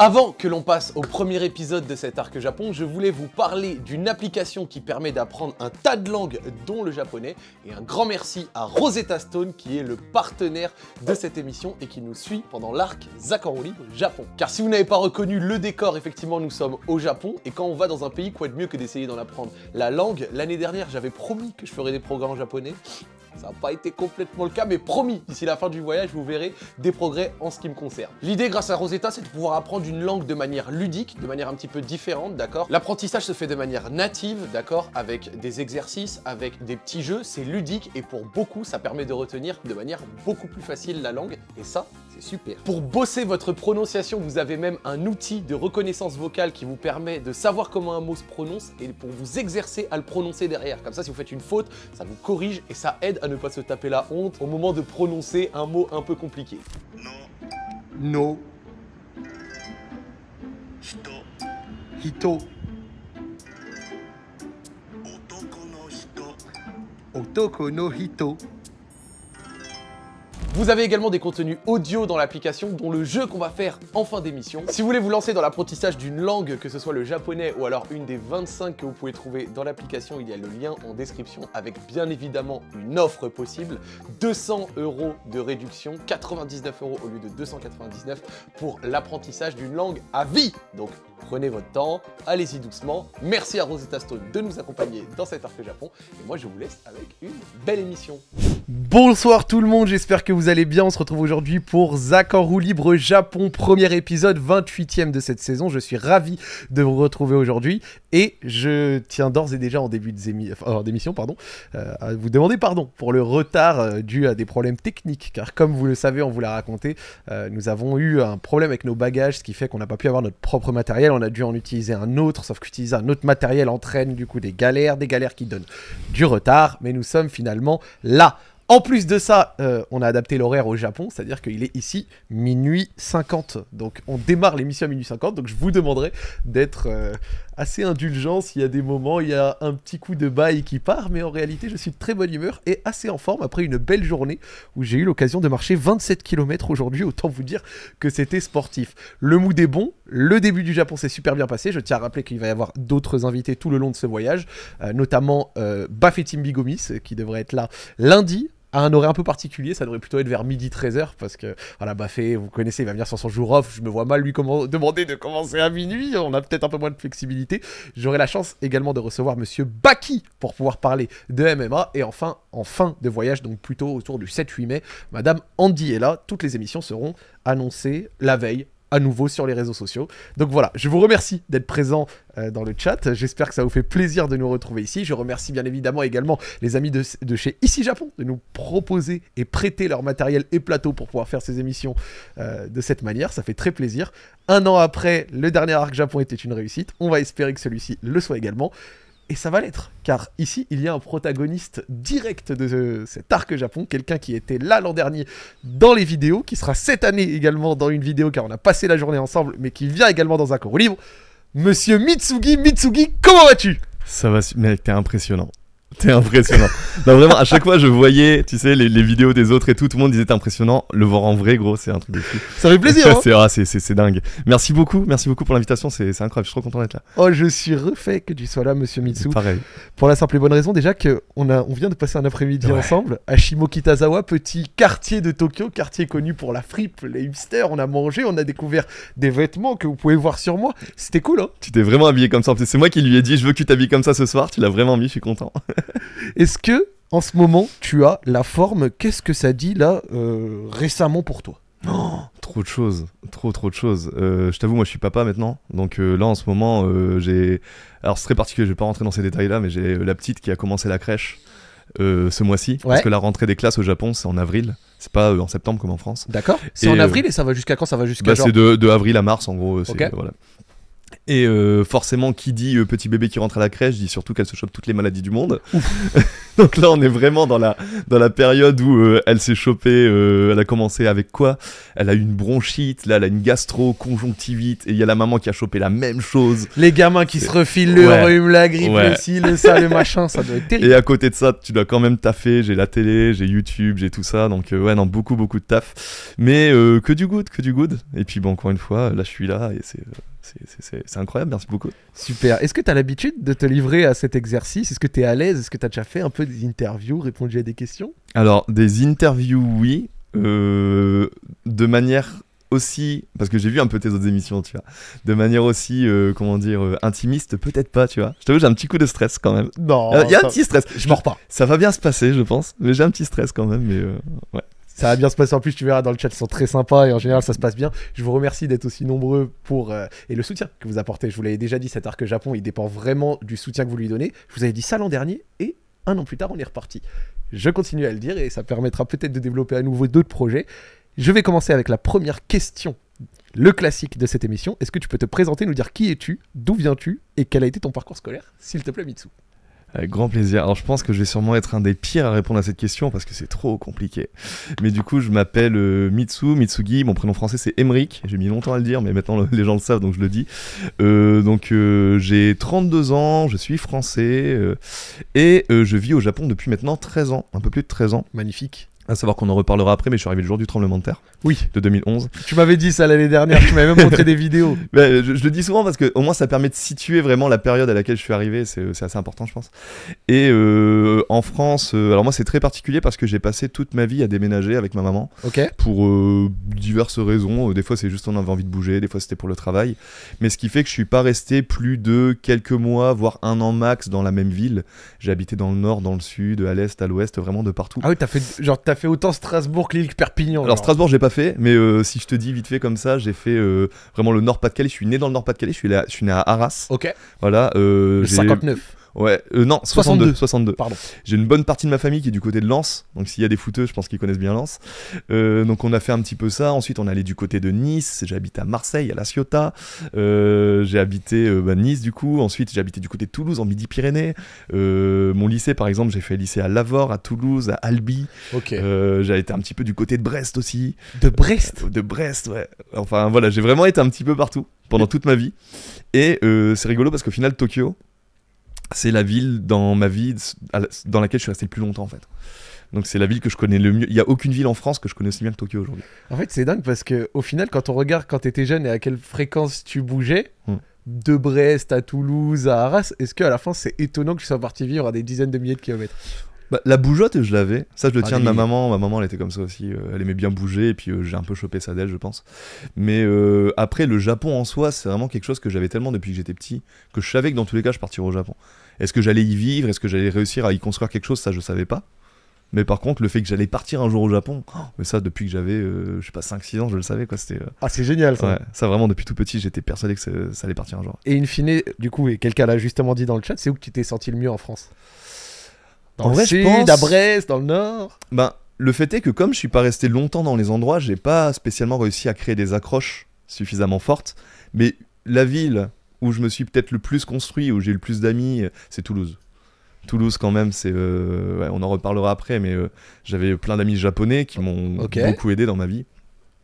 Avant que l'on passe au premier épisode de cet arc Japon, je voulais vous parler d'une application qui permet d'apprendre un tas de langues, dont le japonais. Et un grand merci à Rosetta Stone, qui est le partenaire de cette émission et qui nous suit pendant l'arc libre Japon. Car si vous n'avez pas reconnu le décor, effectivement, nous sommes au Japon. Et quand on va dans un pays, quoi de mieux que d'essayer d'en apprendre la langue L'année dernière, j'avais promis que je ferais des programmes en japonais. Ça n'a pas été complètement le cas, mais promis, d'ici la fin du voyage, vous verrez des progrès en ce qui me concerne. L'idée grâce à Rosetta, c'est de pouvoir apprendre une langue de manière ludique, de manière un petit peu différente, d'accord L'apprentissage se fait de manière native, d'accord Avec des exercices, avec des petits jeux, c'est ludique et pour beaucoup, ça permet de retenir de manière beaucoup plus facile la langue et ça, c'est super. Pour bosser votre prononciation, vous avez même un outil de reconnaissance vocale qui vous permet de savoir comment un mot se prononce et pour vous exercer à le prononcer derrière. Comme ça, si vous faites une faute, ça vous corrige et ça aide à ne pas se taper la honte au moment de prononcer un mot un peu compliqué. Non. No. Hito. Hito. Otoko no hito. Otoko no hito. Vous avez également des contenus audio dans l'application, dont le jeu qu'on va faire en fin d'émission. Si vous voulez vous lancer dans l'apprentissage d'une langue, que ce soit le japonais ou alors une des 25 que vous pouvez trouver dans l'application, il y a le lien en description avec bien évidemment une offre possible. 200 euros de réduction, 99 euros au lieu de 299 pour l'apprentissage d'une langue à vie. Donc prenez votre temps, allez-y doucement. Merci à Rosetta Stone de nous accompagner dans cet arc Japon. Et moi je vous laisse avec une belle émission. Bonsoir tout le monde, j'espère que vous vous allez bien On se retrouve aujourd'hui pour Zach en roue libre Japon, premier épisode 28e de cette saison. Je suis ravi de vous retrouver aujourd'hui et je tiens d'ores et déjà en début d'émission pardon, euh, à vous demander pardon pour le retard euh, dû à des problèmes techniques car comme vous le savez, on vous l'a raconté, euh, nous avons eu un problème avec nos bagages ce qui fait qu'on n'a pas pu avoir notre propre matériel, on a dû en utiliser un autre sauf qu'utiliser un autre matériel entraîne du coup des galères, des galères qui donnent du retard mais nous sommes finalement là en plus de ça, euh, on a adapté l'horaire au Japon, c'est-à-dire qu'il est ici minuit 50. Donc on démarre l'émission à minuit 50, donc je vous demanderai d'être euh, assez indulgent s'il y a des moments, il y a un petit coup de bail qui part, mais en réalité je suis de très bonne humeur et assez en forme après une belle journée où j'ai eu l'occasion de marcher 27 km aujourd'hui, autant vous dire que c'était sportif. Le mood est bon, le début du Japon s'est super bien passé, je tiens à rappeler qu'il va y avoir d'autres invités tout le long de ce voyage, euh, notamment Bafetimbi Bigomis qui devrait être là lundi à un horaire un peu particulier, ça devrait plutôt être vers midi 13h parce que voilà, Bafé, vous connaissez, il va venir sur son jour off, je me vois mal lui demander de commencer à minuit, on a peut-être un peu moins de flexibilité. J'aurai la chance également de recevoir monsieur Baki pour pouvoir parler de MMA et enfin en fin de voyage donc plutôt autour du 7-8 mai, madame Andy est là, toutes les émissions seront annoncées la veille à nouveau sur les réseaux sociaux. Donc voilà, je vous remercie d'être présent euh, dans le chat. J'espère que ça vous fait plaisir de nous retrouver ici. Je remercie bien évidemment également les amis de, chez Ici Japon de nous proposer et prêter leur matériel et plateau pour pouvoir faire ces émissions euh, de cette manière. Ça fait très plaisir. Un an après, le dernier arc Japon était une réussite. On va espérer que celui-ci le soit également. Et ça va l'être, car ici, il y a un protagoniste direct de euh, cet arc Japon, quelqu'un qui était là l'an dernier dans les vidéos, qui sera cette année également dans une vidéo, car on a passé la journée ensemble, mais qui vient également dans un cours livre, Monsieur Mitsugi, Mitsugi, comment vas-tu Ça va, mec, t'es impressionnant. T'es impressionnant. vraiment, à chaque fois, je voyais, tu sais, les, vidéos des autres et tout, le monde disait impressionnant. Le voir en vrai, gros, c'est un truc de fou. Ça fait plaisir. Hein. Ah, c'est, dingue. Merci beaucoup, merci beaucoup pour l'invitation, c'est, incroyable, je suis trop content d'être là. Oh, je suis refait que tu sois là, monsieur Mitsu. Pareil. Pour la simple et bonne raison, déjà, qu'on a, on vient de passer un après-midi ensemble à Shimokitazawa, petit quartier de Tokyo, quartier connu pour la fripe, les hipsters. On a mangé, on a découvert des vêtements que vous pouvez voir sur moi. C'était cool, hein Tu t'es vraiment habillé comme ça. C'est moi qui lui ai dit, je veux que tu t'habilles comme ça ce soir. Tu l'as vraiment mis, je suis content. Est-ce que, en ce moment, tu as la forme Qu'est-ce que ça dit là euh, récemment pour toi oh, trop de choses, trop trop de choses. Euh, je t'avoue, moi je suis papa maintenant, donc euh, là en ce moment j'ai, alors c'est très particulier, je vais pas rentrer dans ces détails là, mais j'ai la petite qui a commencé la crèche ce mois-ci, parce que la rentrée des classes au Japon c'est en avril, c'est pas en septembre comme en France. D'accord. C'est en avril et ça va jusqu'à quand Ça va jusqu'à bah, C'est de, avril à mars en gros. Okay. Et euh, forcément, qui dit euh, petit bébé qui rentre à la crèche dit surtout qu'elle se chope toutes les maladies du monde. Donc là, on est vraiment dans la, dans la période où euh, elle s'est chopée. elle a commencé avec quoi Elle a eu une bronchite, là, elle a une gastro, conjonctivite. Et il y a la maman qui a chopé la même chose. Les gamins qui se refilent le rhume, la grippe, aussi, le ci, le ça, le machin. Ça doit être terrible. Et à côté de ça, tu dois quand même taffer. J'ai la télé, j'ai YouTube, j'ai tout ça. Donc ouais, non, beaucoup, beaucoup de taf. Mais que du good, que du good. Et puis, bon, encore une fois, là, je suis là et c'est c'est incroyable, merci beaucoup. Super. Est-ce que tu as l'habitude de te livrer à cet exercice Est-ce que tu es à l'aise Est-ce que tu as déjà fait un peu des interviews, répondu à des questions Alors, des interviews, oui. Euh, de manière aussi, parce que j'ai vu un peu tes autres émissions, tu vois, de manière aussi, euh, comment dire, euh, intimiste, peut-être pas, tu vois. Je t'avoue, j'ai un petit coup de stress quand même. Non. Il y a un petit stress. Je mords pas. Ça va bien se passer, je pense, mais j'ai un petit stress quand même, mais ouais. Ça va bien se passer. En plus, tu verras dans le chat, ils sont très sympas et en général, ça se passe bien. Je vous remercie d'être aussi nombreux pour euh, et le soutien que vous apportez. Je vous l'avais déjà dit, cet arc Japon, il dépend vraiment du soutien que vous lui donnez. Je vous avais dit ça l'an dernier et un an plus tard, on est reparti. Je continue à le dire et ça permettra peut-être de développer à nouveau d'autres projets. Je vais commencer avec la première question, le classique de cette émission. Est-ce que tu peux te présenter, nous dire qui es-tu, d'où viens-tu et quel a été ton parcours scolaire, s'il te plaît, Mitsu avec grand plaisir. Alors je pense que je vais sûrement être un des pires à répondre à cette question parce que c'est trop compliqué. Mais du coup, je m'appelle euh, Mitsu, Mitsugi. Mon prénom français c'est Emeric. J'ai mis longtemps à le dire, mais maintenant les gens le savent, donc je le dis. Euh, donc euh, j'ai 32 ans, je suis français et je vis au Japon depuis maintenant 13 ans, un peu plus de 13 ans. Magnifique. À savoir qu'on en reparlera après, mais je suis arrivé le jour du tremblement de terre. Oui. De 2011. Tu m'avais dit ça l'année dernière, tu m'avais même montré des vidéos. Euh, je, le dis souvent parce que au moins ça permet de situer vraiment la période à laquelle je suis arrivé, c'est euh, assez important je pense. Et euh, en France, alors moi c'est très particulier parce que j'ai passé toute ma vie à déménager avec ma maman. Ok. Pour diverses raisons. Des fois c'est juste on avait envie de bouger, des fois c'était pour le travail. Mais ce qui fait que je suis pas resté plus de quelques mois, voire un an max dans la même ville. J'ai habité dans le nord, dans le sud, à l'est, à l'ouest, vraiment de partout. Ah oui, t'as fait genre fait autant Strasbourg que Lille que Perpignan. Alors, Strasbourg, j'ai pas fait, mais euh, si je te dis vite fait comme ça, j'ai fait euh, vraiment le Nord-Pas-de-Calais. Je suis né dans le Nord-Pas-de-Calais, je, suis né à Arras. Ok. Voilà. Euh, le 59. Ouais, euh, non, 62. 62. Pardon. J'ai une bonne partie de ma famille qui est du côté de Lens, donc s'il y a des fouteux je pense qu'ils connaissent bien Lens. Euh, donc on a fait un petit peu ça. Ensuite, on allé du côté de Nice. J'habite à Marseille, à La Ciota euh, j'ai habité bah, Nice du coup. Ensuite, j'ai habité du côté de Toulouse, en Midi-Pyrénées. mon lycée, par exemple, j'ai fait lycée à Lavore, à Toulouse, à Albi. j'ai été un petit peu du côté de Brest aussi. De Brest. de Brest, ouais. Enfin voilà, j'ai vraiment été un petit peu partout pendant toute ma vie. Et c'est rigolo parce qu'au final, Tokyo c'est la ville dans ma vie dans laquelle je suis resté le plus longtemps en fait. Donc c'est la ville que je connais le mieux. Il n'y a aucune ville en France que je connais aussi bien que Tokyo aujourd'hui. En fait, c'est dingue parce que au final, quand on regarde quand tu étais jeune et à quelle fréquence tu bougeais, hmm. de Brest à Toulouse à Arras, est-ce qu'à la fin c'est étonnant que tu sois parti vivre à des dizaines de milliers de kilomètres bah, la bougeotte, je l'avais. Ça, je le ah, tiens de ma maman. Ma maman, elle était comme ça aussi. Euh, elle aimait bien bouger. Et puis, euh, j'ai un peu chopé ça d'elle, je pense. Mais euh, après, le Japon en soi, c'est vraiment quelque chose que j'avais tellement depuis que j'étais petit que je savais que dans tous les cas, je partirais au Japon. Est-ce que j'allais y vivre Est-ce que j'allais réussir à y construire quelque chose Ça, je savais pas. Mais par contre, le fait que j'allais partir un jour au Japon, oh, mais ça, depuis que j'avais, je sais pas, 5-6 ans, je le savais, quoi. C'était, Ah, c'est génial, ça. ça, vraiment, depuis tout petit, j'étais persuadé que ça, allait partir un jour. Et in fine, du coup, et quelqu'un l'a justement dit dans le chat, c'est où tu t'es senti le mieux en France en vrai, à Brest, dans le nord. Ben, le fait est que comme je suis pas resté longtemps dans les endroits, j'ai pas spécialement réussi à créer des accroches suffisamment fortes. Mais la ville où je me suis peut-être le plus construit, où j'ai le plus d'amis, c'est Toulouse. Toulouse quand même, c'est, euh, on en reparlera après, mais euh, j'avais plein d'amis japonais qui m'ont beaucoup aidé dans ma vie.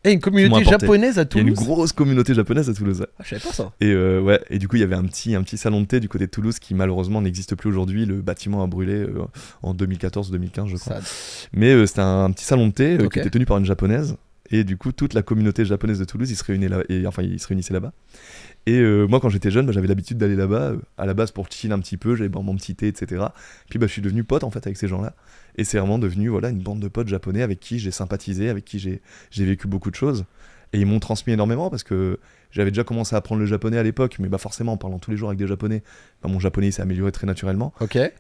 Et une communauté japonaise à Toulouse. Il y a une grosse communauté japonaise à Toulouse. Ah, je savais pas ça. Et euh, ouais, et du coup, il y avait un petit, un petit salon de thé du côté de Toulouse qui malheureusement n'existe plus aujourd'hui. Le bâtiment a brûlé euh, en 2014-2015, je crois. Mais euh, c'était un, petit salon de thé qui était tenu par une japonaise. Et du coup, toute la communauté japonaise de Toulouse, ils se réunissaient là, et, enfin, ils se là-bas. Et moi, quand j'étais jeune, bah, j'avais l'habitude d'aller là-bas, à la base pour chill un petit peu, j'avais boire mon petit thé, etc. Puis bah, je suis devenu pote en fait avec ces gens-là. Et c'est vraiment devenu voilà une bande de potes japonais avec qui j'ai sympathisé, avec qui j'ai vécu beaucoup de choses. Et ils m'ont transmis énormément parce que j'avais déjà commencé à apprendre le japonais à l'époque, mais bah forcément en parlant tous les jours avec des japonais, bah, mon japonais s'est amélioré très naturellement.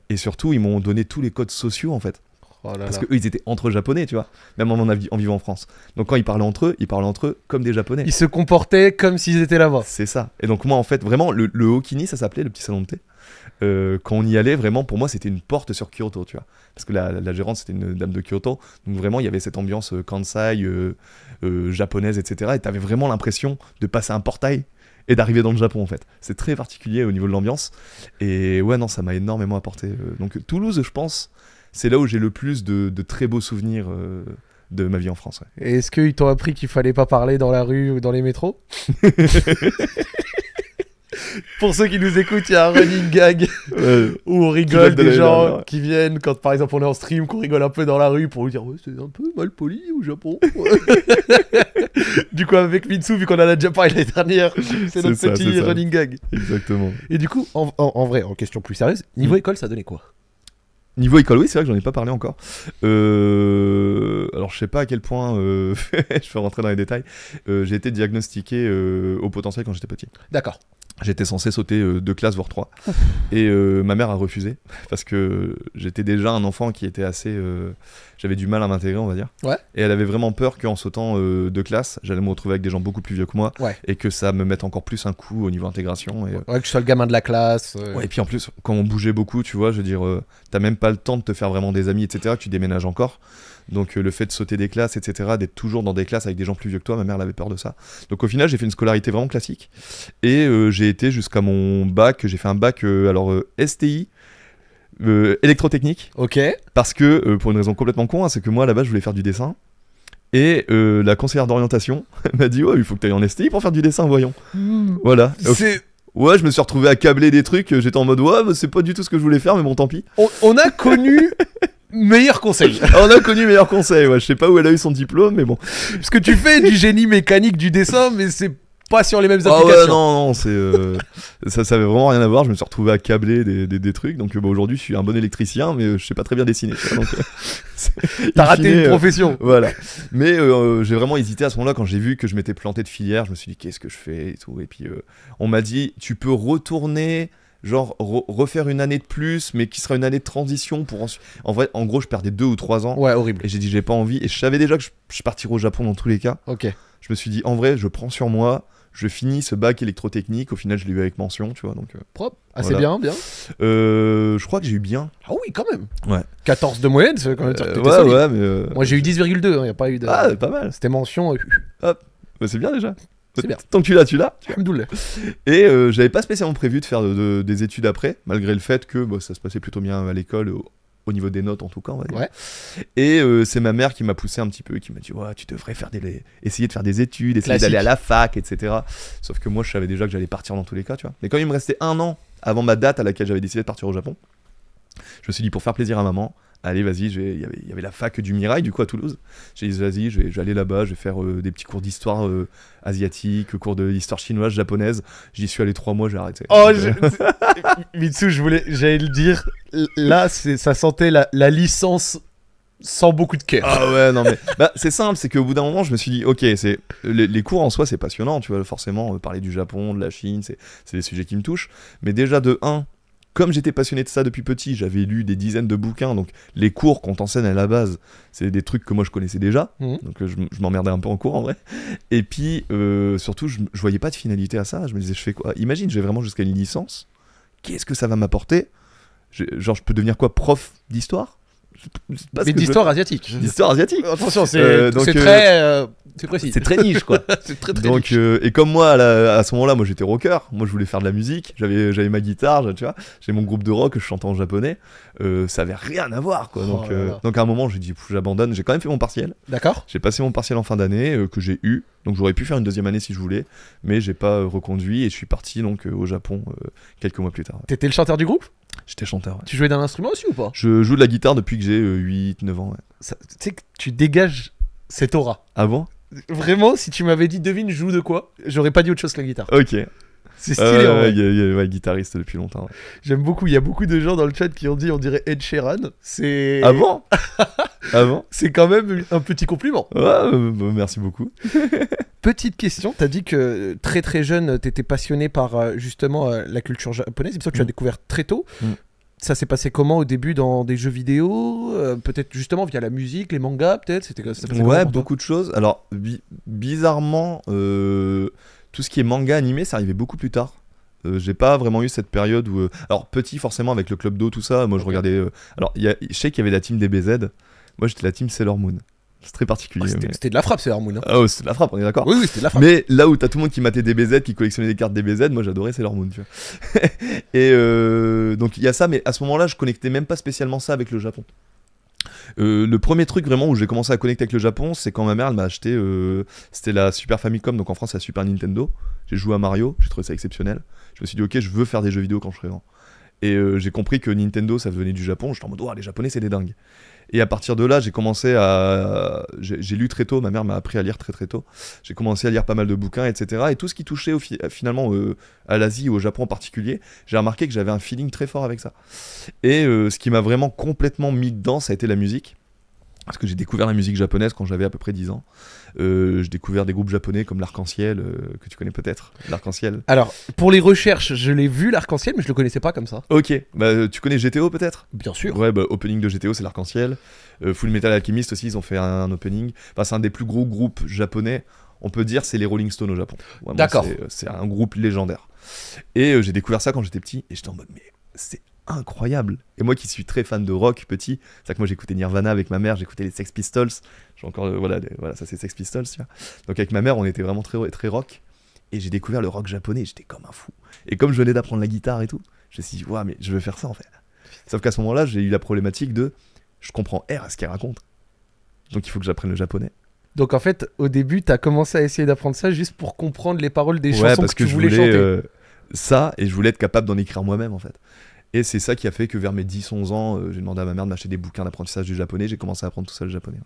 Et surtout, ils m'ont donné tous les codes sociaux en fait. Oh parce qu'eux, ils étaient entre japonais, tu vois, même en, avis en, vivant en France. Donc quand ils parlaient entre eux, ils parlaient entre eux comme des japonais. Ils se comportaient comme s'ils étaient là-bas. C'est ça. Et donc moi, en fait, vraiment, le, le ça s'appelait le petit salon de thé. Euh, quand on y allait, vraiment, pour moi, c'était une porte sur Kyoto, tu vois. Parce que la, gérante, c'était une dame de Kyoto. Donc vraiment, il y avait cette ambiance euh, kansai, euh, japonaise, etc. Et t'avais vraiment l'impression de passer un portail et d'arriver dans le Japon, en fait. C'est très particulier au niveau de l'ambiance. Et ouais, non, ça m'a énormément apporté. Donc Toulouse, je pense, c'est là où j'ai le plus de, très beaux souvenirs de ma vie en France. Est-ce qu'ils t'ont appris qu'il fallait pas parler dans la rue ou dans les métros Pour ceux qui nous écoutent, il y a un running gag où on rigole des gens qui viennent quand, par exemple, on est en stream, qu'on rigole un peu dans la rue pour lui dire c'est un peu mal poli au Japon. du coup, avec Mitsu, vu qu'on en a déjà parlé l'année dernière, c'est notre petit running gag. Exactement. Et du coup, en, vrai, en question plus sérieuse, niveau mm. école, ça donnait quoi Niveau école, oui, c'est vrai que j'en ai pas parlé encore. Euh, alors, je sais pas à quel point euh, je vais rentrer dans les détails. Euh, j'ai été diagnostiqué au potentiel quand j'étais petit. D'accord. J'étais censé sauter euh, deux classes, voire trois. Et euh, ma mère a refusé, parce que j'étais déjà un enfant qui était assez... Euh, j'avais du mal à m'intégrer, on va dire. Et elle avait vraiment peur qu'en sautant de deux classes, j'allais me retrouver avec des gens beaucoup plus vieux que moi, et que ça me mette encore plus un coup au niveau intégration. Et, que je sois le gamin de la classe. et puis en plus, quand on bougeait beaucoup, tu vois, je veux dire, t'as même pas le temps de te faire vraiment des amis, etc. Tu déménages encore. Donc euh, le fait de sauter des classes, etc., d'être toujours dans des classes avec des gens plus vieux que toi, ma mère avait peur de ça. Donc au final, j'ai fait une scolarité vraiment classique. Et euh, j'ai été jusqu'à mon bac, j'ai fait un bac, euh, alors STI, électrotechnique. Ok. Parce que, pour une raison complètement con, hein, c'est que moi, là-bas, je voulais faire du dessin. Et la conseillère d'orientation m'a dit Ouais, il faut que tu ailles en STI pour faire du dessin, voyons. Hmm. Voilà. Ouais, je me suis retrouvé à câbler des trucs. J'étais en mode Ouais, bah, c'est pas du tout ce que je voulais faire, mais bon, tant pis. on a connu meilleur conseil. On a connu meilleur conseil, Je sais pas où elle a eu son diplôme, mais bon. Parce que tu fais du génie mécanique du dessin, mais c'est pas sur les mêmes ah applications. non, non, euh, ça, ça avait vraiment rien à voir. Je me suis retrouvé à câbler des, trucs. Donc euh, bah, aujourd'hui, je suis un bon électricien, mais euh, je sais pas très bien dessiner. T'as raté une profession. voilà. Mais j'ai vraiment hésité à ce moment-là quand j'ai vu que je m'étais planté de filière. Je me suis dit qu'est-ce que je fais et tout. Et puis on m'a dit tu peux retourner genre refaire une année de plus, mais qui sera une année de transition pour ensuite. En vrai, en gros, je perdais deux ou trois ans. Ouais, horrible. Et j'ai dit, j'ai pas envie. Et je savais déjà que je, je partirais au Japon dans tous les cas. Ok. Je me suis dit, en vrai, je prends sur moi je finis ce bac électrotechnique. Au final, je l'ai eu avec mention, tu vois. Donc, euh, Propre. Assez ah, bien, bien. Euh, je crois que j'ai eu bien. Ah oui, quand même. Ouais. 14 de moyenne, c'est quand même euh, ouais, Ouais, mais Moi, j'ai eu 10,2. Il n'y a pas eu de. Ah, pas mal. C'était mention. Hop. Bah, c'est bien déjà. Tant que tu l'as, tu l'as. Et euh, j'avais pas spécialement prévu de faire des études après, malgré le fait que bah, ça se passait plutôt bien à l'école, au, niveau des notes en tout cas. Et euh, c'est ma mère qui m'a poussé un petit peu, qui m'a dit tu devrais faire des, essayer de faire des études, essayer d'aller à la fac, etc. Sauf que moi, je savais déjà que j'allais partir dans tous les cas, tu vois. Mais quand il me restait un an avant ma date à laquelle j'avais décidé de partir au Japon, je me suis dit pour faire plaisir à maman, allez, vas-y, il, y avait, la fac du Mirail, du coup, à Toulouse. J'ai dit, vas-y, je vais, aller là-bas, je vais faire euh, des petits cours d'histoire euh, asiatique, cours d'histoire chinoise, japonaise. J'y suis allé trois mois, j'ai arrêté. Oh, je... Mitsu, je voulais, j'allais le dire, là, ça sentait la, licence sans beaucoup de cœur. Ah ouais, non mais bah, c'est simple, c'est qu'au bout d'un moment, je me suis dit, ok, c'est les, les, cours en soi, c'est passionnant, tu vois, forcément, euh, parler du Japon, de la Chine, c'est des sujets qui me touchent, mais déjà de 1, comme j'étais passionné de ça depuis petit, j'avais lu des dizaines de bouquins, donc les cours qu'on t'enseigne à la base, c'est des trucs que moi je connaissais déjà, mhm. donc euh, je, m'emmerdais un peu en cours en vrai. Et puis euh, surtout, je, voyais pas de finalité à ça, je me disais, je fais quoi Imagine, vais vraiment jusqu'à une licence, qu'est-ce que ça va m'apporter Genre, je peux devenir quoi Prof d'histoire mais d'histoire asiatique. D'histoire euh, asiatique. Attention, c'est euh, euh, très, c'est C'est très niche, quoi. donc, et comme moi, à, ce moment-là, moi j'étais rocker. Moi, je voulais faire de la musique. J'avais, j'avais ma guitare, tu vois. J'ai mon groupe de rock, je chantais en japonais. ça avait rien à voir, quoi. Oh donc, donc à un moment, j'ai dit, j'abandonne. J'ai quand même fait mon partiel. D'accord. J'ai passé mon partiel en fin d'année que j'ai eu. Donc j'aurais pu faire une deuxième année si je voulais, mais j'ai pas reconduit et je suis parti donc au Japon quelques mois plus tard. T'étais le chanteur du groupe J'étais chanteur. Tu jouais d'un instrument aussi ou pas Je joue de la guitare depuis que j'ai 8-9 euh, ans. Tu sais que tu dégages cette aura. Ah bon Vraiment, si tu m'avais dit devine, joue de quoi, j'aurais pas dit autre chose que la guitare. Ok. C'est stylé. Euh, y a, y guitariste depuis longtemps. J'aime beaucoup. Il y a beaucoup de gens dans le chat qui ont dit on dirait Ed Sheeran. C'est. Avant ah Avant ah C'est quand même un petit compliment. Bah, bah, merci beaucoup. Petite question. T'as dit que très très jeune, t'étais passionné par euh, justement euh, la culture japonaise. c'est me que tu as mm. découvert très tôt. Mm. ça s'est passé comment au début dans des jeux vidéo Peut-être justement via la musique, les mangas, peut-être C'était Ouais, beaucoup de choses. Alors, bizarrement, euh, tout ce qui est manga animé, ça arrivait beaucoup plus tard. Euh, j'ai pas vraiment eu cette période où. Euh, alors, petit, forcément, avec le club d'eau, tout ça, moi je regardais. Euh, alors, je sais qu'il y avait la team DBZ. Moi j'étais la team Sailor Moon. C'est très particulier. Ah, c'était de la frappe, Sailor Moon. Hein. Ah, oh, de la frappe, on est d'accord. Oui, oui, c'était de la frappe. Mais là où t'as tout le monde qui matait DBZ, qui collectionnait des cartes des bz moi j'adorais Sailor Moon, tu vois. et donc il y a ça, mais à ce moment-là, je connectais même pas spécialement ça avec le Japon. Euh, le premier truc vraiment où j'ai commencé à connecter avec le Japon, c'est quand ma mère m'a acheté, euh, c'était la Super Famicom, donc en France la Super Nintendo. J'ai joué à Mario, j'ai trouvé ça exceptionnel. Je me suis dit ok, je veux faire des jeux vidéo quand je serai grand. Et euh, j'ai compris que Nintendo ça venait du Japon. J'étais en mode, les japonais c'est des dingues. Et à partir de là, j'ai commencé à. J'ai lu très tôt, ma mère m'a appris à lire très très tôt. J'ai commencé à lire pas mal de bouquins, etc. Et tout ce qui touchait euh, finalement euh, à l'Asie, ou au Japon en particulier, j'ai remarqué que j'avais un feeling très fort avec ça. Et euh, ce qui m'a vraiment complètement mis dedans, ça a été la musique parce que j'ai découvert la musique japonaise quand j'avais à peu près 10 ans. Euh, j'ai découvert des groupes japonais comme l'Arc-en-Ciel, euh, que tu connais peut-être. L'Arc-en-Ciel. Alors, pour les recherches, je l'ai vu l'Arc-en-Ciel, mais je le connaissais pas comme ça. Ok, bah, euh, tu connais GTO peut-être Bien sûr. Ouais, bah, opening de GTO, c'est l'Arc-en-Ciel. Euh, Full Metal Alchemist aussi, ils ont fait un, opening. Enfin, c'est un des plus gros groupes japonais. On peut dire c'est les Rolling Stones au Japon. D'accord. C'est un groupe légendaire. Et j'ai découvert ça quand j'étais petit, et j'étais en mode, mais c'est incroyable. Et moi qui suis très fan de rock petit, c'est que moi j'écoutais Nirvana avec ma mère, j'écoutais les Sex Pistols. J'ai encore euh, voilà, voilà ça c'est Sex Pistols, tu vois. Donc avec ma mère, on était vraiment très très rock et j'ai découvert le rock japonais, j'étais comme un fou. Et comme je venais d'apprendre la guitare et tout, je me suis dit ouais, mais je veux faire ça en fait. Sauf qu'à ce moment-là, j'ai eu la problématique de je comprends R à ce qu'elle raconte. Donc il faut que j'apprenne le japonais. Donc en fait, au début, tu as commencé à essayer d'apprendre ça juste pour comprendre les paroles des ouais, chansons parce que, je voulais, chanter. Euh, ça et je voulais être capable d'en écrire moi-même en fait. Et c'est ça qui a fait que vers mes 10-11 ans, euh, j'ai demandé à ma mère de m'acheter des bouquins d'apprentissage du japonais. J'ai commencé à apprendre tout seul le japonais.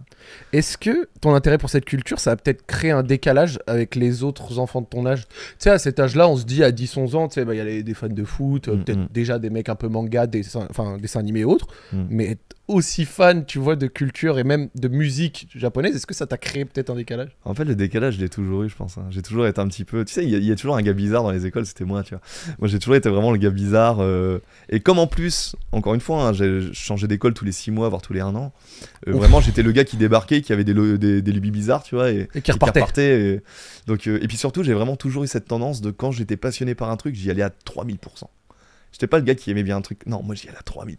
Est-ce que ton intérêt pour cette culture, ça a peut-être créé un décalage avec les autres enfants de ton âge Tu sais, à cet âge-là, on se dit à 10-11 ans, tu sais, bah, il y a des fans de foot, mm, peut-être mm. déjà des mecs un peu manga, des, dessins animés et autres. Mm. Mais aussi fan, tu vois, de culture et même de musique japonaise Est-ce que ça t'a créé peut-être un décalage En fait, le décalage, je l'ai toujours eu, je pense. Hein. J'ai toujours été un petit peu. Tu sais, il y, a toujours un gars bizarre dans les écoles, c'était moi, tu vois. Moi, j'ai toujours été vraiment le gars bizarre. Euh, et comme en plus, encore une fois, hein, j'ai changé d'école tous les 6 mois, voire tous les 1 an, euh, vraiment, j'étais le gars qui débarquait, qui avait des, des, lubies bizarres, tu vois, et, qui repartait. Donc, euh, et puis surtout, j'ai vraiment toujours eu cette tendance de quand j'étais passionné par un truc, j'y allais à 3000%. J'étais pas le gars qui aimait bien un truc. Non, moi j'y allais à 3000%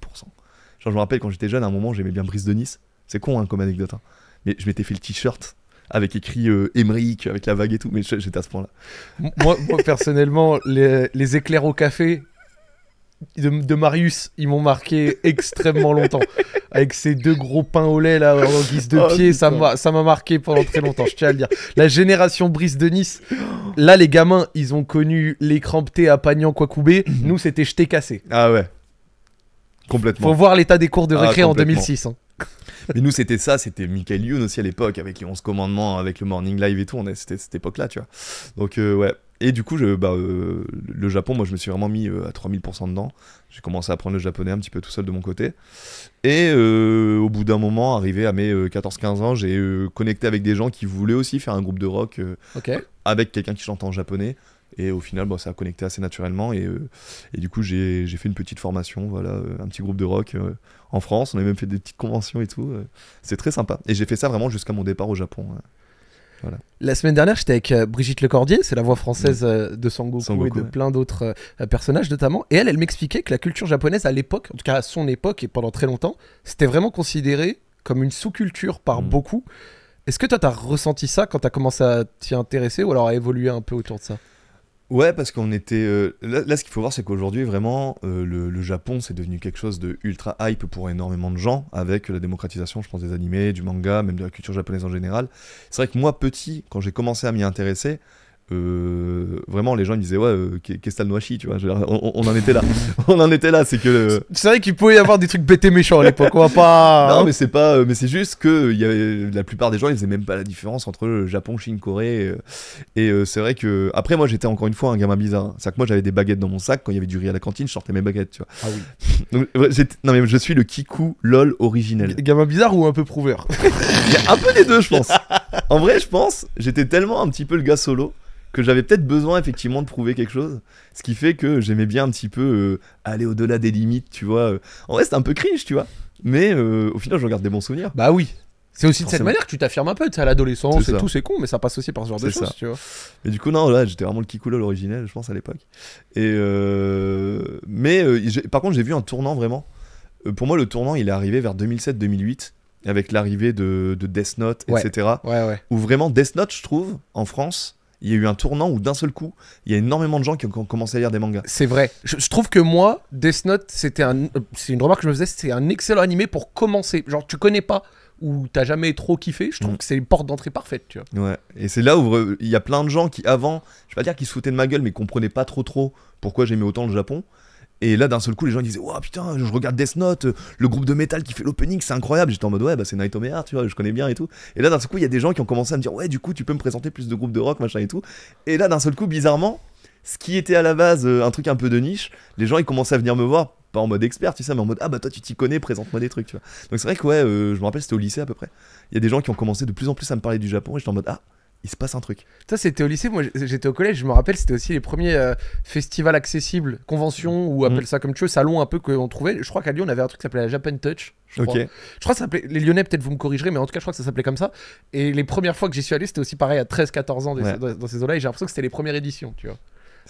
je me rappelle quand j'étais jeune, à un moment, j'aimais bien Brice de Nice. C'est con hein, comme anecdote. Hein. Mais je m'étais fait le t-shirt avec écrit euh, Emmerich, avec la vague et tout, mais j'étais à ce point-là. Moi, personnellement, les, éclairs au café de, Marius, ils m'ont marqué extrêmement longtemps. Avec ces deux gros pains au lait là en guise de oh, pied, pied, ça m'a marqué pendant très longtemps, je tiens à le dire. La génération Brice de Nice, là les gamins, ils ont connu les crampetés à Pagnan, Kwakubé, mhm. nous c'était jeté cassé. Ah ouais. Complètement. Faut voir l'état des cours de ah, récré en 2006. Hein. Mais nous, c'était ça, c'était Michael Youn aussi à l'époque, avec les 11 commandements, avec le Morning Live et tout, on c'était cette époque-là, tu vois. Donc, euh, ouais. Et du coup, je, bah, euh, le Japon, moi, je me suis vraiment mis euh, à 3000% dedans. J'ai commencé à apprendre le japonais un petit peu tout seul de mon côté. Et au bout d'un moment, arrivé à mes 14-15 ans, j'ai connecté avec des gens qui voulaient aussi faire un groupe de rock avec quelqu'un qui chante en japonais. Et au final, bon, bah, ça a connecté assez naturellement. Et, euh, et du coup, j'ai fait une petite formation, voilà, euh, un petit groupe de rock euh, en France. On a même fait des petites conventions et tout. C'est très sympa. Et j'ai fait ça vraiment jusqu'à mon départ au Japon. Hein. Voilà. La semaine dernière, j'étais avec Brigitte Lecordier, c'est la voix française de Sangoku, et de plein d'autres personnages notamment. Et elle, elle m'expliquait que la culture japonaise à l'époque, en tout cas à son époque et pendant très longtemps, c'était vraiment considéré comme une sous-culture par mm. beaucoup. Est-ce que toi, t'as ressenti ça quand t'as commencé à t'y intéresser ou alors à évoluer un peu autour de ça Ouais, parce qu'on était. Euh, là, ce qu'il faut voir, c'est qu'aujourd'hui, vraiment, euh, le, le, Japon, c'est devenu quelque chose de ultra hype pour énormément de gens, avec la démocratisation, je pense, des animés, du manga, même de la culture japonaise en général. C'est vrai que moi, petit, quand j'ai commencé à m'y intéresser, euh, vraiment les gens ils me disaient ouais euh, qu'est-ce que tu vois on, en était là on en était là c'est que euh, c'est vrai qu'il pouvait y avoir des trucs bêtés méchants à l'époque on va pas non hein. mais c'est pas mais c'est juste que y avait, la plupart des gens ils faisaient même pas la différence entre le Japon Chine Corée et, c'est vrai que après moi j'étais encore une fois un gamin bizarre hein. c'est à dire que moi j'avais des baguettes dans mon sac quand il y avait du riz à la cantine je sortais mes baguettes tu vois ah oui non mais je suis le kiku lol originel gamin bizarre ou un peu prouveur un peu les deux je pense en vrai je pense j'étais tellement un petit peu le gars solo que j'avais peut-être besoin effectivement de prouver quelque chose. Ce qui fait que j'aimais bien un petit peu euh, aller au-delà des limites, tu vois. Euh. En vrai, c'était un peu cringe, tu vois. Mais euh, au final, je regarde des bons souvenirs. Bah oui. C'est aussi de cette manière que tu t'affirmes un peu, tu sais, à l'adolescence et tout, c'est con, mais ça passe aussi par ce genre de choses, tu vois. Et du coup, non, là, j'étais vraiment le kikoulol l'original, je pense, à l'époque. Et Mais par contre, j'ai vu un tournant vraiment. Pour moi, le tournant, il est arrivé vers 2007-2008 avec l'arrivée de, Death Note, etc. Ouais, ouais. Où vraiment Death Note, je trouve, en France, il y a eu un tournant où d'un seul coup, il y a énormément de gens qui ont commencé à lire des mangas. C'est vrai. Je, trouve que moi, Death Note, c'était un, euh, c'est une remarque que je me faisais, c'est un excellent animé pour commencer. Genre, tu connais pas ou t'as jamais trop kiffé, je trouve mm. que c'est une porte d'entrée parfaite, tu vois. Ouais. Et c'est là où il y a plein de gens qui avant, je vais pas dire qu'ils se foutaient de ma gueule, mais comprenaient pas trop trop pourquoi j'aimais autant le Japon. Et là, d'un seul coup, les gens disaient Waouh, putain, je regarde Death Note, le groupe de métal qui fait l'opening, c'est incroyable. J'étais en mode Ouais, bah c'est Night of tu vois, je connais bien et tout. Et là, d'un seul coup, il y a des gens qui ont commencé à me dire Ouais, du coup, tu peux me présenter plus de groupes de rock, machin et tout. Et là, d'un seul coup, bizarrement, ce qui était à la base euh, un truc un peu de niche, les gens ils commençaient à venir me voir, pas en mode expert, tu sais, mais en mode Ah bah toi, tu t'y connais, présente-moi des trucs, tu vois. Donc c'est vrai que ouais, euh, je me rappelle, c'était au lycée à peu près. Il y a des gens qui ont commencé de plus en plus à me parler du Japon et j'étais en mode Ah il se passe un truc. Ça, c'était au lycée, moi j'étais au collège, je me rappelle, c'était aussi les premiers euh, festivals accessibles, conventions, mm. ou appelle mm. ça comme tu veux, salons un peu qu'on trouvait. Je crois qu'à Lyon, on avait un truc qui s'appelait la Japan Touch. Je crois. je crois que ça s'appelait, les Lyonnais, peut-être vous me corrigerez, mais en tout cas, je crois que ça s'appelait comme ça. Et les premières fois que j'y suis allé, c'était aussi pareil à 13-14 ans dans, dans, ces eaux-là, et j'ai l'impression que c'était les premières éditions, tu vois.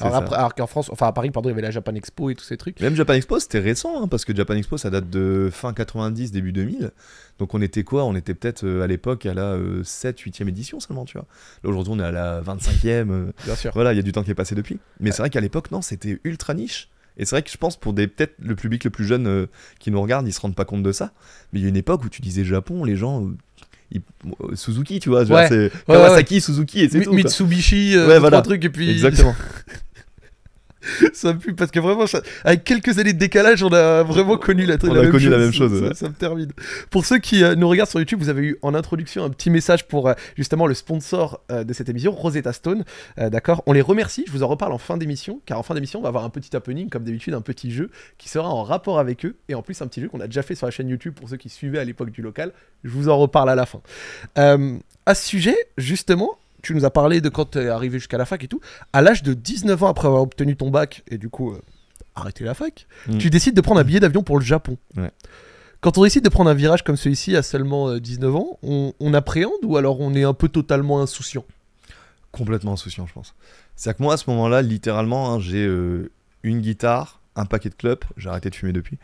Alors, qu'en France, enfin à Paris, pardon, il y avait la Japan Expo et tous ces trucs. Même Japan Expo, c'était récent, hein, parce que Japan Expo, ça date de fin 90, début 2000. Donc on était quoi On était peut-être euh, à l'époque à la euh, 7, 8e édition seulement, tu vois. Là aujourd'hui, on est à la 25e. Euh, Bien sûr. Voilà, il y a du temps qui est passé depuis. Mais c'est vrai qu'à l'époque, non, c'était ultra niche. Et c'est vrai que je pense pour des peut-être le public le plus jeune euh, qui nous regarde, ils se rendent pas compte de ça. Mais il y a une époque où tu disais Japon, les gens Suzuki, tu vois, c'est Kawasaki, Suzuki et c'est tout. Mitsubishi, euh, ouais, truc et puis. Exactement. ça me pue parce que vraiment, avec quelques années de décalage, on a vraiment connu la, on a même connu chose. la même chose. Ça, me termine. Pour ceux qui euh, nous regardent sur YouTube, vous avez eu en introduction un petit message pour euh, justement le sponsor euh, de cette émission, Rosetta Stone. D'accord On les remercie. Je vous en reparle en fin d'émission, car en fin d'émission, on va avoir un petit happening, comme d'habitude, un petit jeu qui sera en rapport avec eux. Et en plus, un petit jeu qu'on a déjà fait sur la chaîne YouTube pour ceux qui suivaient à l'époque du local. Je vous en reparle à la fin. à ce sujet, justement, tu nous as parlé de quand tu es arrivé jusqu'à la fac et tout. À l'âge de 19 ans, après avoir obtenu ton bac, et du coup, euh, arrêté arrêter la fac, hmm. tu décides de prendre un billet d'avion pour le Japon. Quand on décide de prendre un virage comme celui-ci à seulement 19 euh, ans, on, appréhende ou alors on est un peu totalement insouciant Complètement insouciant, je pense. C'est-à-dire que moi, à ce moment-là, littéralement, hein, j'ai euh, une guitare, un paquet de clopes, j'ai arrêté de fumer depuis,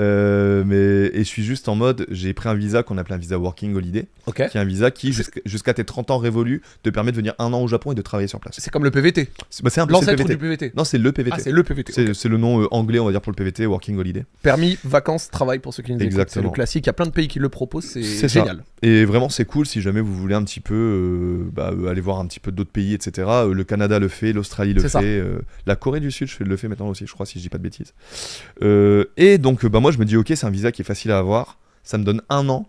euh, mais, et je suis juste en mode, j'ai pris un visa qu'on appelle un visa working holiday, qui est un visa qui, jusqu'à tes 30 ans révolus, te permet de venir un an au Japon et de travailler sur place. C'est comme le PVT. Bah, c'est un l'ancêtre du PVT. Non, c'est le PVT. Ah, c'est le PVT. C'est le nom euh, anglais, on va dire, pour le PVT, working holiday. Permis, vacances, travail pour ceux qui nous écoutent. C'est le classique, il y a plein de pays qui le proposent, c'est génial. Et vraiment, c'est cool si jamais vous voulez un petit peu euh, bah, aller voir un petit peu d'autres pays, etc. Le Canada le fait, l'Australie le fait, la Corée du Sud le fait maintenant aussi, je crois, si je dis pas de euh, et donc, bah, moi, je me dis, ok, c'est un visa qui est facile à avoir. Ça me donne un an.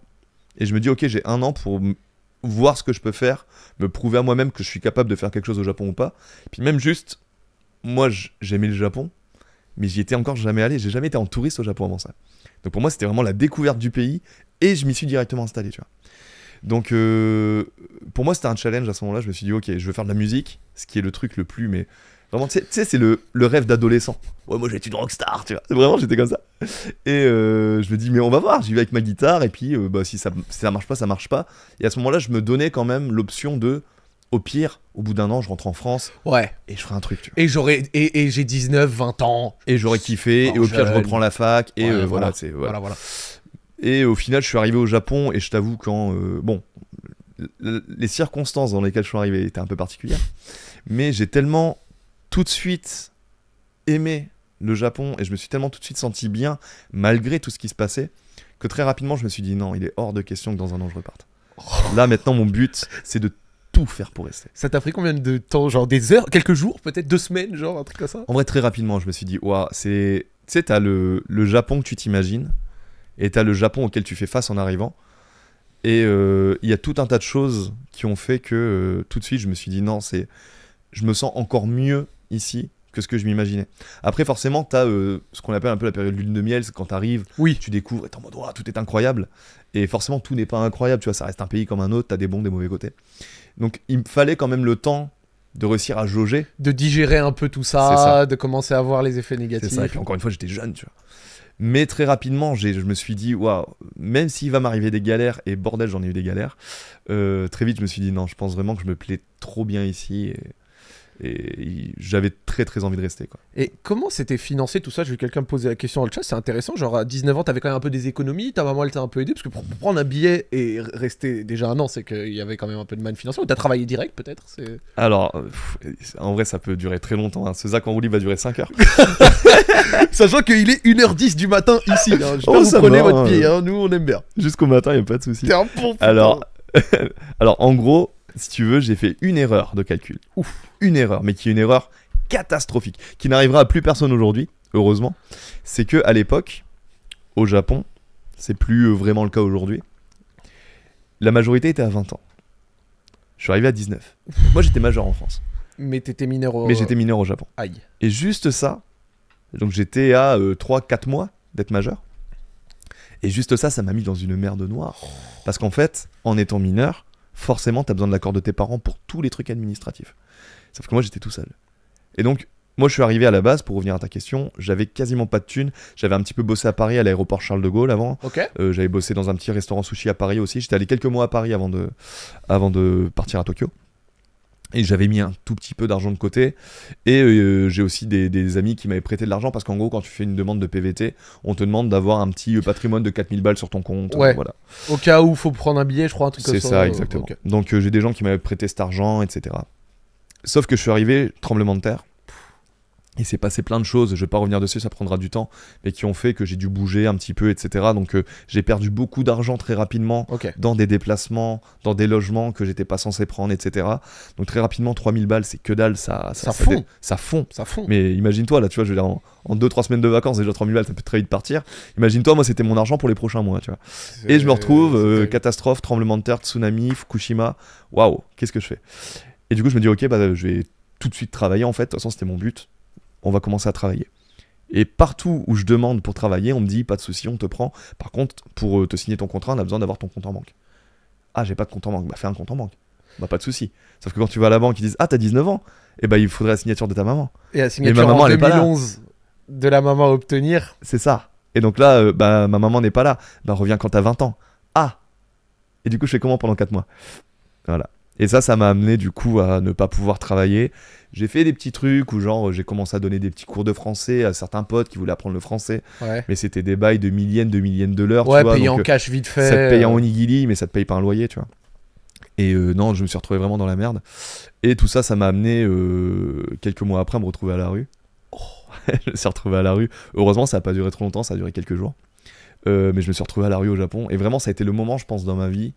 Et je me dis, ok, j'ai un an pour voir ce que je peux faire, me prouver à moi-même que je suis capable de faire quelque chose au Japon ou pas. puis même juste, moi, j'aimais le Japon, mais j'y étais encore jamais allé. J'ai jamais été en touriste au Japon avant ça. Donc pour moi, c'était vraiment la découverte du pays et je m'y suis directement installé, tu vois. Donc euh, pour moi, c'était un challenge à ce moment-là. Je me suis dit, ok, je veux faire de la musique, ce qui est le truc le plus mais tu sais, c'est le, le, rêve d'adolescent. Ouais, moi, j'ai une rockstar, tu vois. Vraiment, j'étais comme ça. Et euh, je me dis, mais on va voir, j'y vais avec ma guitare, et puis euh, bah, si, ça, si ça marche pas, ça marche pas. Et à ce moment-là, je me donnais quand même l'option de, au pire, au bout d'un an, je rentre en France. Ouais. Et je ferai un truc, tu vois. Et j'aurais, et, et j'ai 19, 20 ans. Et j'aurais kiffé, et au pire, je reprends la fac, et euh, voilà, voilà, voilà. voilà, voilà. Et au final, je suis arrivé au Japon, et je t'avoue, quand. bon, les circonstances dans lesquelles je suis arrivé étaient un peu particulières. Mais j'ai tellement tout de suite aimé le Japon et je me suis tellement tout de suite senti bien malgré tout ce qui se passait que très rapidement je me suis dit non, il est hors de question que dans un an je reparte. Oh. Là maintenant mon but c'est de tout faire pour rester. Ça t'a pris combien de temps Genre des heures Quelques jours Peut-être deux semaines Genre un truc comme ça En vrai très rapidement je me suis dit waouh, c'est. Tu sais, t'as le, le Japon que tu t'imagines et t'as le Japon auquel tu fais face en arrivant. Et euh, il y a tout un tas de choses qui ont fait que euh, tout de suite je me suis dit non, c'est. Je me sens encore mieux ici que ce que je m'imaginais. Après, forcément, tu as euh, ce qu'on appelle un peu la période lune de miel, c'est quand tu arrives, oui. tu découvres, et t'es en mode, tout est incroyable. Et forcément, tout n'est pas incroyable, tu vois, ça reste un pays comme un autre, tu as des bons, des mauvais côtés. Donc, il me fallait quand même le temps de réussir à jauger. De digérer un peu tout ça, de commencer à voir les effets négatifs. C'est ça, et puis encore une fois, j'étais jeune, tu vois. Mais très rapidement, je me suis dit, waouh, même s'il va m'arriver des galères, et bordel, j'en ai eu des galères, euh, très vite, je me suis dit, non, je pense vraiment que je me plais trop bien ici. Et j'avais très très envie de rester. Quoi. Et comment c'était financé tout ça J'ai vu quelqu'un me poser la question dans le chat, c'est intéressant. Genre à 19 ans, t'avais quand même un peu des économies, ta maman elle t'a un peu aidé, parce que pour prendre un billet et rester déjà un an, c'est qu'il y avait quand même un peu de manne financière. Ou t'as travaillé direct peut-être Alors, en vrai, ça peut durer très longtemps. Hein. Ce Zach en roulis va durer 5 heures. Sachant qu'il est 1h10 du matin ici. Hein. Je vous oh, prenez votre votre hein. hein. nous on aime bien. Jusqu'au matin, il a pas de souci. Alors, alors en gros, si tu veux, j'ai fait une erreur de calcul. Ouf, une erreur, mais qui est une erreur catastrophique, qui n'arrivera à plus personne aujourd'hui, heureusement. C'est que à l'époque, au Japon, c'est plus euh, vraiment le cas aujourd'hui, la majorité était à 20 ans. Je suis arrivé à 19. Moi, j'étais majeur en France. Mais t'étais mineur Mais j'étais mineur au Japon. Aïe. Et juste ça, donc j'étais à 3-4 euh, mois d'être majeur. Et juste ça, ça m'a mis dans une merde noire. Parce qu'en fait, en étant mineur, forcément, tu as besoin de l'accord de tes parents pour tous les trucs administratifs. Sauf que moi, j'étais tout seul. Et donc, moi, je suis arrivé à la base, pour revenir à ta question, j'avais quasiment pas de thunes. J'avais un petit peu bossé à Paris, à l'aéroport Charles de Gaulle avant. Euh, j'avais bossé dans un petit restaurant sushi à Paris aussi. J'étais allé quelques mois à Paris avant de, avant de partir à Tokyo et j'avais mis un tout petit peu d'argent de côté. Et euh, j'ai aussi des, amis qui m'avaient prêté de l'argent parce qu'en gros, quand tu fais une demande de PVT, on te demande d'avoir un petit euh, patrimoine de 4000 balles sur ton compte. Ouais. Voilà. Au cas où il faut prendre un billet, je crois, un truc comme ça. C'est ça, exactement. Donc euh, j'ai des gens qui m'avaient prêté cet argent, etc. Sauf que je suis arrivé, tremblement de terre. Il s'est passé plein de choses, je vais pas revenir dessus, ça prendra du temps, mais qui ont fait que j'ai dû bouger un petit peu, etc. Donc euh, j'ai perdu beaucoup d'argent très rapidement dans des déplacements, dans des logements que j'étais pas censé prendre, etc. Donc très rapidement, 3000 balles, c'est que dalle, ça, ça, ça, fond. ça, fond. ça fond. Mais imagine-toi, là, tu vois, je en, 2-3 semaines de vacances, déjà 3000 balles, ça peut très vite partir. Imagine-toi, moi, c'était mon argent pour les prochains mois, tu vois. Et je me retrouve, euh, catastrophe, tremblement de terre, tsunami, Fukushima, waouh, qu'est-ce que je fais Et du coup, je me dis, ok, bah, je vais tout de suite travailler, en fait, de toute façon, c'était mon but on va commencer à travailler. Et partout où je demande pour travailler, on me dit pas de souci, on te prend. Par contre, pour euh, te signer ton contrat, on a besoin d'avoir ton compte en banque. Ah, j'ai pas de compte en banque. Bah, fais un compte en banque. Bah, pas de souci. Sauf que quand tu vas à la banque, ils disent Ah, t'as 19 ans. Et eh bah, il faudrait la signature de ta maman. Et la signature de ma maman, elle pas là. de la maman à obtenir. C'est ça. Et donc là, euh, bah, ma maman n'est pas là. Bah, reviens quand t'as 20 ans. Ah Et du coup, je fais comment pendant 4 mois Voilà. Et ça, ça m'a amené du coup à ne pas pouvoir travailler. J'ai fait des petits trucs où, genre, j'ai commencé à donner des petits cours de français à certains potes qui voulaient apprendre le français. Mais c'était des bails de millièmes, de millièmes de l'heure. Ouais, payé en euh, cash vite fait. Ça te paye en euh. onigiri, mais ça te paye pas un loyer, tu vois. Et euh, non, je me suis retrouvé vraiment dans la merde. Et tout ça, ça m'a amené, quelques mois après, à me retrouver à la rue. Oh. je me suis retrouvé à la rue. Heureusement, ça n'a pas duré trop longtemps, ça a duré quelques jours. mais je me suis retrouvé à la rue au Japon. Et vraiment, ça a été le moment, je pense, dans ma vie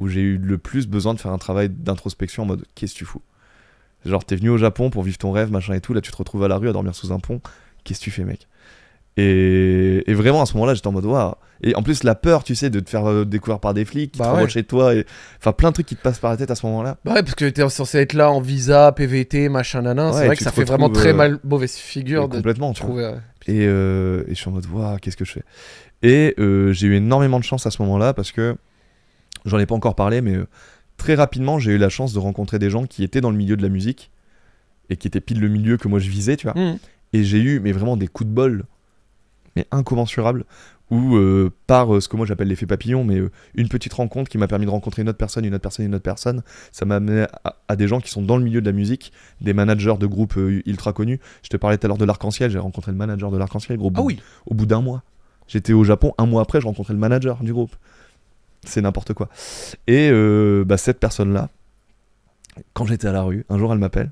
où j'ai eu le plus besoin de faire un travail d'introspection en mode qu'est-ce que tu fous Genre, t'es venu au Japon pour vivre ton rêve, machin et tout. Là, tu te retrouves à la rue à dormir sous un pont. Qu'est-ce que tu fais, mec et, vraiment, à ce moment-là, j'étais en mode waouh. Et en plus, la peur, tu sais, de te faire euh, découvrir par des flics, qui bah te chez toi, et enfin plein de trucs qui te passent par la tête à ce moment-là. Bah ouais, parce que t'es censé être là en visa, PVT, machin, nanan. c'est vrai que ça fait vraiment très euh, mal, mauvaise figure. complètement, tu trouver, vois. Euh, et, je suis en mode waouh, qu'est-ce que je fais Et j'ai eu énormément de chance à ce moment-là parce que j'en ai pas encore parlé, mais très rapidement, j'ai eu la chance de rencontrer des gens qui étaient dans le milieu de la musique et qui étaient pile le milieu que moi je visais, tu vois. Hmm. Et j'ai eu, mais vraiment des coups de bol, mais incommensurables, ou euh, par euh, ce que moi j'appelle l'effet papillon, mais euh, une petite rencontre qui m'a permis de rencontrer une autre personne, une autre personne, une autre personne, ça m'a amené à, des gens qui sont dans le milieu de la musique, des managers de groupes ultra connus. Je te parlais tout à l'heure de l'arc-en-ciel, j'ai rencontré le manager de l'arc-en-ciel, ah au bout d'un mois. J'étais au Japon, un mois après, je rencontrais le manager du groupe c'est n'importe quoi. Et euh, bah, cette personne-là, quand j'étais à la rue, un jour elle m'appelle.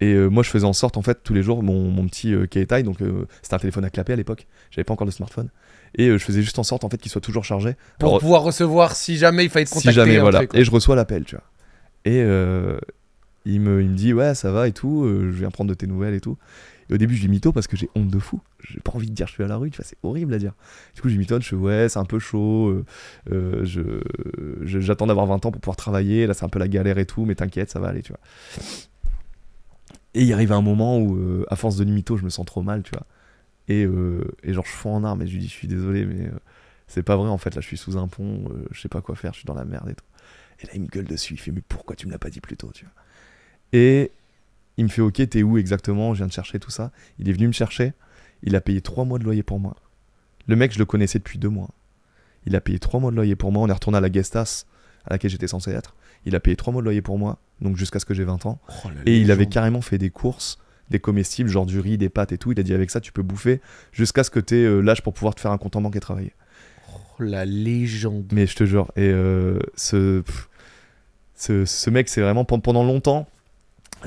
Et euh, moi je faisais en sorte, en fait, tous les jours, mon, mon petit euh, k donc euh, c'était un téléphone à clapet à l'époque, j'avais pas encore de smartphone. Et je faisais juste en sorte, en fait, qu'il soit toujours chargé. Pour pouvoir recevoir si jamais il fallait être contacter. Si jamais, voilà. et je reçois l'appel, tu vois. Et il me, il, me, dit, ouais, ça va et tout, je viens prendre de tes nouvelles et tout au début, je lui mytho parce que j'ai honte de fou. J'ai pas envie de dire je suis à la rue, tu c'est horrible à dire. Du coup, je lui mytho. je fais ouais, c'est un peu chaud, euh, euh j'attends d'avoir 20 ans pour pouvoir travailler, là c'est un peu la galère et tout, mais t'inquiète, ça va aller, tu vois. Et il arrive un moment où, euh, à force de mytho, je me sens trop mal, tu vois. Et, euh, et genre, je fonds en arme. et je lui dis, je suis désolé, mais c'est pas vrai en fait, là je suis sous un pont, je sais pas quoi faire, je suis dans la merde et tout. Et là, il me gueule dessus, il fait, mais pourquoi tu me l'as pas dit plus tôt, tu vois. Et il me fait Ok, t'es où exactement Je viens de chercher tout ça. Il est venu me chercher. Il a payé trois mois de loyer pour moi. Le mec, je le connaissais depuis deux mois. Il a payé trois mois de loyer pour moi. On est retourné à la Gestas, à laquelle j'étais censé être. Il a payé trois mois de loyer pour moi, donc jusqu'à ce que j'ai 20 ans. Oh, et il avait carrément fait des courses, des comestibles, genre du riz, des pâtes et tout. Il a dit avec ça, tu peux bouffer jusqu'à ce que tu euh, l'âge pour pouvoir te faire un compte en banque et travailler. Oh, la légende. Mais je te jure, et euh, ce, ce, ce mec, c'est vraiment pendant longtemps,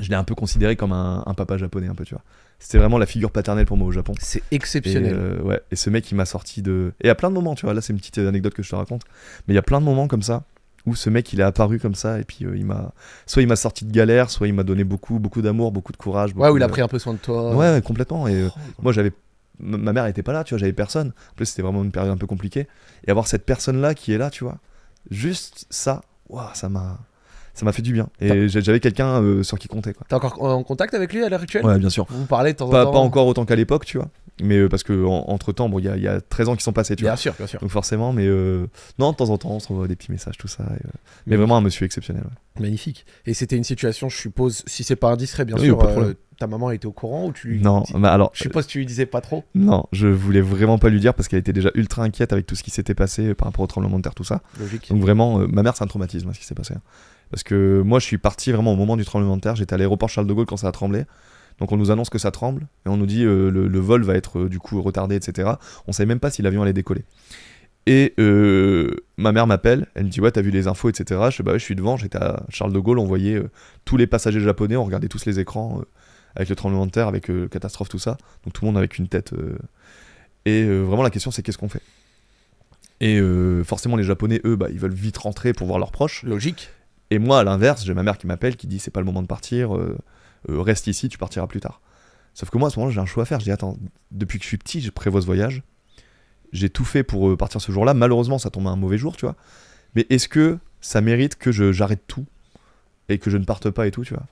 je l'ai un peu considéré comme un, papa japonais un peu tu vois c'était vraiment la figure paternelle pour moi au Japon c'est exceptionnel et, euh, ouais et ce mec il m'a sorti de et à plein de moments tu vois là c'est une petite anecdote que je te raconte mais il y a plein de moments comme ça où ce mec il est apparu comme ça et puis euh, il m'a soit il m'a sorti de galère soit il m'a donné beaucoup beaucoup d'amour beaucoup de courage ouais où il a pris un peu soin de toi ouais, complètement et euh, oh, moi j'avais ma mère était pas là tu vois j'avais personne en plus c'était vraiment une période un peu compliquée et avoir cette personne là qui est là tu vois juste ça ça m'a ça m'a fait du bien. Et j'avais quelqu'un euh, sur qui compter. T'es encore en contact avec lui à l'heure actuelle Ouais, bien sûr. Vous parlez de temps pas, en temps Pas encore autant qu'à l'époque, tu vois. Mais euh, parce que entre temps, bon, il y, a 13 ans qui sont passés, tu vois. Bien sûr, bien sûr. Donc forcément, mais euh, non, de temps en temps, on se renvoie des petits messages, tout ça. mais vraiment un monsieur exceptionnel. Magnifique. Et c'était une situation, je suppose, si c'est pas indiscret, bien sûr. ta maman était au courant ou tu lui Non, mais bah, alors. Je suppose que tu lui disais pas trop. Non, je voulais vraiment pas lui dire parce qu'elle était déjà ultra inquiète avec tout ce qui s'était passé par rapport au tremblement de terre, tout ça. Logique. Donc vraiment, ma mère, c'est un traumatisme hein, ce qui s'est passé. Hein. Parce que moi, je suis parti vraiment au moment du tremblement de terre. J'étais à l'aéroport Charles de Gaulle quand ça a tremblé. Donc on nous annonce que ça tremble et on nous dit euh, le, vol va être euh, du coup retardé, etc. On savait même pas si l'avion allait décoller. Et euh, ma mère m'appelle, elle me dit ouais t'as vu les infos, etc. Bah je suis devant, j'étais à Charles de Gaulle, on voyait tous les passagers japonais, on regardait tous les écrans avec le tremblement de terre, avec catastrophe tout ça. Donc tout le monde avec une tête. Et vraiment la question c'est qu'est-ce qu'on fait. Et forcément les japonais eux bah, ils veulent vite rentrer pour voir leurs proches. Logique. Et moi, à l'inverse, j'ai ma mère qui m'appelle, qui dit c'est pas le moment de partir, euh, euh, reste ici, tu partiras plus tard. Sauf que moi, à ce moment j'ai un choix à faire. Je dis attends, depuis que je suis petit, je prévois ce voyage. J'ai tout fait pour euh, partir ce jour-là. Malheureusement, ça tombe à un mauvais jour, tu vois. Mais est-ce que ça mérite que j'arrête tout et que je ne parte pas et tout, tu vois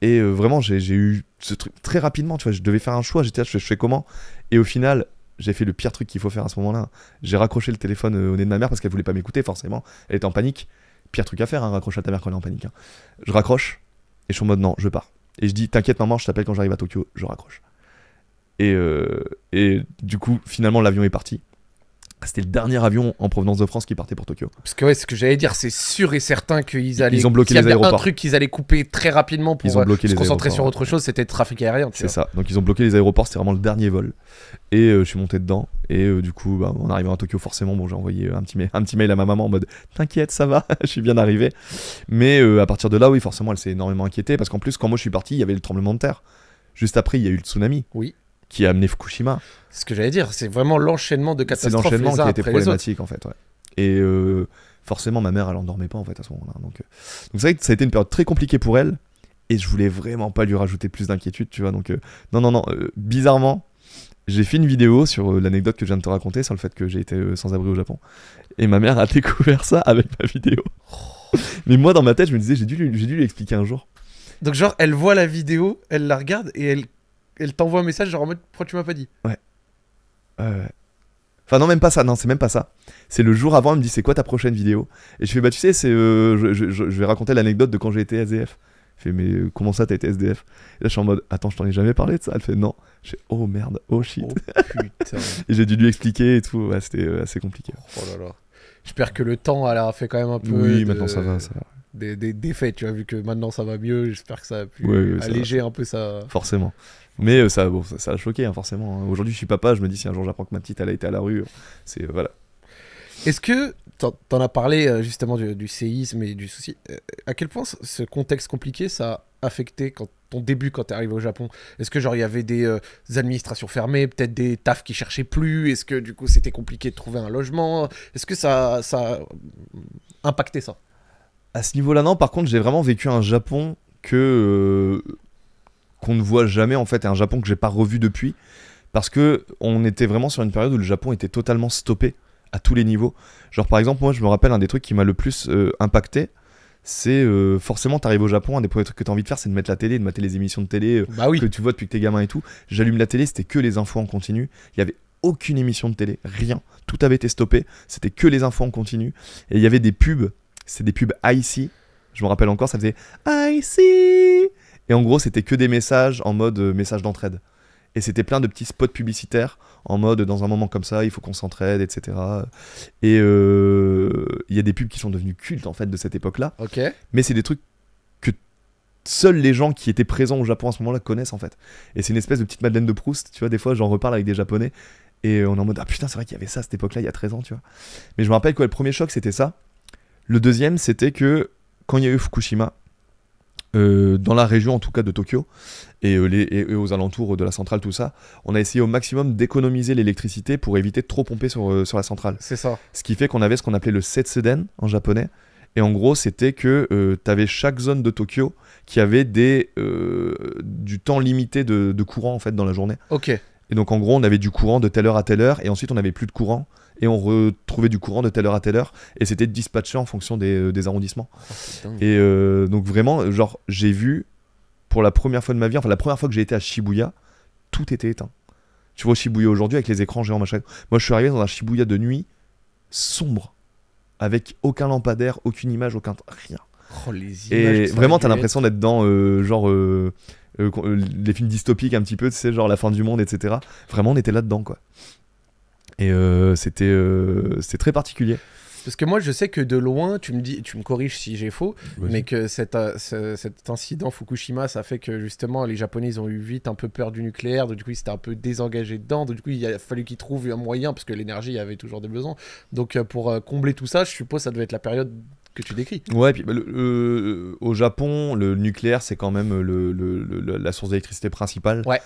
Et vraiment, j'ai eu ce truc très rapidement, tu vois. Je devais faire un choix. J'étais je, je fais comment Et au final, j'ai fait le pire truc qu'il faut faire à ce moment-là. J'ai raccroché le téléphone au nez de ma mère parce qu'elle voulait pas m'écouter, forcément. Elle était en panique. Pire truc à faire, hein, raccroche à ta mère quand elle est en panique. Hein. Je raccroche, et je suis en mode non, je pars. Et je dis, t'inquiète maman, je t'appelle quand j'arrive à Tokyo, je raccroche. Et, euh, et du coup, finalement, l'avion est parti. Ah, c'était le dernier avion en provenance de France qui partait pour Tokyo. Parce que ouais, ce que j'allais dire, c'est sûr et certain qu'ils allaient. Ils ont bloqué y les aéroports. un truc qu'ils allaient couper très rapidement pour euh, se concentrer sur autre chose, c'était le trafic aérien. C'est ça. Donc ils ont bloqué les aéroports, c'était vraiment le dernier vol. Et euh, je suis monté dedans. Et euh, du coup, bah, en arrivant à Tokyo, forcément, bon, j'ai envoyé un petit, un petit mail à ma maman en mode T'inquiète, ça va, je suis bien arrivé. Mais à partir de là, oui, forcément, elle s'est énormément inquiétée parce qu'en plus, quand moi je suis parti, il y avait le tremblement de terre. Juste après, il y a eu le tsunami. Oui qui a amené Fukushima. ce que j'allais dire, c'est vraiment l'enchaînement de catastrophes. C'est l'enchaînement qui a été problématique en fait. Ouais. Et euh, forcément, ma mère, elle n'endormait pas en fait à ce moment-là. Hein, euh. Donc, c'est vrai que ça a été une période très compliquée pour elle. Et je voulais vraiment pas lui rajouter plus d'inquiétude, tu vois. Donc, euh. non, non, non. bizarrement, j'ai fait une vidéo sur l'anecdote que je viens de te raconter, sur le fait que j'ai été sans-abri au Japon. Et ma mère a découvert ça avec ma vidéo. Mais moi, dans ma tête, je me disais, j'ai dû, dû lui expliquer un jour. Donc, genre, elle voit la vidéo, elle la regarde et elle elle t'envoie un message genre en mode pourquoi tu m'as pas dit Ouais. Enfin non même pas ça, non c'est même pas ça. C'est le jour avant, elle me dit c'est quoi ta prochaine vidéo Et je fais bah tu sais c'est euh, je, je, vais raconter l'anecdote de quand j'ai été SDF. Je fais mais comment ça t'as été SDF Et là je suis en mode attends je t'en ai jamais parlé de ça. Elle fait non. Je fais oh merde, oh shit. Oh, putain. et j'ai dû lui expliquer et tout, c'était euh, assez compliqué. Oh là là. J'espère que le temps elle a fait quand même un peu. Oui maintenant ça va, Des, des, tu vois, vu que maintenant ça va mieux, j'espère que ça a pu alléger un peu ça. Forcément. Mais euh, ça, ça, a choqué, hein, forcément. Hein. Aujourd'hui, je suis papa, je me dis si un jour j'apprends que ma petite, elle a été à la rue, c'est. Euh, voilà. Est-ce que. T'en as parlé euh, justement du, séisme et du souci. à quel point ce contexte compliqué, ça a affecté quand ton début quand t'es arrivé au Japon Est-ce que genre il y avait des, administrations fermées, peut-être des tafs qui cherchaient plus Est-ce que du coup c'était compliqué de trouver un logement Est-ce que ça, ça a impacté ça À ce niveau-là, non. Par contre, j'ai vraiment vécu un Japon que qu'on ne voit jamais en fait, et un Japon que j'ai pas revu depuis, parce que on était vraiment sur une période où le Japon était totalement stoppé à tous les niveaux. Genre par exemple, moi je me rappelle un des trucs qui m'a le plus euh, impacté, c'est euh, forcément t'arrives au Japon, un des premiers trucs que t'as envie de faire, c'est de mettre la télé, de mater les émissions de télé euh, bah que tu vois depuis que t'es gamin et tout. J'allume la télé, c'était que les infos en continu. Il y avait aucune émission de télé, rien. Tout avait été stoppé, c'était que les infos en continu. Et il y avait des pubs, c'est des pubs IC. Je me rappelle encore, ça faisait IC et en gros, c'était que des messages en mode euh, message d'entraide. Et c'était plein de petits spots publicitaires en mode dans un moment comme ça, il faut qu'on s'entraide, etc. Et euh, il y a des pubs qui sont devenues cultes en fait de cette époque-là. Mais c'est des trucs que seuls les gens qui étaient présents au Japon à ce moment-là connaissent en fait. Et c'est une espèce de petite Madeleine de Proust, tu vois. Des fois, j'en reparle avec des Japonais et on est en mode ah putain, c'est vrai qu'il y avait ça à cette époque-là, il y a 13 ans, tu vois. Mais je me rappelle quoi, le premier choc c'était ça. Le deuxième c'était que quand il y a eu Fukushima, euh, dans la région en tout cas de Tokyo et, euh, les, aux alentours de la centrale, tout ça, on a essayé au maximum d'économiser l'électricité pour éviter de trop pomper sur, euh, la centrale. C'est ça. Ce qui fait qu'on avait ce qu'on appelait le set-seden en japonais. Et en gros, c'était que tu avais chaque zone de Tokyo qui avait des, du temps limité de, de, courant en fait dans la journée. Ok. Et donc en gros, on avait du courant de telle heure à telle heure et ensuite on n'avait plus de courant et on retrouvait du courant de telle heure à telle heure et c'était dispatché en fonction des, euh, arrondissements. Oh, et euh, donc vraiment, genre j'ai vu pour la première fois de ma vie, enfin la première fois que j'ai été à Shibuya, tout était éteint. Tu vois Shibuya aujourd'hui avec les écrans géants machin. Moi je suis arrivé dans un Shibuya de nuit sombre avec aucun lampadaire, aucune image, aucun rien. Oh, les et vraiment t'as l'impression d'être dans euh, genre les films dystopiques un petit peu, tu sais genre la fin du monde etc. Vraiment on était là dedans quoi. Et euh, c'était euh, c'est très particulier. Parce que moi, je sais que de loin, tu me dis, tu me corriges si j'ai faux, mais que cet, euh, cet incident Fukushima, ça fait que justement, les Japonais, ils ont eu vite un peu peur du nucléaire, donc du coup, ils un peu désengagés dedans, donc du coup, il a fallu qu'ils trouvent un moyen, parce que l'énergie, il y avait toujours des besoins. Donc, pour combler tout ça, je suppose, ça devait être la période que tu décris. Ouais, puis bah, au Japon, le nucléaire, c'est quand même le, la source d'électricité principale. Ouais.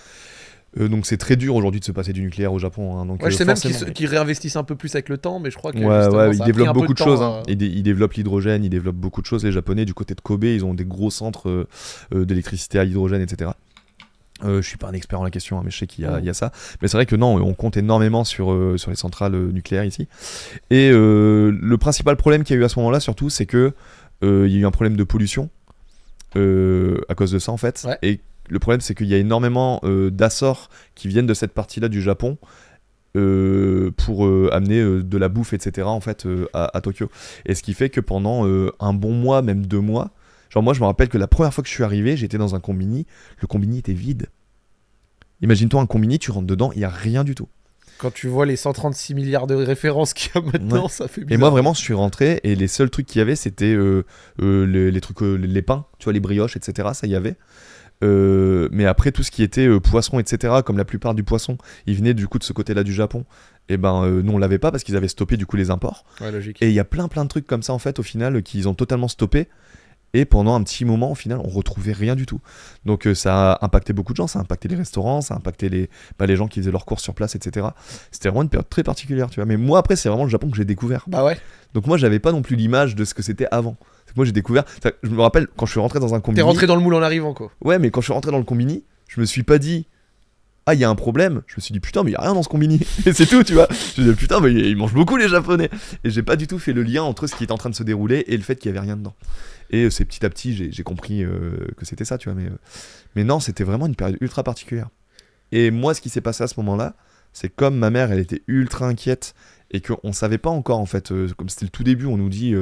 Euh, donc c'est très dur aujourd'hui de se passer du nucléaire au Japon. Hein, donc, je euh, sais même qu'ils réinvestissent un peu plus avec le temps, mais je crois que ouais, développent beaucoup de choses. Hein. Euh. Ils, développent l'hydrogène, ils développent beaucoup de choses. Les Japonais du côté de Kobe, ils ont des gros centres d'électricité à l'hydrogène, etc. Euh, je suis pas un expert en la question, hein, mais je sais qu'il mm. y, a ça. Mais c'est vrai que non, on compte énormément sur, sur les centrales nucléaires ici. Et le principal problème qu'il y a eu à ce moment-là, surtout, c'est que il y a eu un problème de pollution à cause de ça en fait, et le problème, c'est qu'il y a énormément euh, d'assorts qui viennent de cette partie-là du Japon. Euh, pour euh, amener de la bouffe, etc. en fait à, Tokyo. Et ce qui fait que pendant un bon mois, même deux mois, genre moi je me rappelle que la première fois que je suis arrivé, j'étais dans un combini, le combini était vide. Imagine-toi un combini, tu rentres dedans, il n'y a rien du tout. Quand tu vois les 136 milliards de références qu'il y a maintenant, ça fait bizarre. Et moi vraiment, je suis rentré et les seuls trucs qu'il y avait, c'était les, les, trucs, les pains, tu vois, les brioches, etc. Ça y avait. Euh, mais après, tout ce qui était euh, poisson, etc., comme la plupart du poisson, il venait du coup de ce côté-là du Japon. Et eh ben, non, euh, nous, on l'avait pas parce qu'ils avaient stoppé du coup les imports. Et il y a plein, plein de trucs comme ça, en fait, au final, qu'ils ont totalement stoppé. Et pendant un petit moment, au final, on retrouvait rien du tout. Donc euh, ça a impacté beaucoup de gens, ça a impacté les restaurants, ça a impacté les, bah, les gens qui faisaient leurs courses sur place, etc. C'était vraiment une période très particulière, tu vois. Mais moi, après, c'est vraiment le Japon que j'ai découvert. Bah ouais. Donc moi, j'avais pas non plus l'image de ce que c'était avant. Moi, j'ai découvert. Je me rappelle quand je suis rentré dans un combini. T'es rentré dans le moule en arrivant, quoi. Ouais, mais quand je suis rentré dans le combini, je me suis pas dit ah, il y a un problème. Je me suis dit, putain, mais il n'y a rien dans ce combini. Et c'est tout, tu vois. Je me suis dit, putain, mais ils mangent beaucoup les Japonais. Et j'ai pas du tout fait le lien entre ce qui était en train de se dérouler et le fait qu'il y avait rien dedans. Et euh, c'est petit à petit, j'ai compris euh, que c'était ça, tu vois. Mais, euh, mais non, c'était vraiment une période ultra particulière. Et moi, ce qui s'est passé à ce moment-là, c'est comme ma mère, elle était ultra inquiète et qu'on ne savait pas encore, en fait, comme c'était le tout début, on nous dit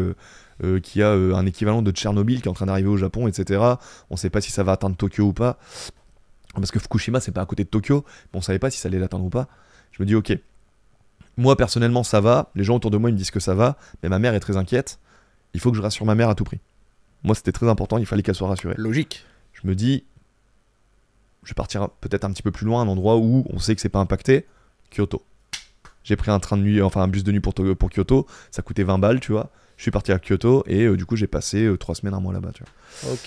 qu'il y a un équivalent de Tchernobyl qui est en train d'arriver au Japon, etc. On ne sait pas si ça va atteindre Tokyo ou pas. Parce que Fukushima, c'est pas à côté de Tokyo, on ne savait pas si ça allait l'atteindre ou pas. Je me dis, ok, moi personnellement, ça va, les gens autour de moi, ils me disent que ça va, mais ma mère est très inquiète, il faut que je rassure ma mère à tout prix. Moi, c'était très important, il fallait qu'elle soit rassurée. Logique. Je me dis, je vais partir peut-être un petit peu plus loin, un endroit où on sait que c'est pas impacté, Kyoto. J'ai pris un train de nuit, enfin un bus de nuit pour, pour Kyoto, ça coûtait 20 balles, tu vois je suis parti à Kyoto et euh, du coup j'ai passé euh, trois semaines, un mois là-bas. Tu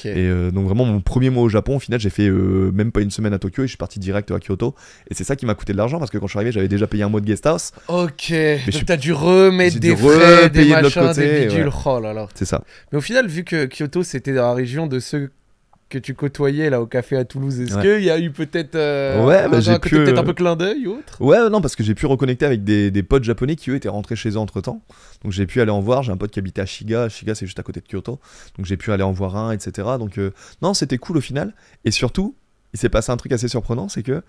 Et euh, donc vraiment mon premier mois au Japon, au final j'ai fait même pas une semaine à Tokyo et je suis parti direct à Kyoto. Et c'est ça qui m'a coûté de l'argent parce que quand je suis arrivé j'avais déjà payé un mois de guest house. Ok. Mais donc suis... t'as dû remettre des dû frais, des machins, des bidules. Oh là C'est ça. Mais au final vu que Kyoto c'était dans la région de ceux que tu côtoyais là au café à Toulouse, est-ce que qu'il y a eu peut-être euh, ouais, un bah, euh, peu clin d'œil ou autre Ouais, non, parce que j'ai pu reconnecter avec des, potes japonais qui eux étaient rentrés chez eux entre temps. Donc j'ai pu aller en voir. J'ai un pote qui habitait à Shiga. Shiga, c'est juste à côté de Kyoto. Donc j'ai pu aller en voir un, etc. Donc euh, non, c'était cool au final. Et surtout, il s'est passé un truc assez surprenant c'est que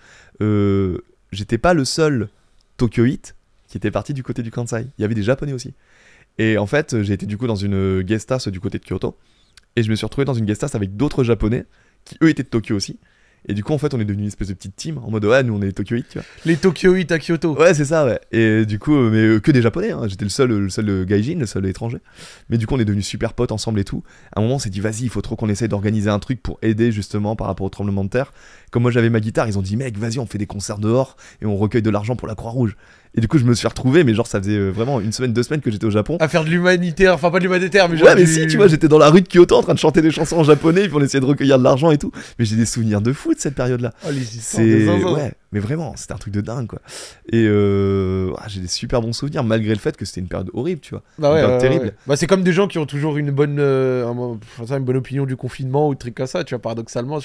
j'étais pas le seul Tokyoïte qui était parti du côté du Kansai. Il y avait des Japonais aussi. Et en fait, j'ai été du coup dans une guest house du côté de Kyoto. Et je me suis retrouvé dans une guest avec d'autres japonais qui eux étaient de Tokyo aussi. Et du coup, en fait, on est devenu une espèce de petite team en mode, ouais, nous on est les tu vois. Les Tokyoïtes à Kyoto. Ouais, c'est ça, ouais. Et du coup, euh, mais euh, que des Japonais, hein. j'étais le seul, le seul euh, gaijin, le seul étranger. Mais du coup, on est devenus super potes ensemble et tout. À un moment, on s'est dit, vas-y, il faut trop qu'on essaye d'organiser un truc pour aider justement par rapport au tremblement de terre. Comme moi j'avais ma guitare, ils ont dit, mec, vas-y, on fait des concerts dehors et on recueille de l'argent pour la Croix-Rouge. Et du coup, je me suis retrouvé, mais genre, ça faisait euh, vraiment une semaine, deux semaines que j'étais au Japon. À faire de l'humanitaire, enfin pas de l'humanitaire, mais genre. Ouais, mais si, tu vois, j'étais dans la rue de Kyoto en train de chanter des chansons en japonais, puis on essayait de recueillir de l'argent et tout. Mais j'ai des souvenirs de fou de cette période-là. Oh, les C'est. Ouais. Mais vraiment, c'était un truc de dingue, quoi. Et euh, ah, j'ai des super bons souvenirs, malgré le fait que c'était une période horrible, tu vois. Bah terrible. Bah, c'est comme des gens qui ont toujours une bonne, euh, une bonne opinion du confinement ou des trucs comme ça, tu vois. Paradoxalement,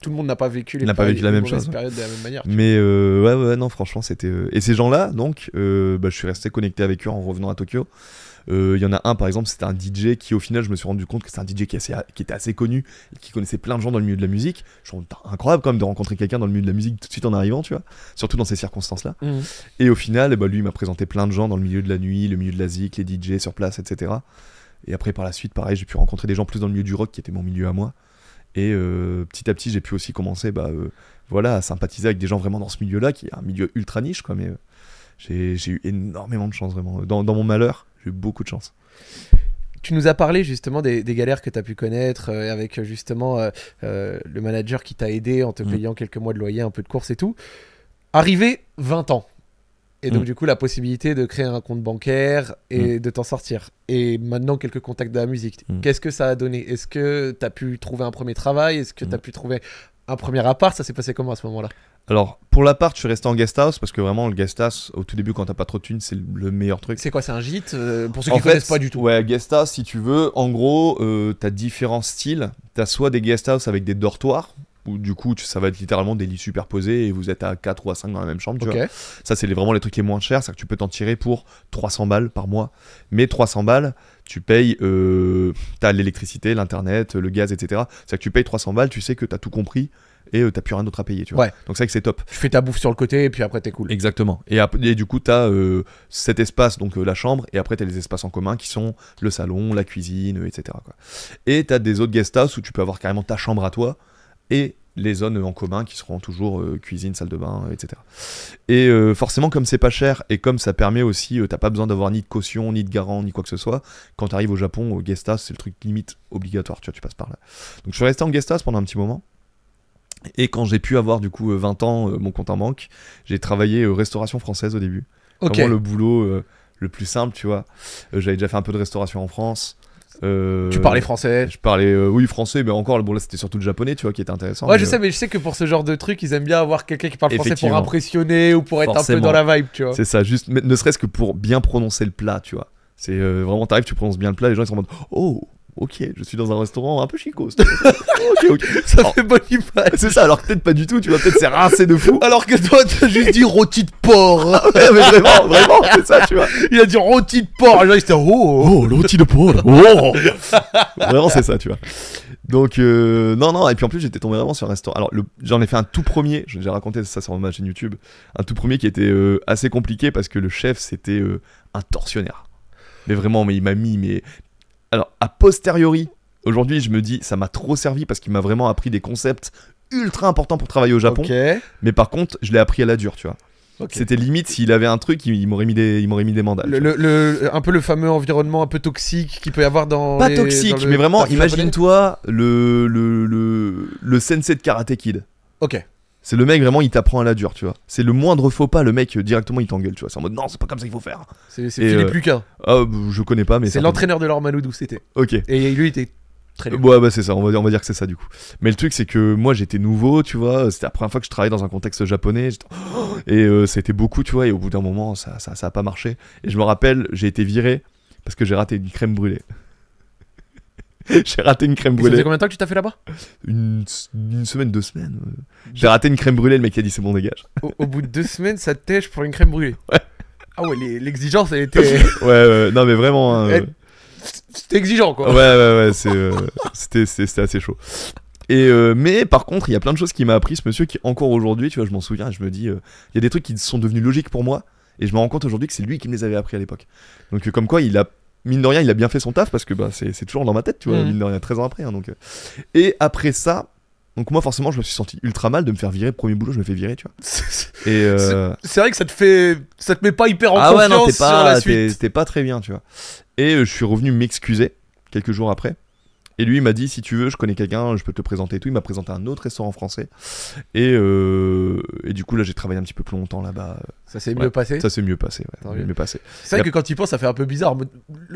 tout le monde n'a pas vécu les n'a pas vécu la même chose. de la même manière. Mais euh, ouais, non, franchement, c'était. Et ces gens-là, donc, bah, je suis resté connecté avec eux en revenant à Tokyo. Il euh, y en a un, par exemple, c'était un DJ qui, au final, je me suis rendu compte que c'est un DJ qui, était assez connu, qui connaissait plein de gens dans le milieu de la musique. Je trouve incroyable quand même de rencontrer quelqu'un dans le milieu de la musique tout de suite en arrivant, tu vois, surtout dans ces circonstances-là. Mmh. Et au final, eh ben, lui, il m'a présenté plein de gens dans le milieu de la nuit, le milieu de la zik, les DJ sur place, etc. Et après, par la suite, pareil, j'ai pu rencontrer des gens plus dans le milieu du rock qui était mon milieu à moi. Et euh, petit à petit, j'ai pu aussi commencer bah, euh, voilà, à sympathiser avec des gens vraiment dans ce milieu-là, qui est un milieu ultra niche, quoi. Mais j'ai eu énormément de chance, vraiment. dans mon malheur, j'ai beaucoup de chance. Tu nous as parlé justement des, galères que tu as pu connaître euh, avec euh, justement euh, le manager qui t'a aidé en te mm. payant quelques mois de loyer, un peu de course et tout. Arrivé 20 ans. Et donc, mm. du coup, la possibilité de créer un compte bancaire et mm. de t'en sortir. Et maintenant, quelques contacts de la musique. Qu'est-ce que ça a donné Est-ce que tu as pu trouver un premier travail Est-ce que tu as pu trouver un premier appart Ça s'est passé comment à ce moment-là alors, pour la je suis resté en guest house parce que vraiment, le guest house, au tout début, quand t'as pas trop de thunes, c'est le meilleur truc. C'est quoi C'est un gîte euh, Pour ceux qui connaissent pas du tout. Ouais, guest house, si tu veux. En gros, euh, t'as différents styles. T'as soit des guest house avec des dortoirs. Où, du coup, ça va être littéralement des lits superposés et vous êtes à 4 ou à 5 dans la même chambre. ça, c'est vraiment les trucs les moins chers C'est-à-dire que tu peux t'en tirer pour 300 balles par mois. Mais 300 balles, tu payes. Euh, t'as l'électricité, l'internet, le gaz, etc. C'est-à-dire que tu payes 300 balles, tu sais que t'as tout compris et euh, t'as plus rien d'autre à payer, tu vois. Donc c'est vrai que c'est top. Tu fais ta bouffe sur le côté et puis après t'es cool. Exactement. Et, du coup, t'as euh, cet espace, donc euh, la chambre, et après t'as les espaces en commun qui sont le salon, la cuisine, etc. Et t'as des autres guest house où tu peux avoir carrément ta chambre à toi et les zones en commun qui seront toujours cuisine, salle de bain, etc. Et forcément, comme c'est pas cher et comme ça permet aussi, t'as pas besoin d'avoir ni de caution, ni de garant, ni quoi que ce soit. Quand t'arrives au Japon, au guest c'est le truc limite obligatoire, tu vois, tu passes par là. Donc je suis resté en guestas pendant un petit moment. Et quand j'ai pu avoir du coup 20 euh, ans, euh, mon compte en banque, j'ai travaillé euh, restauration française au début. ok le boulot le plus simple, tu vois. J'avais déjà fait un peu de restauration en France. tu parlais français Je parlais, oui, français, mais encore, bon, là c'était surtout le japonais, tu vois, qui était intéressant. Ouais, je sais, mais je sais que pour ce genre de truc, ils aiment bien avoir quelqu'un qui parle français pour impressionner ou pour être un peu dans la vibe, tu vois. C'est ça, juste, ne serait-ce que pour bien prononcer le plat, tu vois. C'est vraiment, t'arrives, tu prononces bien le plat, les gens ils sont en mode, oh Ok, je suis dans un restaurant un peu chicos. ok, ok. Ça fait bonne image. C'est ça, alors peut-être pas du tout, tu vois, peut-être c'est rincé de fou. Alors que toi, t'as juste dit rôti de porc. Ah mais vraiment, vraiment, c'est ça, tu vois. Il a dit rôti de porc. Genre, il était oh, oh, rôti de porc. Oh. vraiment, c'est ça, tu vois. Donc, euh, non, non, et puis en plus, j'étais tombé vraiment sur un restaurant. Alors, j'en ai fait un tout premier, j'ai raconté ça sur ma chaîne YouTube. Un tout premier qui était euh, assez compliqué parce que le chef, c'était euh, un tortionnaire. Mais vraiment, mais il m'a mis mais alors, a posteriori, aujourd'hui, je me dis, ça m'a trop servi parce qu'il m'a vraiment appris des concepts ultra importants pour travailler au Japon. Mais par contre, je l'ai appris à la dure, tu vois. C'était limite s'il avait un truc, il, m'aurait mis des, il m'aurait des mandats. un peu le fameux environnement un peu toxique qu'il peut y avoir dans. Pas toxique, mais vraiment, imagine-toi le, le, le, le sensei de Karate Kid. Ok. C'est le mec vraiment, il t'apprend à la dure, tu vois. C'est le moindre faux pas, le mec euh, directement il t'engueule, tu vois. C'est en mode non, c'est pas comme ça qu'il faut faire. C'est Philippe euh... Lucas. Ah, bah, je connais pas, mais c'est l'entraîneur de Maloudou, c'était. Ok. Et lui, il était très. Ouais, bah c'est ça. On va dire, dire que c'est ça du coup. Mais le truc, c'est que moi, j'étais nouveau, tu vois. C'était la première fois que je travaillais dans un contexte japonais. Oh, et euh, c'était beaucoup, tu vois. Et au bout d'un moment, ça, ça, ça a pas marché. Et je me rappelle, j'ai été viré parce que j'ai raté une crème brûlée. J'ai raté une crème brûlée. Ça fait combien de temps que tu t'as fait là-bas une, semaine, deux semaines. J'ai raté une crème brûlée, le mec a dit c'est bon, dégage. Au, bout de deux semaines, ça te tèche pour une crème brûlée. Ah ouais, l'exigence, elle était. ouais, ouais, non mais vraiment. C'était hein, eh, exigeant quoi. Ouais, ouais, ouais, euh, c'était assez chaud. Et euh, mais par contre, il y a plein de choses qui m'a appris ce monsieur qui encore aujourd'hui, tu vois, je m'en souviens, je me dis, euh, il y a des trucs qui sont devenus logiques pour moi. Et je me rends compte aujourd'hui que c'est lui qui me les avait appris à l'époque. Donc, comme quoi, il a mine de rien, il a bien fait son taf parce que bah, c'est toujours dans ma tête, tu vois, mm. mine de rien, 13 ans après. Hein, donc. Euh. Et après ça, donc moi forcément je me suis senti ultra mal de me faire virer premier boulot je me fais virer tu vois. Euh, c'est vrai que ça te fait ça te met pas hyper en ah confiance pas, pas très bien tu vois. Et euh, je suis revenu m'excuser quelques jours après et lui, il m'a dit si tu veux, je connais quelqu'un, je peux te présenter tout. Il m'a présenté un autre restaurant français. Et, euh, et du coup, là, j'ai travaillé un petit peu plus longtemps là-bas. Ça s'est mieux passé Ça s'est mieux passé. passé. C'est vrai que quand tu pense, ça fait un peu bizarre.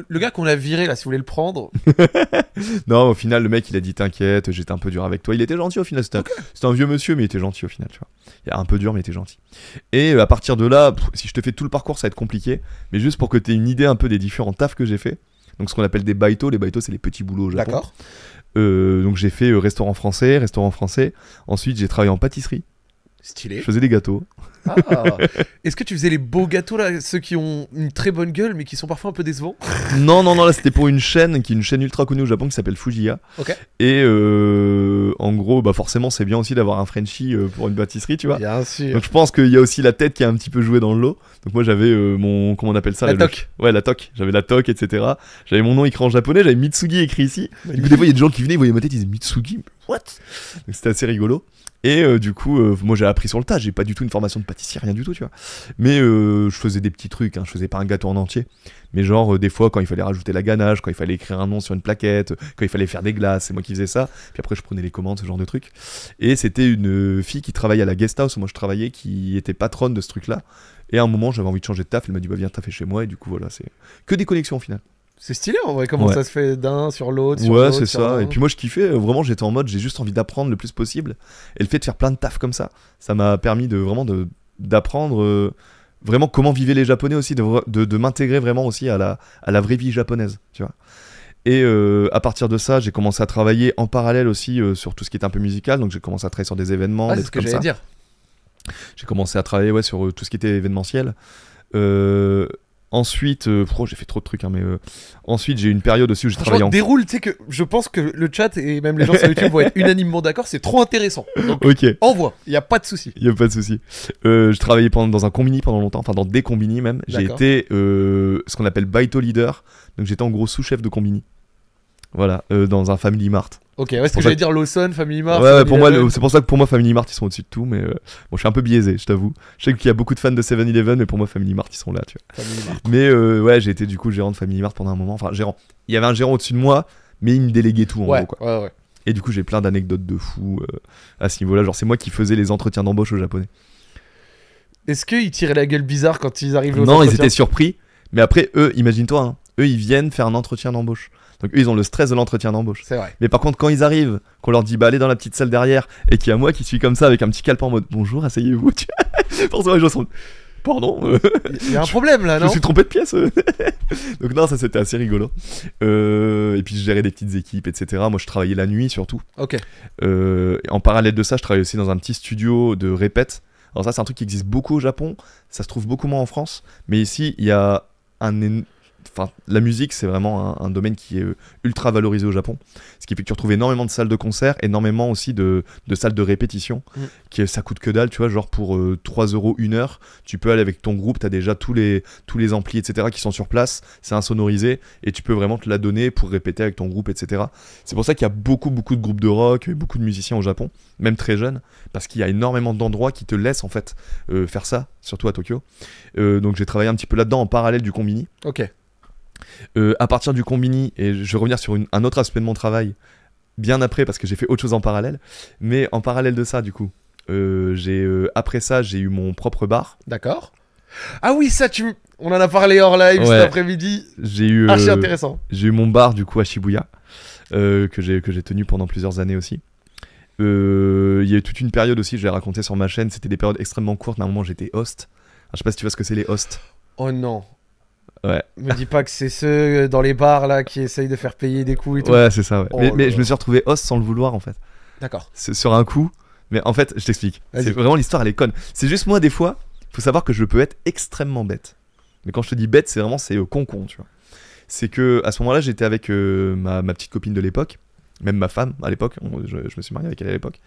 Le, gars qu'on a viré, là, si vous voulez le prendre. non, au final, le mec, il a dit T'inquiète, j'étais un peu dur avec toi. Il était gentil au final. C'était un, vieux monsieur, mais il était gentil au final. Tu vois. Il un peu dur, mais il était gentil. Et euh, à partir de là, si je te fais tout le parcours, ça va être compliqué. Mais juste pour que tu aies une idée un peu des différents tafs que j'ai fait donc ce qu'on appelle des baito. Les baito, c'est les petits boulots au D'accord. Euh, donc j'ai fait euh, restaurant français, restaurant français. Ensuite, j'ai travaillé en pâtisserie. Je faisais des gâteaux. Ah. Est-ce que tu faisais les beaux gâteaux là, ceux qui ont une très bonne gueule mais qui sont parfois un peu décevants Non, non, non, là c'était pour une chaîne qui est une chaîne ultra connue au Japon qui s'appelle Fujiya. Et euh, en gros, bah forcément, c'est bien aussi d'avoir un Frenchie euh, pour une pâtisserie, tu vois. Bien sûr. Donc je pense qu'il y a aussi la tête qui a un petit peu joué dans le lot. Donc moi j'avais euh, mon comment on appelle ça La, toque. Ouais, la toque. J'avais la toque, etc. J'avais mon nom écrit en japonais, j'avais Mitsugi écrit ici. Du coup, des fois il y a des gens qui venaient, ils voyaient ma tête, ils disaient Mitsugi, what Donc c'était assez rigolo. Et euh, du coup, euh, moi j'ai appris sur le tas, j'ai pas du tout une formation de pâtissier, rien du tout, tu vois. Mais euh, je faisais des petits trucs, hein. je faisais pas un gâteau en entier. Mais genre, des fois, quand il fallait rajouter la ganache, quand il fallait écrire un nom sur une plaquette, quand il fallait faire des glaces, c'est moi qui faisais ça. Puis après, je prenais les commandes, ce genre de trucs. Et c'était une fille qui travaillait à la guest house où moi je travaillais, qui était patronne de ce truc-là. Et à un moment, j'avais envie de changer de taf, elle m'a dit, bah viens taffer chez moi, et du coup, voilà, c'est que des connexions au final. C'est stylé en vrai, comment ça se fait d'un sur l'autre. Ouais, c'est ça. Et puis moi, je kiffais. Euh, vraiment, j'étais en mode, j'ai juste envie d'apprendre le plus possible. Et le fait de faire plein de taf comme ça, ça m'a permis de vraiment d'apprendre. Euh, vraiment comment vivaient les japonais aussi, de, de, m'intégrer vraiment aussi à la, à la vraie vie japonaise, tu vois. Et euh, à partir de ça, j'ai commencé à travailler en parallèle aussi sur tout ce qui est un peu musical, donc j'ai commencé à travailler sur des événements, ah, des ce que j'allais dire. J'ai commencé à travailler ouais, sur tout ce qui était événementiel. Ensuite, euh, j'ai fait trop de trucs, hein, mais euh, ensuite j'ai une période aussi où j'ai travaillé en. Déroule, tu sais que je pense que le chat et même les gens sur YouTube vont être unanimement d'accord, c'est trop intéressant. Donc, ok. Envoie, il y a pas de souci. Il y a pas de souci. Euh, je travaillais pendant, dans un combini pendant longtemps, enfin dans des combini même. J'ai été ce qu'on appelle baito leader, donc j'étais en gros sous chef de combini. Voilà, euh, dans un Family Mart. Ok, ouais, ce que, dire Lawson, Family Mart. Ouais, pour moi, c'est pour ça que pour moi, Family Mart, ils sont au-dessus de tout, mais euh, bon, je suis un peu biaisé, je t'avoue. Je sais qu'il y a beaucoup de fans de 7-Eleven, mais pour moi, Family Mart, ils sont là, tu vois. Mais euh, ouais, j'ai été du coup gérant de Family Mart pendant un moment. Enfin, gérant. Il y avait un gérant au-dessus de moi, mais il me déléguait tout en gros, Et du coup, j'ai plein d'anecdotes de fou à ce niveau-là. Genre, c'est moi qui faisais les entretiens d'embauche aux Japonais. Est-ce qu'ils tiraient la gueule bizarre quand ils arrivaient au Non, ils étaient surpris. Mais après, eux, imagine-toi, hein, eux, ils viennent faire un entretien d'embauche. Donc eux, ils ont le stress de l'entretien d'embauche. C'est vrai. Mais par contre, quand ils arrivent, qu'on leur dit bah allez dans la petite salle derrière, et qu'il y a moi qui suis comme ça avec un petit calepin en mode bonjour, asseyez-vous. pardon. il y a un problème là, non Je me suis trompé de pièce. Donc non, ça c'était assez rigolo. Euh, et puis je gérais des petites équipes, etc. Moi je travaillais la nuit surtout. Ok. Euh, en parallèle de ça, je travaillais aussi dans un petit studio de répète. Alors ça c'est un truc qui existe beaucoup au Japon, ça se trouve beaucoup moins en France. Mais ici, il y a un enfin, la musique, c'est vraiment un, domaine qui est euh, ultra valorisé au Japon. Ce qui fait que tu retrouves énormément de salles de concert, énormément aussi de, salles de répétition, mm. qui ça coûte que dalle, tu vois, genre pour 3 euh, euros une heure, tu peux aller avec ton groupe, tu as déjà tous les, tous les amplis, etc., qui sont sur place, c'est insonorisé, et tu peux vraiment te la donner pour répéter avec ton groupe, etc. C'est pour ça qu'il y a beaucoup, beaucoup de groupes de rock, beaucoup de musiciens au Japon, même très jeunes, parce qu'il y a énormément d'endroits qui te laissent, en fait, euh, faire ça, surtout à Tokyo. donc j'ai travaillé un petit peu là-dedans en parallèle du combini. Ok. Euh, à partir du combini, et je vais revenir sur un autre aspect de mon travail bien après parce que j'ai fait autre chose en parallèle, mais en parallèle de ça, du coup, euh, j'ai euh, après ça, j'ai eu mon propre bar. D'accord. Ah oui, ça, tu, on en a parlé hors live cet après-midi. J'ai eu. Ah, intéressant. J'ai eu mon bar du coup à Shibuya que j'ai que j'ai tenu pendant plusieurs années aussi. Il y a eu toute une période aussi, je l'ai raconté sur ma chaîne, c'était des périodes extrêmement courtes. À un moment, j'étais host. je sais pas si tu vois ce que c'est les hosts. Oh non, Ouais. Me dis pas que c'est ceux euh, dans les bars là qui essayent de faire payer des coups et tout. Ouais, c'est ça. Oh mais, je me suis retrouvé host sans le vouloir en fait. D'accord. Sur un coup. Mais en fait, je t'explique. C'est vraiment l'histoire, elle est conne. C'est juste moi, des fois, faut savoir que je peux être extrêmement bête. Mais quand je te dis bête, c'est vraiment c'est con-con, euh, tu vois. C'est que à ce moment-là, j'étais avec euh, ma, petite copine de l'époque, même ma femme à l'époque, je, me suis marié avec elle à l'époque.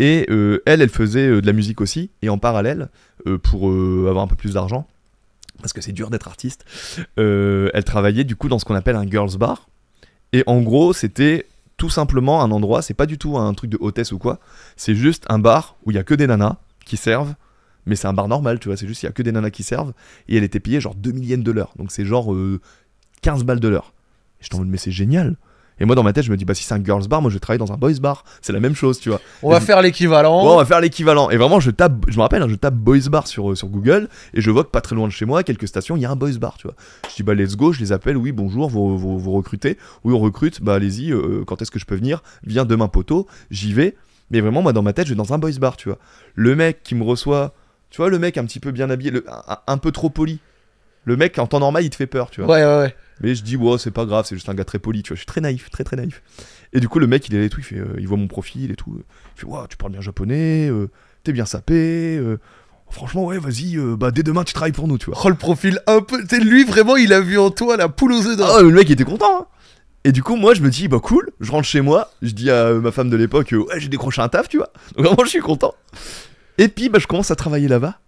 Et elle, elle faisait de la musique aussi, et en parallèle, pour avoir un peu plus d'argent, parce que c'est dur d'être artiste, euh, elle travaillait du coup dans ce qu'on appelle un girls bar. Et en gros, c'était tout simplement un endroit, c'est pas du tout un truc de hôtesse ou quoi, c'est juste un bar où il y a que des nanas qui servent, mais c'est un bar normal, tu vois, c'est juste il y a que des nanas qui servent, et elle était payée genre 2 millièmes de l'heure, donc c'est genre 15 euh, balles de l'heure. je t'en veux, mais c'est génial! Et moi, dans ma tête, je me dis, bah, si c'est un girls bar, moi, je travaille dans un boys bar. C'est la même chose, tu vois. On va faire l'équivalent. on va faire l'équivalent. Et vraiment, je tape, je me rappelle, hein, je tape boys bar sur, euh, sur Google et je vois que pas très loin de chez moi, à quelques stations, il y a un boys bar, tu vois. Je dis, bah, let's go, je les appelle, oui, bonjour, vous, vous, recrutez. Oui, on recrute, bah, allez-y, euh, euh, quand est-ce que je peux venir Viens demain, poteau, j'y vais. Mais vraiment, moi, dans ma tête, je vais dans un boys bar, tu vois. Le mec qui me reçoit, tu vois, le mec un petit peu bien habillé, un peu trop poli le mec en temps normal il te fait peur, tu vois. Ouais, ouais, ouais. Mais je dis, ouais, c'est pas grave, c'est juste un gars très poli, tu vois. Je suis très naïf, très très naïf. Et du coup, le mec il est là et tout, il, fait, euh, il voit mon profil et tout. Il fait, waouh tu parles bien japonais, euh, t'es bien sapé. Euh. franchement, ouais, vas-y, bah dès demain tu travailles pour nous, tu vois. Oh, le profil un peu. c'est lui, vraiment, il a vu en toi la poule aux œufs d'or. Ah, le mec il était content. Hein. Et du coup, moi, je me dis, bah cool, je rentre chez moi, je dis à ma femme de l'époque, ouais, j'ai décroché un taf, tu vois. Donc vraiment, je suis content. Et puis, bah, je commence à travailler là-bas.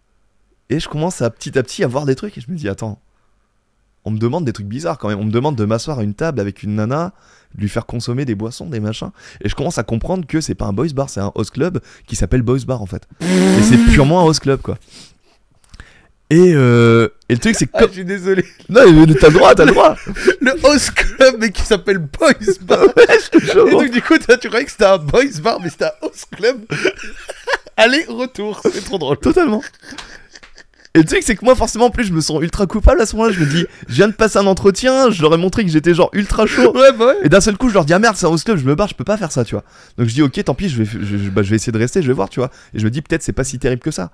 Et je commence à petit à petit à voir des trucs et je me dis, attends, on me demande des trucs bizarres quand même. On me demande de m'asseoir à une table avec une nana, de lui faire consommer des boissons, des machins. Et je commence à comprendre que c'est pas un boys bar, c'est un host club qui s'appelle boys bar en fait. Et c'est purement un host club quoi. Et, euh, et le truc c'est que. Ah, je suis désolé. Non, mais t'as le droit, t'as le droit. le host club mais qui s'appelle boys bar. et donc du coup, tu croyais que c'était un boys bar mais c'était un host club. Allez, retour, c'est trop drôle. Totalement. Et le truc, c'est que moi, forcément, plus, je me sens ultra coupable à ce moment-là. Je me dis, je viens de passer un entretien, je leur ai montré que j'étais genre ultra chaud. Bah et d'un seul coup, je leur dis, ah merde, c'est un host club, je me barre, je peux pas faire ça, tu vois. Donc je dis, ok, tant pis, je vais, bah, je, vais essayer de rester, je vais voir, tu vois. Et je me dis, peut-être c'est pas si terrible que ça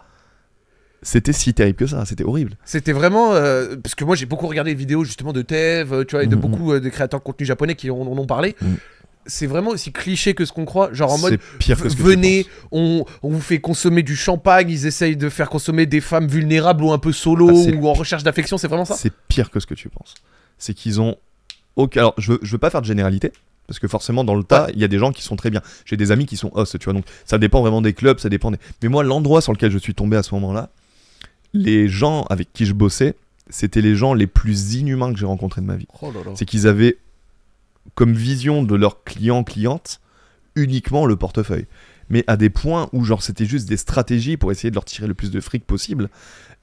c'était si terrible que ça, c'était horrible. C'était vraiment euh, parce que moi j'ai beaucoup regardé les vidéos justement de Tev, euh, tu vois, et de mm, mm, mm. beaucoup euh, de créateurs de contenu japonais qui en ont, parlé c'est vraiment aussi cliché que ce qu'on croit. Genre en mode, venez, on, vous fait consommer du champagne, ils essayent de faire consommer des femmes vulnérables ou un peu solo ah, ou en recherche d'affection, c'est vraiment ça C'est pire que ce que tu penses. C'est qu'ils ont. alors, je veux, veux pas faire de généralité, parce que forcément, dans le tas, il y a des gens qui sont très bien. J'ai des amis qui sont os, tu vois, donc ça dépend vraiment des clubs, ça dépend des. Mais moi, l'endroit sur lequel je suis tombé à ce moment-là, les gens avec qui je bossais, c'était les gens les plus inhumains que j'ai rencontrés de ma vie. Oh c'est qu'ils avaient comme vision de leurs clients, clientes, uniquement le portefeuille. Mais à des points où, genre, c'était juste des stratégies pour essayer de leur tirer le plus de fric possible.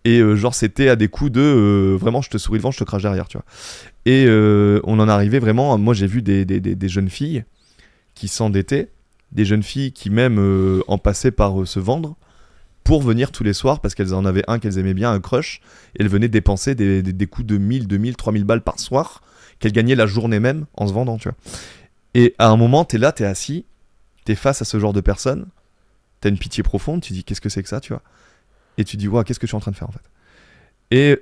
Et, euh, genre, c'était à des coups de euh, vraiment, je te souris devant, je te crache derrière, tu vois. Et euh, on en arrivait vraiment. Moi, j'ai vu des, des, des, jeunes filles qui s'endettaient, des jeunes filles qui, même, en passaient par se vendre pour venir tous les soirs parce qu'elles en avaient un qu'elles aimaient bien, un crush. Et elles venaient dépenser des, des coups de 1000, 2000, 3000 balles par soir qu'elle gagnait la journée même en se vendant, tu vois. Et à un moment, t'es là, t'es assis, t'es face à ce genre de personne, t'as une pitié profonde, tu dis qu'est-ce que c'est que ça, tu vois. Et tu dis, waouh, qu'est-ce que je suis en train de faire en fait. Et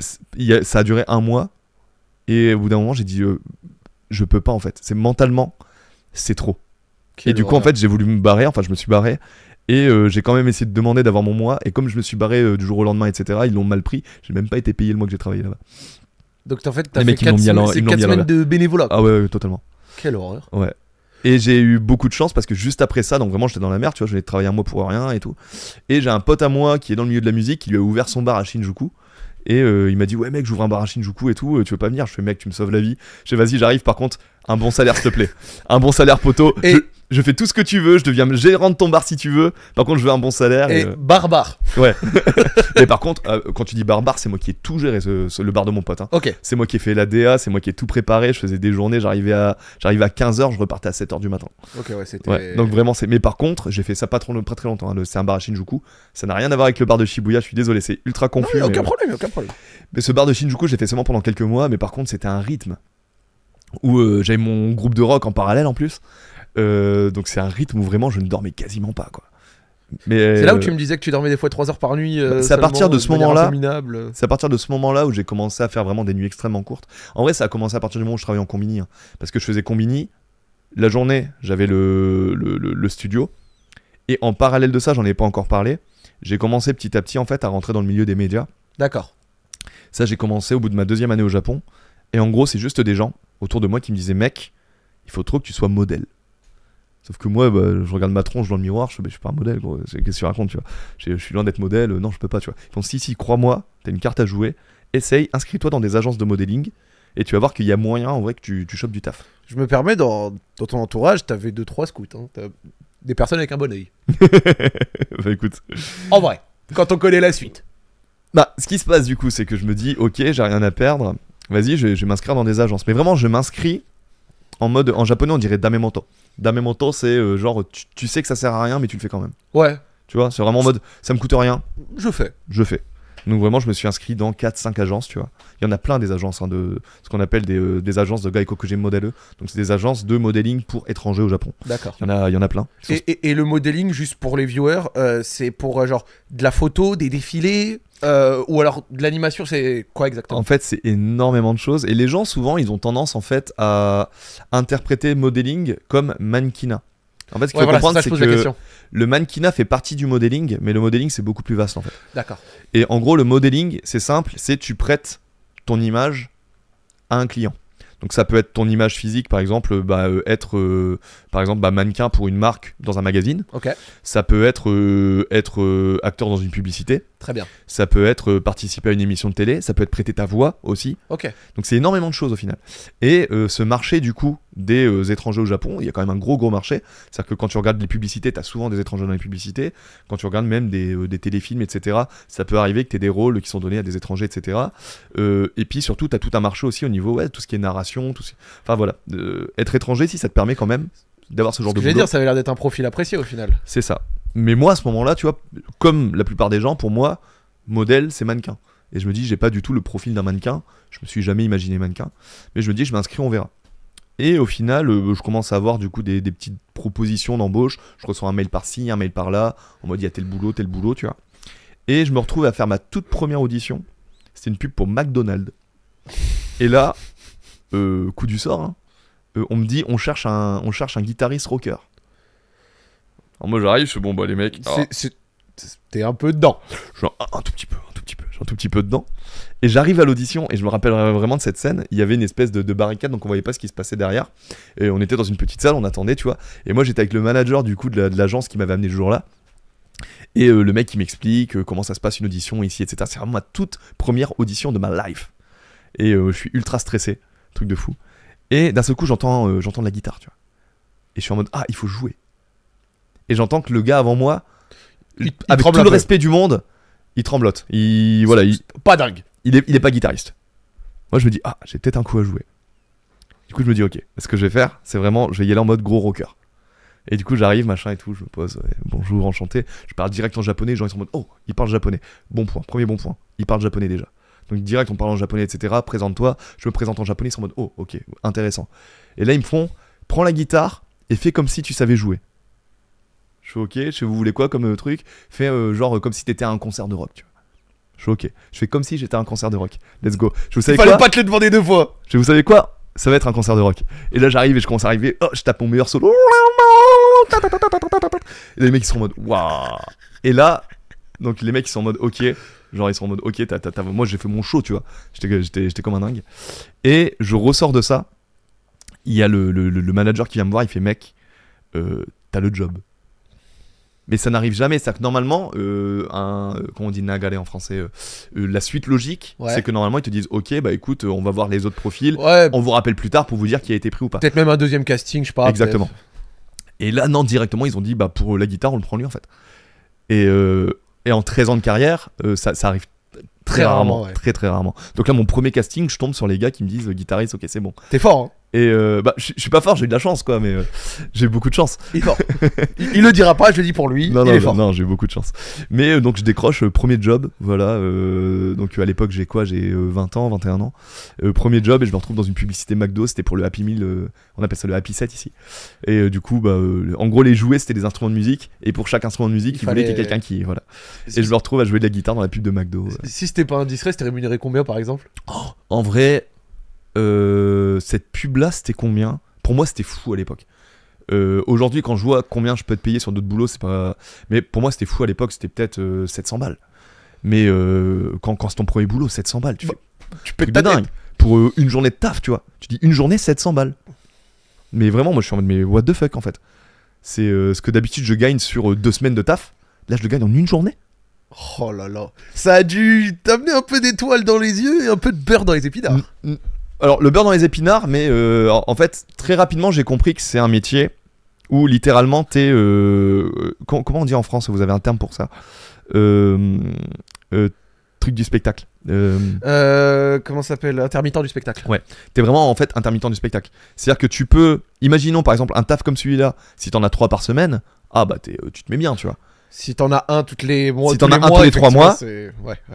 ça a duré un mois, et au bout d'un moment, j'ai dit, euh, je peux pas en fait. C'est mentalement, c'est trop. et du coup, en fait, j'ai voulu me barrer, enfin, je me suis barré. Et euh, j'ai quand même essayé de demander d'avoir mon mois. Et comme je me suis barré euh, du jour au lendemain, etc., ils l'ont mal pris. J'ai même pas été payé le mois que j'ai travaillé là-bas. Donc en fait, t'as fait 4 semaines, de bénévolat. Ah ouais, totalement. Quelle horreur. Ouais. Et j'ai eu beaucoup de chance parce que juste après ça, donc vraiment j'étais dans la merde, tu vois, je vais travailler un mois pour rien et tout. Et j'ai un pote à moi qui est dans le milieu de la musique, qui lui a ouvert son bar à Shinjuku. Et euh, il m'a dit, ouais mec, j'ouvre un bar à Shinjuku et tout, euh, tu veux pas venir Je fais, mec, tu me sauves la vie. Je fais, vas-y, j'arrive par contre un bon salaire, s'il te plaît. Un bon salaire, poteau. Et... Je, fais tout ce que tu veux, je deviens gérant de ton bar si tu veux. Par contre, je veux un bon salaire. Et, euh, barbare. Ouais. Mais par contre, euh, quand tu dis barbare, c'est moi qui ai tout géré, le bar de mon pote. Hein. Ok. C'est moi qui ai fait la DA, c'est moi qui ai tout préparé. Je faisais des journées, j'arrivais à, à 15h, je repartais à 7h du matin. Ok, ouais, c'était. Donc vraiment, c'est. Mais par contre, j'ai fait ça pas, pas très longtemps. Hein. C'est un bar à Shinjuku. Ça n'a rien à voir avec le bar de Shibuya, je suis désolé, c'est ultra confus. mais aucun problème, aucun problème. Mais ce bar de Shinjuku, j'ai fait seulement pendant quelques mois, mais par contre, c'était un rythme où euh, j'avais mon groupe de rock en parallèle en plus. Euh, donc c'est un rythme où vraiment je ne dormais quasiment pas quoi. c'est là où euh, tu me disais que tu dormais des fois 3 heures par nuit. c'est à partir de ce moment-là. C'est à partir de ce moment-là où j'ai commencé à faire vraiment des nuits extrêmement courtes. En vrai, ça a commencé à partir du moment où je travaillais en combini, hein. parce que je faisais combini la journée, j'avais le, le, le, studio, et en parallèle de ça, j'en ai pas encore parlé. J'ai commencé petit à petit en fait à rentrer dans le milieu des médias. D'accord. Ça, j'ai commencé au bout de ma deuxième année au Japon, et en gros, c'est juste des gens autour de moi qui me disaient mec, il faut trop que tu sois modèle. Sauf que moi, bah, je regarde ma tronche dans le miroir, je, bah, je suis pas un modèle, gros. Qu'est-ce que tu racontes, tu vois je, suis loin d'être modèle, non, je peux pas, tu vois. si, si, crois-moi, t'as une carte à jouer, essaye, inscris-toi dans des agences de modeling, et tu vas voir qu'il y a moyen, en vrai, que tu, chopes du taf. Je me permets, dans, ton entourage, t'avais deux, trois scouts, hein. des personnes avec un bon oeil. bah écoute. En vrai, quand on connaît la suite. Bah, ce qui se passe, du coup, c'est que je me dis, ok, j'ai rien à perdre, Vas-y, je, vais m'inscrire dans des agences. Mais vraiment, je m'inscris en mode. En japonais, on dirait damemoto. Damemoto, c'est euh, genre, tu, tu, sais que ça sert à rien, mais tu le fais quand même. Ouais. Tu vois, c'est vraiment en mode, ça me coûte rien. Je fais. Je fais. Donc vraiment, je me suis inscrit dans 4-5 agences, tu vois. Il y en a plein des agences, hein, de ce qu'on appelle des, euh, agences de que j'ai Donc c'est des agences de modeling pour étrangers au Japon. D'accord. Il y en a, plein. Et, le modeling, juste pour les viewers, euh, c'est pour euh, genre de la photo, des défilés ou alors de l'animation, c'est quoi exactement En fait, c'est énormément de choses. Et les gens, souvent, ils ont tendance en fait à interpréter modeling comme mannequinat. En fait, ce qu'il faut comprendre, c'est que, le mannequinat fait partie du modeling, mais le modeling, c'est beaucoup plus vaste en fait. D'accord. Et en gros, le modeling, c'est simple, c'est tu prêtes ton image à un client. Donc ça peut être ton image physique, par exemple, bah, euh, être euh, par exemple bah, mannequin pour une marque dans un magazine. Ok. Ça peut être euh, être acteur dans une publicité. Très bien. Ça peut être euh, participer à une émission de télé, ça peut être prêter ta voix aussi. Ok. Donc c'est énormément de choses au final. Et euh, ce marché du coup des euh, étrangers au Japon, il y a quand même un gros gros marché. C'est-à-dire que quand tu regardes les publicités, tu as souvent des étrangers dans les publicités. Quand tu regardes même des, téléfilms, etc., ça peut arriver que tu aies des rôles qui sont donnés à des étrangers, etc. et puis surtout, tu as tout un marché aussi au niveau, ouais, tout ce qui est narration, tout Enfin voilà, être étranger, si ça te permet quand même d'avoir ce genre ce de... Je dire, ça avait l'air d'être un profil apprécié au final. C'est ça. Mais moi, à ce moment-là, tu vois, comme la plupart des gens, pour moi, modèle, c'est mannequin. Et je me dis, j'ai pas du tout le profil d'un mannequin. Je me suis jamais imaginé mannequin. Mais je me dis, je m'inscris, on verra. Et au final, euh, je commence à avoir du coup des, petites propositions d'embauche. Je reçois un mail par-ci, un mail par-là. On dit il y a tel boulot, tel boulot, tu vois. Et je me retrouve à faire ma toute première audition. C'était une pub pour McDonald's. Et là, euh, coup du sort, hein. euh, on me dit, on cherche un, on cherche un guitariste rocker moi j'arrive, je fais bon, bah les mecs. Ah. T'es un peu dedans. genre un, tout petit peu, un tout petit peu, un tout petit peu dedans. Et j'arrive à l'audition et je me rappellerai vraiment de cette scène. Il y avait une espèce de, barricade donc on voyait pas ce qui se passait derrière. Et on était dans une petite salle, on attendait, tu vois. Et moi j'étais avec le manager du coup de l'agence qui m'avait amené le jour-là. Et euh, le mec qui m'explique euh, comment ça se passe une audition ici, etc. C'est vraiment ma toute première audition de ma life. Et euh, je suis ultra stressé, truc de fou. Et d'un seul coup j'entends j'entends de la guitare, tu vois. Et je suis en mode ah il faut jouer et j'entends que le gars avant moi, avec tout le respect du monde, il tremblote. Il voilà, il, pas dingue. Il n'est pas guitariste. Moi je me dis ah j'ai peut-être un coup à jouer. Du coup je me dis ok, ce que je vais faire, c'est vraiment je vais y aller en mode gros rocker. Et du coup j'arrive machin et tout, je me pose, bonjour enchanté, je parle direct en japonais, les gens ils sont en mode oh il parle japonais, bon point, premier bon point, il parle japonais déjà. Donc direct on parle en japonais etc, présente-toi, je me présente en japonais, ils sont en mode oh ok intéressant. Et là ils me font prends la guitare et fais comme si tu savais jouer. Je suis ok, je fais, vous voulez quoi comme euh, truc Fais euh, genre comme si t'étais à un concert de rock, tu vois. Je suis ok. Je fais comme si j'étais à un concert de rock. Let's go. Je vous savais Fallait pas te le demander deux fois. Je vous savez quoi Ça va être un concert de rock. Et là j'arrive et je commence à arriver. Oh, je tape mon meilleur solo. Et les mecs ils sont en mode waouh. Et là, donc les mecs ils sont en mode ok. Genre ils sont en mode ok. Moi j'ai fait mon show, tu vois. J'étais comme un dingue. Et je ressors de ça. Il y a le, manager qui vient me voir. Il fait mec, euh, t'as le job mais ça n'arrive jamais. C'est que normalement, euh, un, euh, comment on dit Nagalé en français, euh, la suite logique, c'est que normalement ils te disent, ok, bah écoute, on va voir les autres profils, on vous rappelle plus tard pour vous dire qui a été pris ou pas. Peut-être même un deuxième casting, je sais pas. Exactement. Et là, non, directement, ils ont dit, bah pour la guitare, on le prend lui en fait. Et, en 13 ans de carrière, ça, arrive très, rarement, très très rarement. Donc là, mon premier casting, je tombe sur les gars qui me disent, guitariste, ok, c'est bon. T'es fort. Hein. Et euh, bah, je suis pas fort, j'ai eu de la chance, quoi, mais euh, j'ai eu beaucoup de chance. Il est fort. il, le dira pas, je le dis pour lui. Non, il non, non, j'ai eu beaucoup de chance. Mais euh, donc, je décroche premier job, voilà. donc, à l'époque, j'ai quoi J'ai 20 ans, 21 ans. premier job, et je me retrouve dans une publicité McDo, c'était pour le Happy Meal, on appelle ça le Happy Set ici. Et du coup, bah, en gros, les jouets, c'était des instruments de musique, et pour chaque instrument de musique, il, Il qu'il y ait quelqu'un qui. Voilà. Et je me retrouve à jouer de la guitare dans la pub de McDo. Si c'était pas un indiscret, c'était rémunéré combien par exemple oh, En vrai, euh, cette pub-là, c'était combien Pour moi, c'était fou à l'époque. Euh, aujourd'hui, quand je vois combien je peux te payer sur d'autres boulots, c'est pas. Mais pour moi, c'était fou à l'époque, c'était peut-être 700 euh, balles. Mais quand, c'est ton premier boulot, 700 balles, tu, bah, fais... tu pètes ta dingue. Pour une journée de taf, tu vois. Tu dis une journée, 700 balles. Mais vraiment, moi, je suis en mode, mais what the fuck, en fait. C'est ce que d'habitude je gagne sur deux semaines de taf. Là, je le gagne en une journée. Oh là là, ça a dû t'amener un peu d'étoiles dans les yeux et un peu de beurre dans les épinards. Alors, le beurre dans les épinards, mais euh, en fait, très rapidement, j'ai compris que c'est un métier où littéralement, t'es. Euh, euh, comment on dit en France Vous avez un terme pour ça Truc du spectacle. comment ça s'appelle Intermittent du spectacle. Ouais. T'es vraiment en fait intermittent du spectacle. C'est-à-dire que tu peux. Imaginons par exemple un taf comme celui-là, si t'en as trois par semaine, ah bah tu te mets bien, tu vois. Si t'en as un toutes les mois, si as tous les trois mois,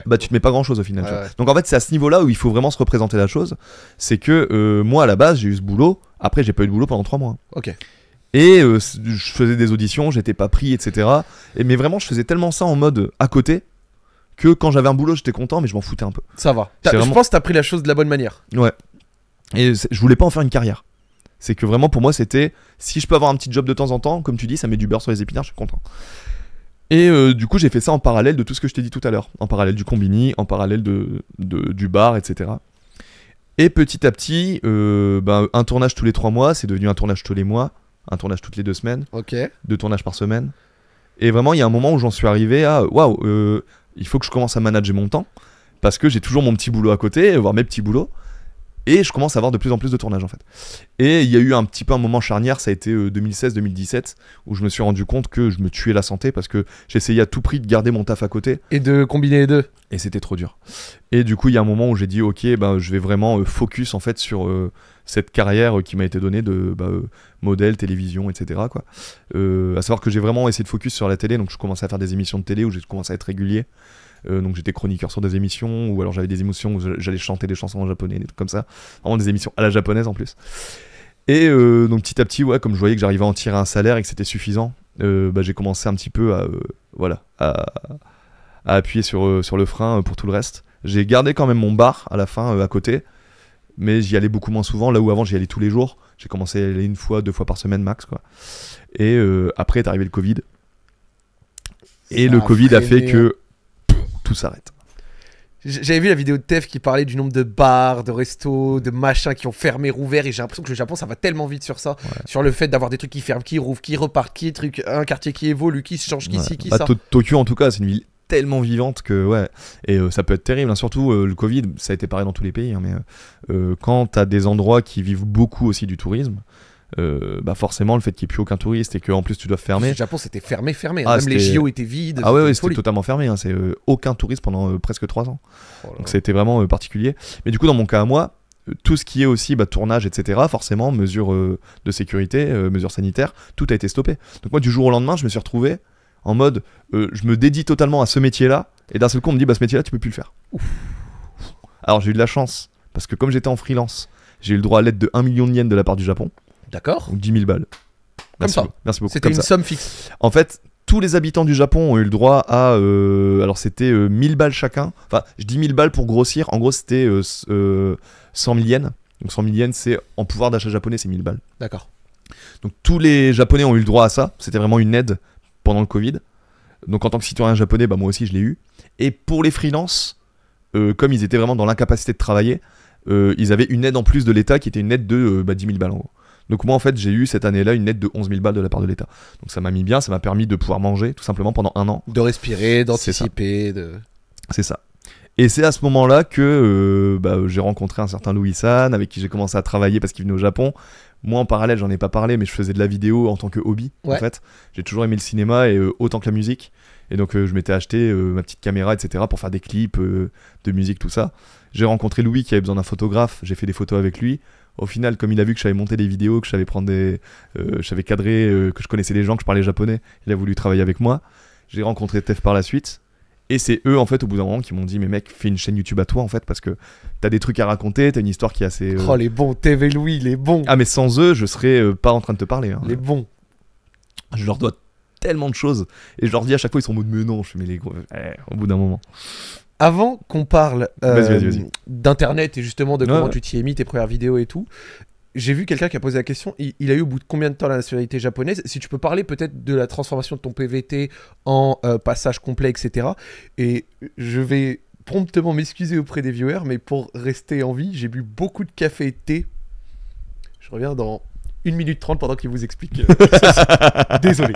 bah tu te mets pas grand chose au final. Donc en fait, c'est à ce niveau-là où il faut vraiment se représenter la chose. C'est que euh, moi à la base, j'ai eu ce boulot. Après, j'ai pas eu de boulot pendant trois mois. Ok. Et euh, je faisais des auditions, j'étais pas pris, etc. Et, mais vraiment, je faisais tellement ça en mode à côté que quand j'avais un boulot, j'étais content, mais je m'en foutais un peu. Ça va. Je pense que t'as pris la chose de la bonne manière. Ouais. Et je voulais pas en faire une carrière. C'est que vraiment, pour moi, c'était si je peux avoir un petit job de temps en temps, comme tu dis, ça met du beurre sur les épinards, je suis content. Et euh, du coup, j'ai fait ça en parallèle de tout ce que je t'ai dit tout à l'heure, en parallèle du combini, en parallèle de, du bar, etc. Et petit à petit, euh, bah, un tournage tous les trois mois, c'est devenu un tournage tous les mois, un tournage toutes les deux semaines, deux tournages par semaine. Et vraiment, il y a un moment où j'en suis arrivé à waouh, euh, il faut que je commence à manager mon temps parce que j'ai toujours mon petit boulot à côté, voire mes petits boulots. Et je commence à avoir de plus en plus de tournages en fait. Et il y a eu un petit peu un moment charnière, ça a été 2016-2017, euh, où je me suis rendu compte que je me tuais la santé parce que j'essayais à tout prix de garder mon taf à côté. Et de combiner les deux. Et c'était trop dur. Et du coup, il y a un moment où j'ai dit, ok, bah, je vais vraiment euh, focus en fait sur euh, cette carrière qui m'a été donnée de bah, modèle, télévision, etc. Quoi. à savoir que j'ai vraiment essayé de focus sur la télé, donc je commençais à faire des émissions de télé où j'ai commencé à être régulier. Euh, donc j'étais chroniqueur sur des émissions, ou alors j'avais des émissions où j'allais chanter des chansons en japonais, des trucs comme ça. Vraiment des émissions à la japonaise en plus. Et euh, donc petit à petit, ouais, comme je voyais que j'arrivais à en tirer un salaire et que c'était suffisant, euh, bah, j'ai commencé un petit peu à, voilà, à, appuyer sur, sur le frein pour tout le reste. J'ai gardé quand même mon bar à la fin à côté, mais j'y allais beaucoup moins souvent. Là où avant j'y allais tous les jours, j'ai commencé à y aller une fois, deux fois par semaine max. Quoi. Et après est arrivé le Covid. Et le Covid a fait que tout s'arrête. J'avais vu la vidéo de Tef qui parlait du nombre de bars, de restos, de machins qui ont fermé, rouvert, et j'ai l'impression que le Japon, ça va tellement vite sur ça, sur le fait d'avoir des trucs qui ferment, qui rouvrent, qui repartent, qui truc, un quartier qui évolue, qui se change, qui ouais. qui bah, Tokyo, en tout cas, c'est une ville tellement vivante que ouais et euh, ça peut être terrible hein. surtout euh, le Covid ça a été pareil dans tous les pays hein, mais euh, quand t'as des endroits qui vivent beaucoup aussi du tourisme euh, bah forcément, le fait qu'il n'y ait plus aucun touriste et qu'en plus tu dois fermer. Le Japon, c'était fermé, fermé. Hein. Ah, même les JO étaient vides. Ah ouais, c'était totalement fermé. Hein. C'est euh, aucun touriste pendant euh, presque 3 ans. ça oh Donc c'était vraiment particulier. Mais du coup, dans mon cas à moi, tout ce qui est aussi bah, tournage, etc., forcément, mesures de sécurité, mesures sanitaires, tout a été stoppé. Donc moi, du jour au lendemain, je me suis retrouvé en mode, je me dédie totalement à ce métier-là. Et d'un seul coup, on me dit, bah, ce métier-là, tu peux plus le faire. Alors j'ai eu de la chance, parce que comme j'étais en freelance, j'ai eu le droit à l'aide de 1 million de yens de la part du Japon. D'accord. Donc 10 000 balles. Merci Merci beaucoup. C'était une somme fixe. En fait, tous les habitants du Japon ont eu le droit à. Euh, alors, c'était 1000 euh, balles chacun. Enfin, je dis 1000 balles pour grossir. En gros, c'était 100 euh, 000 yens. Donc, 100 000 yens, c'est en pouvoir d'achat japonais, c'est 1000 balles. D'accord. Donc, tous les Japonais ont eu le droit à ça. C'était vraiment une aide pendant le Covid. Donc, en tant que citoyen japonais, bah, moi aussi, je l'ai eu. Et pour les freelances, comme ils étaient vraiment dans l'incapacité de travailler, ils avaient une aide en plus de l'État qui était une aide de 10 000 bah, balles en gros. Donc moi en fait j'ai eu cette année-là une aide de 11 000 balles de la part de l'État. Donc ça m'a mis bien, ça m'a permis de pouvoir manger tout simplement pendant un an. De respirer, d'anticiper, de... C'est ça. Et c'est à ce moment-là que euh, bah, j'ai rencontré un certain Louis San avec qui j'ai commencé à travailler parce qu'il venait au Japon. Moi en parallèle j'en ai pas parlé mais je faisais de la vidéo en tant que hobby en fait. J'ai toujours aimé le cinéma et euh, autant que la musique. Et donc euh, je m'étais acheté ma petite caméra, etc. pour faire des clips de musique, tout ça. J'ai rencontré Louis qui avait besoin d'un photographe, j'ai fait des photos avec lui au final, comme il a vu que j'avais monté des vidéos, que j'avais cadré, des, euh, euh, que je connaissais des gens, que je parlais japonais, il a voulu travailler avec moi. J'ai rencontré Tef par la suite. Et c'est eux, en fait, au bout d'un moment, qui m'ont dit Mais mec, fais une chaîne YouTube à toi, en fait, parce que t'as des trucs à raconter, t'as une histoire qui est assez. Euh, oh, les bons, et Louis, les bons Ah, mais sans eux, je serais euh, pas en train de te parler. Hein. Les bons Je leur dois tellement de choses. Et je leur dis à chaque fois, ils sont en mode Mais non, je fais Mais les gros, eh, au bout d'un moment avant qu'on parle euh, d'internet et justement de comment tu t'y es mis, tes premières vidéos et tout, j'ai vu quelqu'un qui a posé la question, il, a eu au bout de combien de temps la nationalité japonaise Si tu peux parler peut-être de la transformation de ton PVT en euh, passage complet, etc. Et je vais promptement m'excuser auprès des viewers, mais pour rester en vie, j'ai bu beaucoup de café et de thé. Je reviens dans 1 minute 30 pendant qu'il vous explique. Euh, Désolé.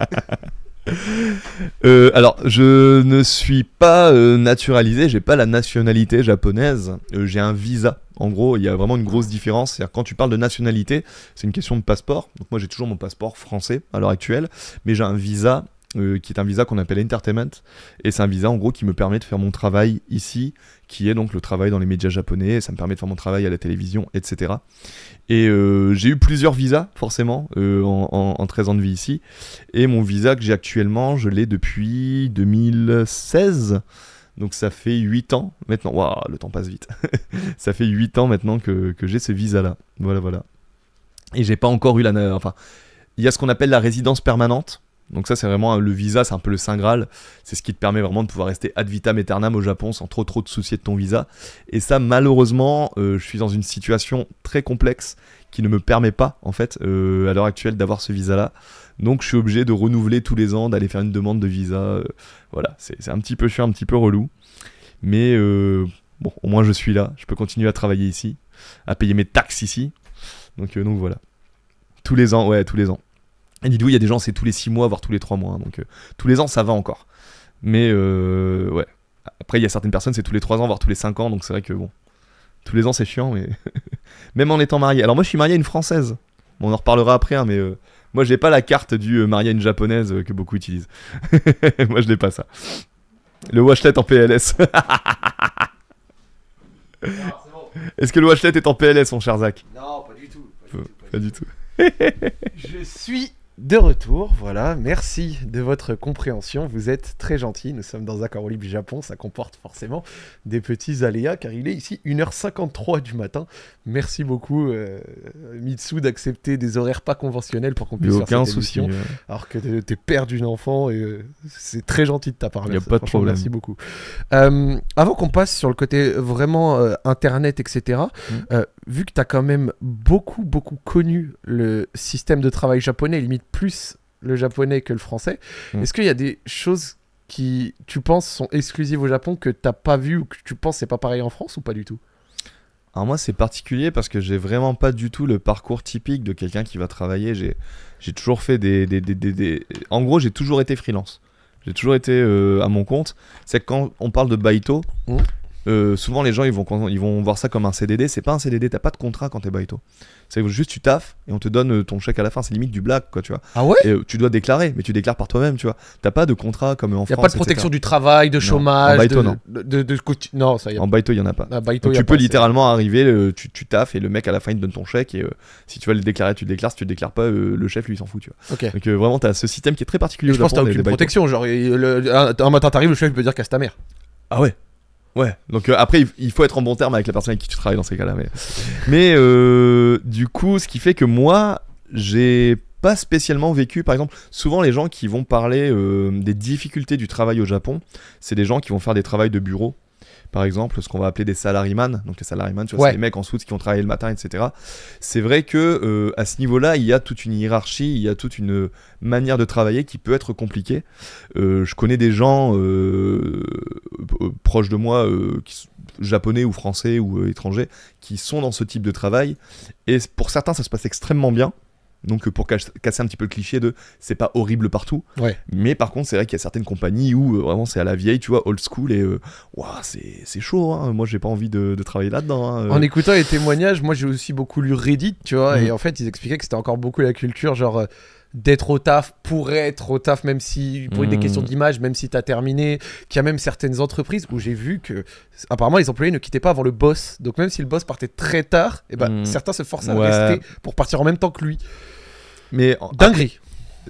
Euh, alors, je ne suis pas euh, naturalisé, j'ai pas la nationalité japonaise, euh, j'ai un visa. En gros, il y a vraiment une grosse différence. C'est-à-dire, quand tu parles de nationalité, c'est une question de passeport. Donc, moi, j'ai toujours mon passeport français à l'heure actuelle, mais j'ai un visa euh, qui est un visa qu'on appelle entertainment. Et c'est un visa en gros qui me permet de faire mon travail ici, qui est donc le travail dans les médias japonais. Ça me permet de faire mon travail à la télévision, etc. Et euh, j'ai eu plusieurs visas, forcément, euh, en, en, 13 ans de vie ici. Et mon visa que j'ai actuellement, je l'ai depuis 2016. Donc ça fait 8 ans maintenant. Waouh, le temps passe vite. ça fait 8 ans maintenant que, que j'ai ce visa-là. Voilà, voilà. Et j'ai pas encore eu la. Enfin, il y a ce qu'on appelle la résidence permanente donc ça c'est vraiment le visa, c'est un peu le saint graal, c'est ce qui te permet vraiment de pouvoir rester ad vitam aeternam au Japon sans trop trop de soucier de ton visa. Et ça malheureusement, euh, je suis dans une situation très complexe qui ne me permet pas en fait euh, à l'heure actuelle d'avoir ce visa là. Donc je suis obligé de renouveler tous les ans, d'aller faire une demande de visa. Euh, voilà, c'est un petit peu chiant, un petit peu relou. Mais bon, au moins je suis là, je peux continuer à travailler ici, à payer mes taxes ici. Donc, donc voilà. Tous les ans, ouais, tous les ans. Et dites-vous, il y a des gens, c'est tous les 6 mois, voire tous les 3 mois. Hein, donc euh, tous les ans, ça va encore. Mais euh, ouais. Après, il y a certaines personnes, c'est tous les 3 ans, voire tous les 5 ans. Donc c'est vrai que bon. Tous les ans, c'est chiant, mais. Même en étant marié. Alors moi, je suis marié à une française. on en reparlera après, hein, mais moi euh, moi, j'ai pas la carte du marié à une japonaise que beaucoup utilisent. moi, je n'ai pas ça. Le washlet en PLS. Est-ce que le washlet est en PLS, mon cher Zach Non, pas du tout. Pas du tout. Je suis de retour, voilà, merci de votre compréhension, vous êtes très gentil, nous sommes dans un Accord Libre Japon, ça comporte forcément des petits aléas car il est ici 1h53 du matin. Merci beaucoup Mitsou euh, Mitsu d'accepter des horaires pas conventionnels pour qu'on puisse faire souci, alors que t'es père d'une enfant et euh, c'est très gentil de ta part. pas de problème. Merci beaucoup. Euh, avant qu'on passe sur le côté vraiment internet, etc., mm. vu que tu quand même beaucoup, beaucoup connu le système de travail japonais, limite plus le japonais que le français. Mm. Est-ce qu'il y a des choses qui, tu penses, sont exclusives au Japon que t'as pas vu ou que tu penses c'est pas pareil en France ou pas du tout Alors moi c'est particulier parce que j'ai vraiment pas du tout le parcours typique de quelqu'un qui va travailler. J'ai toujours fait des, En gros j'ai toujours été freelance. J'ai toujours été euh, à mon compte. C'est quand on parle de Baito, mm. Euh, souvent les gens ils vont, ils vont voir ça comme un CDD. C'est pas un CDD, t'as pas de contrat quand t'es baïto. C'est juste tu taffes et on te donne euh, ton chèque à la fin. C'est limite du black quoi, tu vois. Ah ouais et, euh, Tu dois déclarer, mais tu déclares par toi-même, tu vois. T'as pas de contrat comme en France. Y a pas de protection du travail, de chômage. de, non. non ça y En baïto, il y en a pas. Ah, tu peux littéralement arriver, tu, tu taffes et le mec à la fin il te donne ton chèque et si tu veux le déclarer, tu le déclares. Si tu le déclares pas, le chef lui s'en fout, tu vois. Donc vraiment, t'as ce système qui est très particulier. je pense que t'as aucune protection. Genre, un matin t'arrives, le chef peut dire casse ta mère. Ah ouais Ouais, donc euh, après, il faut être en bon terme avec la personne avec qui tu travailles dans ces cas-là. Mais, euh, du coup, ce qui fait que moi, j'ai pas spécialement vécu, par exemple, souvent les gens qui vont parler euh, des difficultés du travail au Japon, c'est des gens qui vont faire des travaux de bureau par exemple, ce qu'on va appeler des salaryman. Donc les salaryman, c'est les mecs en soute qui ont travaillé le matin, etc. C'est vrai que euh, à ce niveau-là, il y a toute une hiérarchie, il y a toute une manière de travailler qui peut être compliquée. Euh, je connais des gens euh, proches de moi, qui, japonais ou français ou étrangers, qui sont dans ce type de travail. Et pour certains, ça se passe extrêmement bien. Donc euh, pour casser un petit peu le cliché de c'est pas horrible partout. Mais par contre, c'est vrai qu'il y a certaines compagnies où euh, vraiment c'est à la vieille, tu vois, old school et wow, euh, c'est chaud. Hein. Moi, j'ai pas envie de, travailler là-dedans. Hein, en écoutant les témoignages, moi j'ai aussi beaucoup lu Reddit, tu vois, mm. et en fait, ils expliquaient que c'était encore beaucoup la culture, genre d'être au taf pour être au taf, même si pour des hmm. questions d'image, même si tu as terminé, qu'il y a même certaines entreprises où j'ai vu que apparemment les employés ne quittaient pas avant le boss. Donc même si le boss partait très tard, et eh ben, hmm. certains se forcent à rester pour partir en même temps que lui. Mais dinguerie.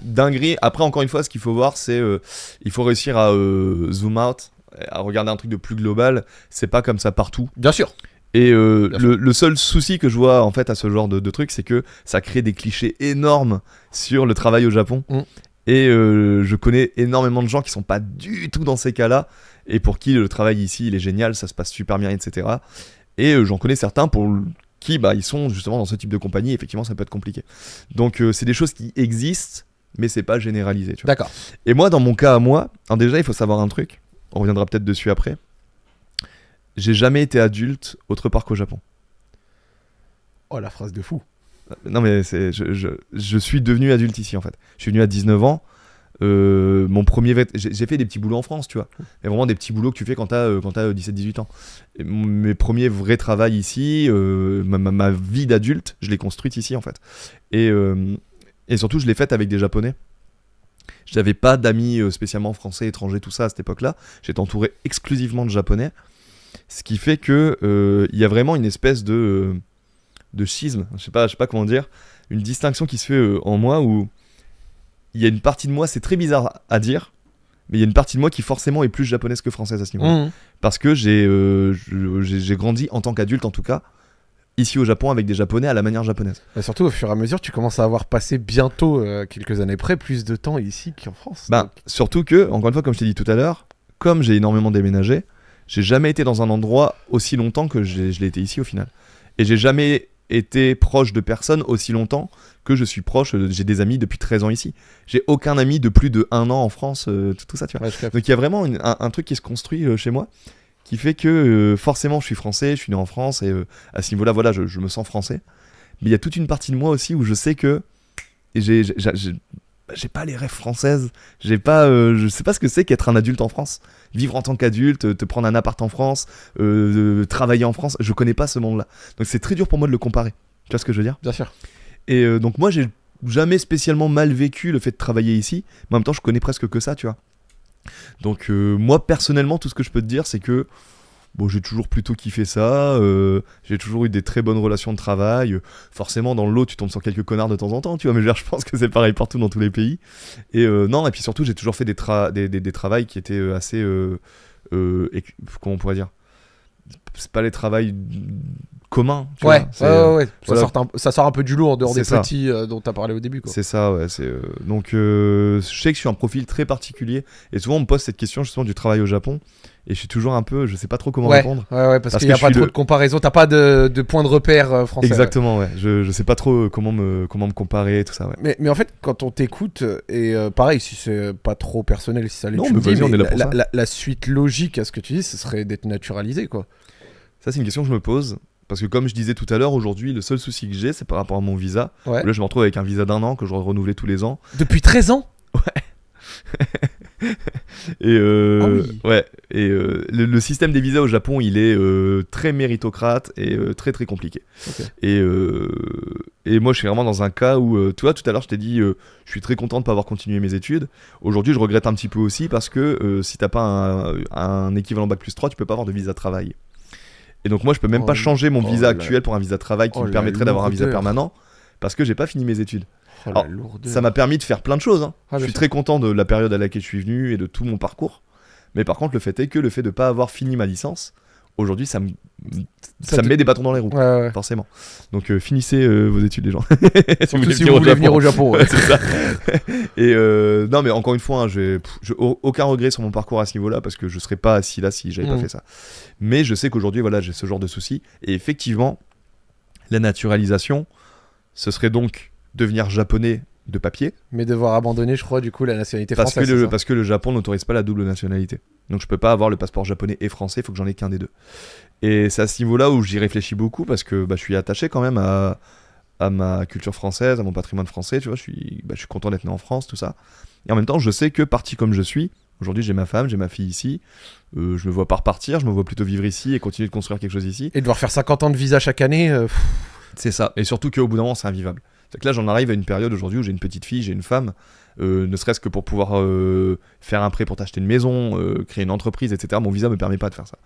Dinguerie. Après, encore une fois, ce qu'il faut voir, c'est euh, il faut réussir à euh, zoom out, à regarder un truc de plus global. C'est pas comme ça partout. Bien sûr. Et euh, le, seul souci que je vois en fait à ce genre de, truc, c'est que ça crée des clichés énormes sur le travail au Japon. Mm. Et euh, je connais énormément de gens qui sont pas du tout dans ces cas-là et pour qui le travail ici il est génial, ça se passe super bien, etc. Et euh, j'en connais certains pour qui bah, ils sont justement dans ce type de compagnie. Effectivement, ça peut être compliqué. Donc c'est des choses qui existent, mais c'est pas généralisé. D'accord. Et moi, dans mon cas à moi, déjà il faut savoir un truc. On reviendra peut-être dessus après. J'ai jamais été adulte autre part qu'au Japon. Oh la phrase de fou. Euh, non mais c'est, je, je, suis devenu adulte ici en fait. Je suis venu à 19 ans. Euh, mon premier j'ai fait des petits boulots en France tu vois Mais vraiment des petits boulots que tu fais quand tu as 17-18 ans mes premiers vrais travaux ici euh, ma, vie d'adulte je l'ai construite ici en fait et, et surtout je l'ai faite avec des japonais Je n'avais pas d'amis spécialement français étrangers tout ça à cette époque là j'étais entouré exclusivement de japonais ce qui fait que euh, il y a vraiment une espèce de, euh, de schisme, je sais pas, je sais pas comment dire, une distinction qui se fait euh, en moi où il y a une partie de moi, c'est très bizarre à dire, mais il y a une partie de moi qui forcément est plus japonaise que française à ce niveau mmh. parce que j'ai grandi en tant qu'adulte en tout cas ici au Japon avec des Japonais à la manière japonaise. surtout, au fur et à mesure, tu commences à avoir passé bientôt, quelques années près, plus de temps ici qu'en France. Bah, surtout que, encore une fois, comme je t'ai dit tout à l'heure, comme j'ai énormément déménagé, j'ai jamais été dans un endroit aussi longtemps que je l'ai été ici au final. Et j'ai jamais été proche de personne aussi longtemps que je suis proche. Euh, j'ai des amis depuis 13 ans ici. J'ai aucun ami de plus de un an en France, euh, tout, ça, tu vois. Donc il y a vraiment un, truc qui se construit euh, chez moi qui fait que forcément je suis français, je suis né en France et à ce niveau-là, voilà, je, me sens français. Mais il y a toute une partie de moi aussi où je sais que j'ai, j'ai pas les rêves françaises. J'ai pas, euh, je sais pas ce que c'est qu'être un adulte en France. Vivre en tant qu'adulte, euh, te prendre un appart en France, euh, travailler en France, je connais pas ce monde-là. Donc c'est très dur pour moi de le comparer. Tu vois ce que je veux dire Bien sûr. Et donc moi, j'ai jamais spécialement mal vécu le fait de travailler ici, mais en même temps, je connais presque que ça, tu vois. Donc moi, personnellement, tout ce que je peux te dire, c'est que bon, j'ai toujours plutôt kiffé ça, euh, j'ai toujours eu des très bonnes relations de travail. Forcément, dans l'eau, tu tombes sur quelques connards de temps en temps, tu vois, mais je pense que c'est pareil partout dans tous les pays. Et euh, non, et puis surtout, j'ai toujours fait des, tra des, qui étaient euh, assez. comment on pourrait dire C'est pas les travails commun. ouais, Ça, sort un, peu du lourd dehors des petits euh, dont tu as parlé au début. C'est ça, ouais. Euh, donc, euh, je sais que je suis un profil très particulier et souvent on me pose cette question justement du travail au Japon et je suis toujours un peu, je sais pas trop comment répondre. Ouais, ouais, parce, qu'il n'y a pas trop de comparaison, t'as pas de, de, point de repère français. Exactement, ouais. Je, je sais pas trop comment me, comment me comparer, tout ça, Mais, en fait, quand on t'écoute, et pareil, si c'est pas trop personnel, si ça l'est, tu dis, on la, la suite logique à ce que tu dis, ce serait d'être naturalisé, quoi. Ça, c'est une question que je me pose. Parce que comme je disais tout à l'heure, aujourd'hui, le seul souci que j'ai, c'est par rapport à mon visa. Là, je me retrouve avec un visa d'un an que je renouvelé tous les ans. Depuis 13 ans euh, ah Ouais. et ouais. Euh, et le, système des visas au Japon, il est euh, très méritocrate et très très compliqué. Et, et moi, je suis vraiment dans un cas où, tu vois, tout à l'heure, je t'ai dit, je suis très content de ne pas avoir continué mes études. Aujourd'hui, je regrette un petit peu aussi parce que si t'as pas un, équivalent bac plus 3, tu peux pas avoir de visa travail. Et donc moi, je peux même oh pas changer mon oh visa actuel pour un visa travail qui oh me permettrait d'avoir un visa permanent parce que j'ai pas fini mes études. ça m'a permis de faire plein de choses. Hein. Ah, je suis très content de la période à laquelle je suis venu et de tout mon parcours. Mais par contre, le fait est que le fait de ne pas avoir fini ma licence, aujourd'hui, ça me ça, met des bâtons dans les roues, forcément. Donc euh, finissez euh, vos études, les gens. si vous voulez, si venir, vous au venir, au Japon. Et euh, non, mais encore une fois, hein, j'ai aucun regret sur mon parcours à ce niveau-là parce que je serais pas assis là si j'avais pas mm. fait ça. Mais je sais qu'aujourd'hui, voilà, j'ai ce genre de soucis. Et effectivement, la naturalisation, ce serait donc devenir japonais de papier. Mais devoir abandonner, je crois, du coup, la nationalité française. que le, parce que le Japon n'autorise pas la double nationalité. Donc je peux pas avoir le passeport japonais et français, il faut que j'en ai qu'un des deux. Et c'est à ce niveau-là où j'y réfléchis beaucoup parce que bah, je suis attaché quand même à, à, ma culture française, à mon patrimoine français, tu vois, je suis, bah, je suis content d'être né en France, tout ça. Et en même temps, je sais que parti comme je suis, aujourd'hui j'ai ma femme, j'ai ma fille ici, euh, je me vois pas repartir, je me vois plutôt vivre ici et continuer de construire quelque chose ici. Et devoir faire 50 ans de visa chaque année. Euh, c'est ça, et surtout qu'au bout d'un moment c'est invivable. C'est que là j'en arrive à une période aujourd'hui où j'ai une petite fille, j'ai une femme, euh, ne serait-ce que pour pouvoir euh, faire un prêt pour t'acheter une maison, euh, créer une entreprise, etc. Mon visa me permet pas de faire ça.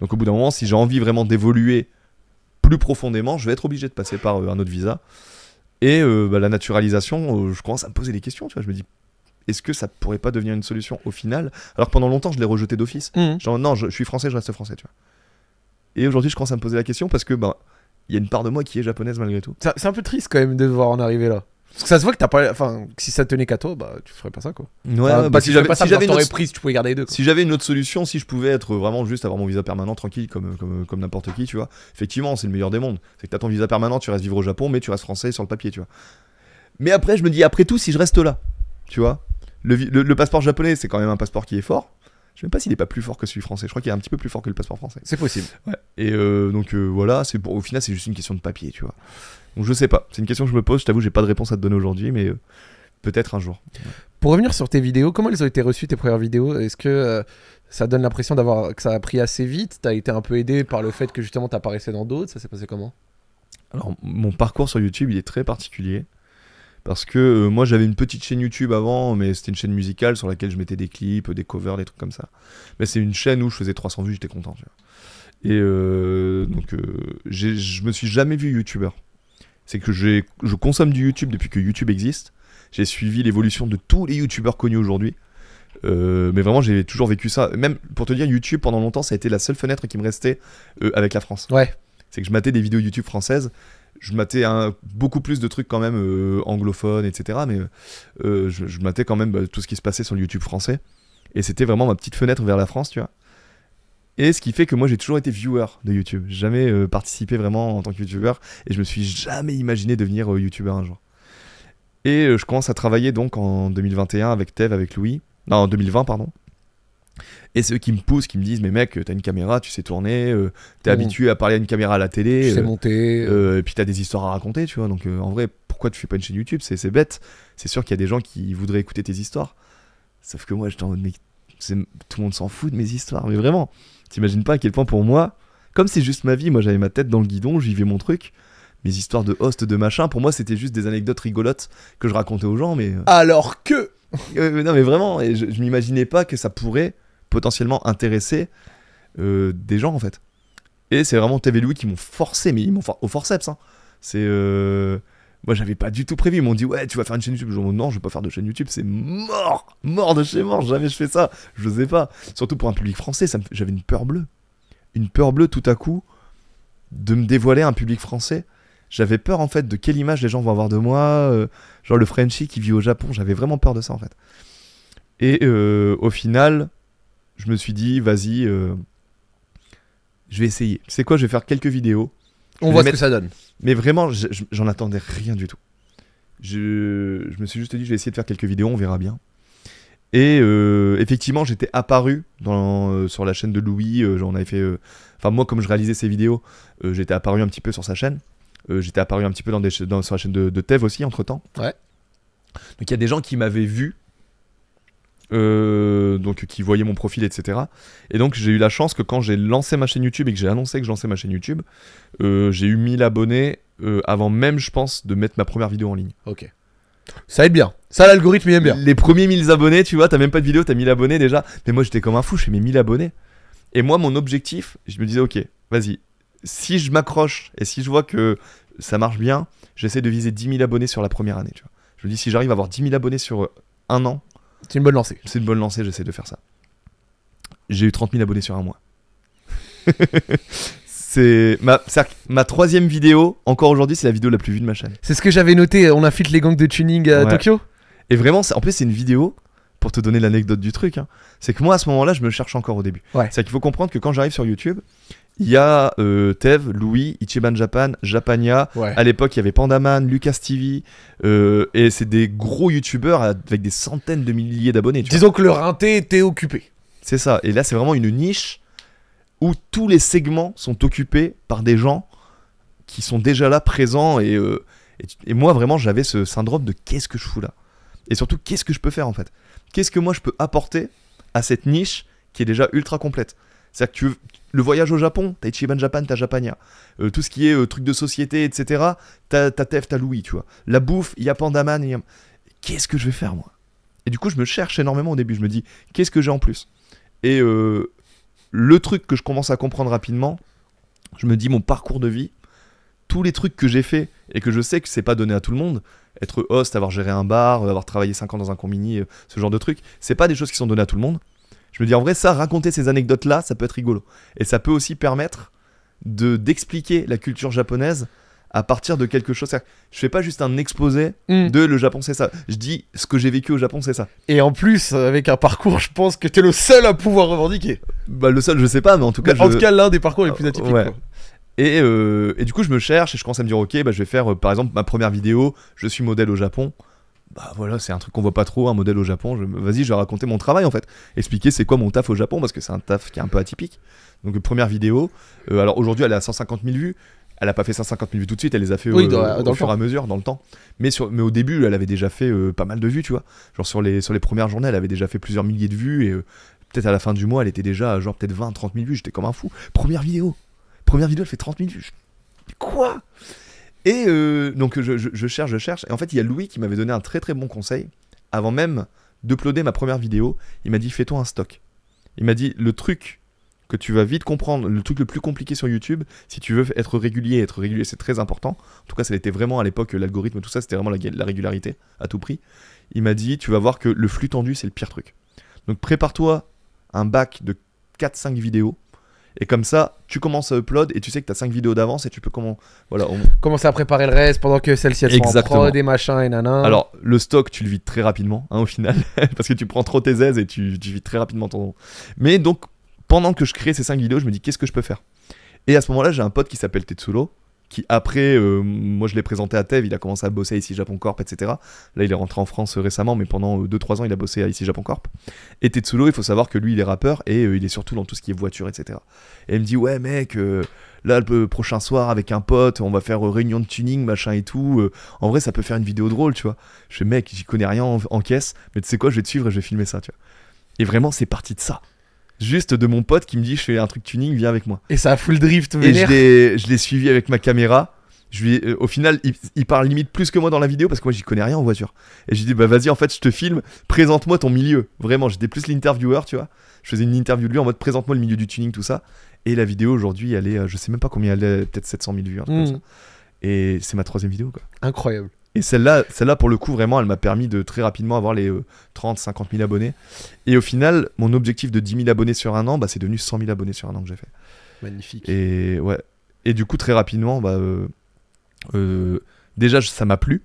Donc au bout d'un moment, si j'ai envie vraiment d'évoluer plus profondément, je vais être obligé de passer par un autre visa. Et bah, la naturalisation, je commence à me poser des questions, tu vois, je me dis est-ce que ça pourrait pas devenir une solution au final Alors pendant longtemps, je l'ai rejeté d'office. Genre mmh. non, je, suis français, je reste français, tu Et aujourd'hui, je commence à me poser la question parce que ben, il y a une part de moi qui est japonaise malgré tout. C'est un peu triste quand même de voir en arriver là. Parce que ça se voit que t'as pas. Enfin, si ça tenait qu'à toi, bah tu ferais pas ça quoi. Ouais, bah, si, j'avais une autre... tu pouvais garder les deux. Si j'avais une autre solution, si je pouvais être vraiment juste avoir mon visa permanent tranquille comme, comme, comme n'importe qui, tu vois. Effectivement, c'est le meilleur des mondes. C'est que t'as ton visa permanent, tu restes vivre au Japon, mais tu restes français sur le papier, tu vois. Mais après, je me dis, après tout, si je reste là, tu vois, le, le, passeport japonais, c'est quand même un passeport qui est fort. Je sais même pas s'il est pas plus fort que celui français. Je crois qu'il est un petit peu plus fort que le passeport français. C'est possible. Ouais. Et euh, donc euh, voilà, c'est au final c'est juste une question de papier, tu vois je sais pas. C'est une question que je me pose. Je t'avoue, j'ai pas de réponse à te donner aujourd'hui, mais euh, peut-être un jour. Pour revenir sur tes vidéos, comment elles ont été reçues tes premières vidéos Est-ce que euh, ça donne l'impression d'avoir que ça a pris assez vite T'as été un peu aidé par le fait que justement t'apparaissais dans d'autres Ça s'est passé comment Alors mon parcours sur YouTube, il est très particulier. Parce que euh, moi j'avais une petite chaîne YouTube avant, mais c'était une chaîne musicale sur laquelle je mettais des clips, des covers, des trucs comme ça. Mais c'est une chaîne où je faisais 300 vues, j'étais content. Et donc, je me suis jamais vu youtubeur c'est que je consomme du YouTube depuis que YouTube existe. J'ai suivi l'évolution de tous les YouTubeurs connus aujourd'hui. Euh, mais vraiment, j'ai toujours vécu ça. Même pour te dire, YouTube pendant longtemps, ça a été la seule fenêtre qui me restait euh, avec la France. Ouais. C'est que je matais des vidéos YouTube françaises. Je matais beaucoup plus de trucs quand même euh, anglophones, etc. Mais je, je, matais quand même bah, tout ce qui se passait sur le YouTube français. Et c'était vraiment ma petite fenêtre vers la France, tu vois. Et ce qui fait que moi j'ai toujours été viewer de YouTube. jamais euh, participé vraiment en tant que YouTuber et je me suis jamais imaginé devenir euh, YouTuber un jour. Et euh, je commence à travailler donc en 2021 avec Tev, avec Louis. Non, en 2020, pardon. Et ceux qui me poussent, qui me disent Mais mec, t'as une caméra, tu sais tourner, t'es es oh. habitué à parler à une caméra à la télé. Tu sais monter. et puis t'as des histoires à raconter, tu vois. Donc en vrai, pourquoi tu fais pas une chaîne YouTube C'est bête. C'est sûr qu'il y a des gens qui voudraient écouter tes histoires. Sauf que moi, j'étais en mode Mais tout le monde s'en fout de mes histoires, mais vraiment. T'imagines pas à quel point pour moi, comme c'est juste ma vie, moi j'avais ma tête dans le guidon, j'y vais mon truc. Mes histoires de host, de machin, pour moi c'était juste des anecdotes rigolotes que je racontais aux gens, mais. Euh. Alors que euh, euh, Non mais vraiment, je, m'imaginais pas que ça pourrait potentiellement intéresser des gens en fait. Et c'est vraiment TV Louis qui m'ont forcé, mais ils m'ont au forceps. Hein. C'est. Moi, j'avais pas du tout prévu. Ils m'ont dit, ouais, tu vas faire une chaîne YouTube. Je dis, non, je vais pas faire de chaîne YouTube. C'est mort, mort de chez mort. Jamais je fais ça. Je sais pas. Surtout pour un public français, j'avais une peur bleue. Une peur bleue tout à coup de me dévoiler à un public français. J'avais peur en fait de quelle image les gens vont avoir de moi. Euh, genre le Frenchie qui vit au Japon. J'avais vraiment peur de ça en fait. Et euh, au final, je me suis dit, vas-y, euh, je vais essayer. C'est quoi Je vais faire quelques vidéos on voit ce que ça donne. Mais vraiment, j'en attendais rien du tout. Je... me suis juste dit, je vais essayer de faire quelques vidéos, on verra bien. Et euh, effectivement, j'étais apparu euh, sur la chaîne de Louis. Euh, fait, enfin moi, comme je réalisais ces vidéos, j'étais apparu un petit peu sur sa chaîne. j'étais apparu un petit peu dans sur la chaîne de, de Tev aussi entre temps. Ouais. Donc il y a des gens qui m'avaient vu euh, donc qui voyaient mon profil, etc. Et donc j'ai eu la chance que quand j'ai lancé ma chaîne YouTube et que j'ai annoncé que je lançais ma chaîne YouTube, euh, j'ai eu 1000 abonnés euh, avant même, je pense, de mettre ma première vidéo en ligne. Ok. Ça aide bien. Ça, l'algorithme, il aime bien. Les premiers 1000 abonnés, tu vois, t'as même pas de vidéo, t'as 1000 abonnés déjà. Mais moi, j'étais comme un fou, j'ai mes 1000 abonnés. Et moi, mon objectif, je me disais, ok, vas-y, si je m'accroche et si je vois que ça marche bien, j'essaie de viser 10 000 abonnés sur la première année. Je me dis, si j'arrive à avoir 10 000 abonnés sur un an, c'est une bonne lancée. C'est une bonne lancée, j'essaie de faire ça. J'ai eu 30 000 abonnés sur un mois. c'est ma, troisième vidéo, encore aujourd'hui, c'est la vidéo la plus vue de ma chaîne. C'est ce que j'avais noté, on infiltre les gangs de tuning à Tokyo. Et vraiment, en plus, c'est une vidéo, pour te donner l'anecdote du truc, hein, c'est que moi, à ce moment-là, je me cherche encore au début. à C'est qu'il faut comprendre que quand j'arrive sur YouTube, il y a euh, Tev, Louis, Ichiban Japan, Japania. À l'époque, il y avait Pandaman, Lucas TV. Euh, et c'est des gros youtubeurs avec des centaines de milliers d'abonnés. Disons que le rinté était occupé. C'est ça. Et là, c'est vraiment une niche où tous les segments sont occupés par des gens qui sont déjà là, présents. Euh, et moi, vraiment, j'avais ce syndrome de qu'est-ce que je fous là Et surtout, qu'est-ce que je peux faire en fait Qu'est-ce que moi je peux apporter à cette niche qui est déjà ultra complète c'est-à-dire que tu le voyage au Japon, t'as Ichiban Japan, t'as Japania. Euh, tout ce qui est euh, truc de société, etc., t'as Tef, t'as Louis, tu vois. La bouffe, il y a Pandaman. a... Qu'est-ce que je vais faire, moi Et du coup, je me cherche énormément au début. Je me dis, qu'est-ce que j'ai en plus Et euh, le truc que je commence à comprendre rapidement, je me dis, mon parcours de vie, tous les trucs que j'ai fait et que je sais que c'est pas donné à tout le monde, être host, avoir géré un bar, avoir travaillé 5 ans dans un combini, ce genre de trucs, c'est pas des choses qui sont données à tout le monde. Je me dis, en vrai, ça, raconter ces anecdotes-là, ça peut être rigolo. Et ça peut aussi permettre de d'expliquer la culture japonaise à partir de quelque chose. Je fais pas juste un exposé hmm. de le Japon c'est ça. Je dis ce que j'ai vécu au Japon c'est ça. Et en plus avec un parcours, je pense que es le seul à pouvoir revendiquer. Bah, le seul, je sais pas, mais en tout cas. en tout cas, l'un des parcours les plus atypiques. Et, euh, et, du coup, je me cherche et je commence à me dire ok, bah je vais faire euh, par exemple ma première vidéo. Je suis modèle au Japon bah voilà, c'est un truc qu'on voit pas trop, un modèle au Japon. Vas-y, je vais raconter mon travail en fait. Expliquer c'est quoi mon taf au Japon parce que c'est un taf qui est un peu atypique. Donc euh, première vidéo. Euh, alors aujourd'hui, elle est à 150 000 vues. Elle a pas fait 150 000 vues tout de suite, elle les a fait euh, dans, au, fur et à mesure, dans le temps. Mais, sur, mais au début, elle avait déjà fait pas mal de vues, tu vois. Genre sur les, sur les premières journées, elle avait déjà fait plusieurs milliers de vues et peut-être à la fin du mois, elle était déjà à genre peut-être 20, 30 000 vues. J'étais comme un fou. Première vidéo. Première vidéo, elle fait 30 000 vues. Quoi et euh, donc je, cherche, je cherche. Et en fait, il y a Louis qui m'avait donné un très très bon conseil avant même d'uploader ma première vidéo. Il m'a dit fais-toi un stock. Il m'a dit le truc que tu vas vite comprendre, le truc le plus compliqué sur YouTube, si tu veux être régulier, être régulier c'est très important. En tout cas, ça l'était vraiment à l'époque, l'algorithme, tout ça, c'était vraiment la, la régularité à tout prix. Il m'a dit tu vas voir que le flux tendu c'est le pire truc. Donc prépare-toi un bac de 4-5 vidéos et comme ça, tu commences à upload et tu sais que tu as 5 vidéos d'avance et tu peux comment, voilà, on... commencer à préparer le reste pendant que celle-ci elle en prod et machin et nanan. Alors, le stock, tu le vides très rapidement hein, au final parce que tu prends trop tes aises et tu, tu vides très rapidement ton. Mais donc, pendant que je crée ces 5 vidéos, je me dis qu'est-ce que je peux faire Et à ce moment-là, j'ai un pote qui s'appelle Tetsulo qui après, euh, moi je l'ai présenté à Tev, il a commencé à bosser à ICI Japon Corp, etc. Là il est rentré en France euh, récemment, mais pendant 2-3 euh, ans il a bossé à ICI Japon Corp. Et Tetsulo, il faut savoir que lui il est rappeur et il est surtout dans tout ce qui est voiture, etc. Et il me dit, ouais mec, là le prochain soir avec un pote, on va faire réunion de tuning, machin et tout. en vrai ça peut faire une vidéo drôle, tu vois. Je fais, mec, j'y connais rien en, caisse, mais tu sais quoi, je vais te suivre et je vais filmer ça, tu vois. Et vraiment c'est parti de ça juste de mon pote qui me dit je fais un truc tuning, viens avec moi. Et ça a full drift. Et je l'ai suivi avec ma caméra. Je lui euh, au final, il, parle limite plus que moi dans la vidéo parce que moi j'y connais rien en voiture. Et j'ai dit bah vas-y en fait je te filme, présente-moi ton milieu. Vraiment, j'étais plus l'intervieweur, tu vois. Je faisais une interview de lui en mode présente-moi le milieu du tuning tout ça. Et la vidéo aujourd'hui elle est, euh, je sais même pas combien elle est, peut-être 700 000 vues. Hmm. Et c'est ma troisième vidéo quoi. Incroyable. Et celle-là, celle pour le coup, vraiment, elle m'a permis de très rapidement avoir les 30, 50 000 abonnés. Et au final, mon objectif de 10 000 abonnés sur un an, bah, c'est devenu 100 000 abonnés sur un an que j'ai fait. Magnifique. Et, ouais. et du coup, très rapidement, bah, euh, euh, déjà, ça m'a plu.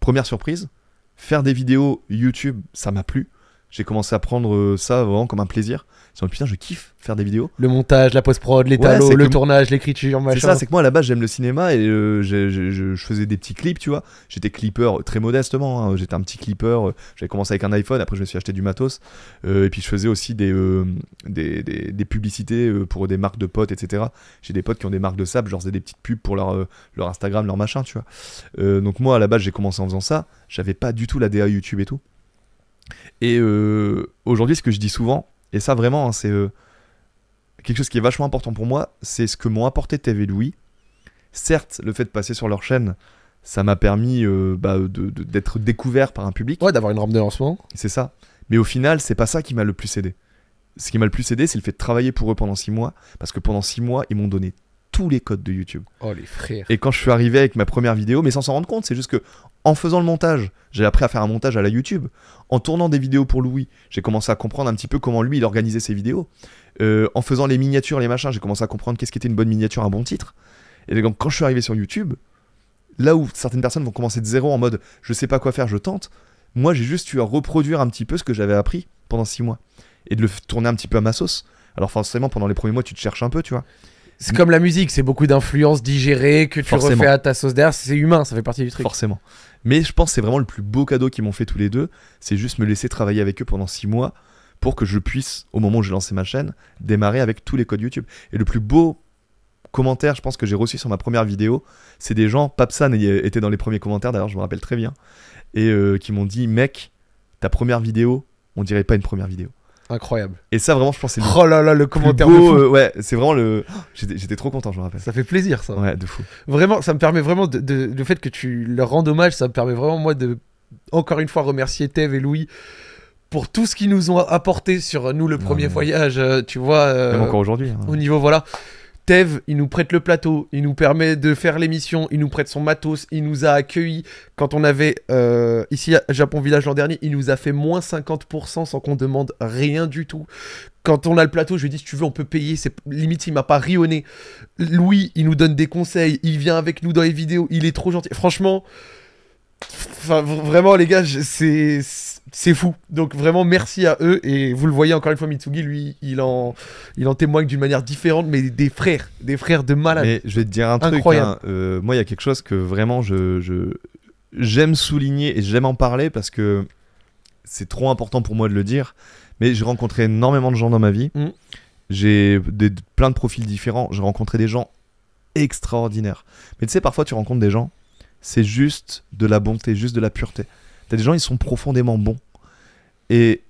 Première surprise. Faire des vidéos YouTube, ça m'a plu. J'ai commencé à prendre euh, ça vraiment comme un plaisir. C'est putain, je kiffe faire des vidéos. Le montage, la post-prod, les le tournage, l'écriture, machin. C'est ça, c'est que moi à la base j'aime le cinéma et euh, je, faisais des petits clips, tu vois. J'étais clipper euh, très modestement, hein. j'étais un petit clipper. J'avais commencé avec un iPhone, après je me suis acheté du matos. et puis je faisais aussi des, des, des, publicités pour des marques de potes, etc. J'ai des potes qui ont des marques de sable, je faisais des petites pubs pour leur, leur Instagram, leur machin, tu vois. donc moi à la base j'ai commencé en faisant ça. J'avais pas du tout la DA YouTube et tout. Et euh, aujourd'hui, ce que je dis souvent, et ça vraiment, hein, c'est euh, quelque chose qui est vachement important pour moi, c'est ce que m'ont apporté TV Louis. Certes, le fait de passer sur leur chaîne, ça m'a permis euh, bah, d'être découvert par un public. Ouais, d'avoir une rampe de lancement. C'est ça. Mais au final, c'est pas ça qui m'a le plus aidé. Ce qui m'a le plus aidé, c'est le fait de travailler pour eux pendant six mois, parce que pendant six mois, ils m'ont donné les codes de YouTube. Oh les frères. Et quand je suis arrivé avec ma première vidéo, mais sans s'en rendre compte, c'est juste que en faisant le montage, j'ai appris à faire un montage à la YouTube. En tournant des vidéos pour Louis, j'ai commencé à comprendre un petit peu comment lui il organisait ses vidéos. Euh, en faisant les miniatures, les machins, j'ai commencé à comprendre qu'est-ce qui était une bonne miniature, un bon titre. Et donc quand je suis arrivé sur YouTube, là où certaines personnes vont commencer de zéro en mode je sais pas quoi faire, je tente, moi j'ai juste eu à reproduire un petit peu ce que j'avais appris pendant six mois et de le tourner un petit peu à ma sauce. Alors forcément pendant les premiers mois tu te cherches un peu, tu vois. C'est comme la musique, c'est beaucoup d'influences digérées que tu refais à ta sauce d'air, C'est humain, ça fait partie du truc. Forcément. Mais je pense que c'est vraiment le plus beau cadeau qu'ils m'ont fait tous les deux. C'est juste me laisser travailler avec eux pendant six mois pour que je puisse, au moment où j'ai lancé ma chaîne, démarrer avec tous les codes YouTube. Et le plus beau commentaire, je pense que j'ai reçu sur ma première vidéo, c'est des gens, Papsan était dans les premiers commentaires d'ailleurs, je me rappelle très bien, et euh, qui m'ont dit, mec, ta première vidéo, on dirait pas une première vidéo. Incroyable. Et ça, vraiment, je pensais c'est Oh là là, le commentaire de fou. Euh, ouais, c'est vraiment le. J'étais trop content, je me rappelle. Ça fait plaisir, ça. Ouais, de fou. Vraiment, ça me permet vraiment de, le fait que tu leur rendes hommage, ça me permet vraiment moi de encore une fois remercier Tev et Louis pour tout ce qu'ils nous ont apporté sur euh, nous le premier voyage, euh, tu vois. encore aujourd'hui. Hein. Au niveau voilà, Tev, il nous prête le plateau, il nous permet de faire l'émission, il nous prête son matos, il nous a accueillis. Quand on avait euh, ici à Japon Village l'an dernier, il nous a fait moins 50% sans qu'on demande rien du tout. Quand on a le plateau, je lui dis si tu veux, on peut payer. C'est limite, il m'a pas rionné. Louis, il nous donne des conseils, il vient avec nous dans les vidéos, il est trop gentil. Franchement, vraiment les gars, c'est c'est fou. Donc vraiment merci à eux et vous le voyez encore une fois Mitsugi lui il en il en témoigne d'une manière différente mais des frères, des frères de malade. je vais te dire un truc hein. euh, moi il y a quelque chose que vraiment je, j'aime souligner et j'aime en parler parce que c'est trop important pour moi de le dire mais j'ai rencontré énormément de gens dans ma vie. Mm. J'ai plein de profils différents, j'ai rencontré des gens extraordinaires. Mais tu sais parfois tu rencontres des gens c'est juste de la bonté, juste de la pureté. T'as des gens, ils sont profondément bons. Et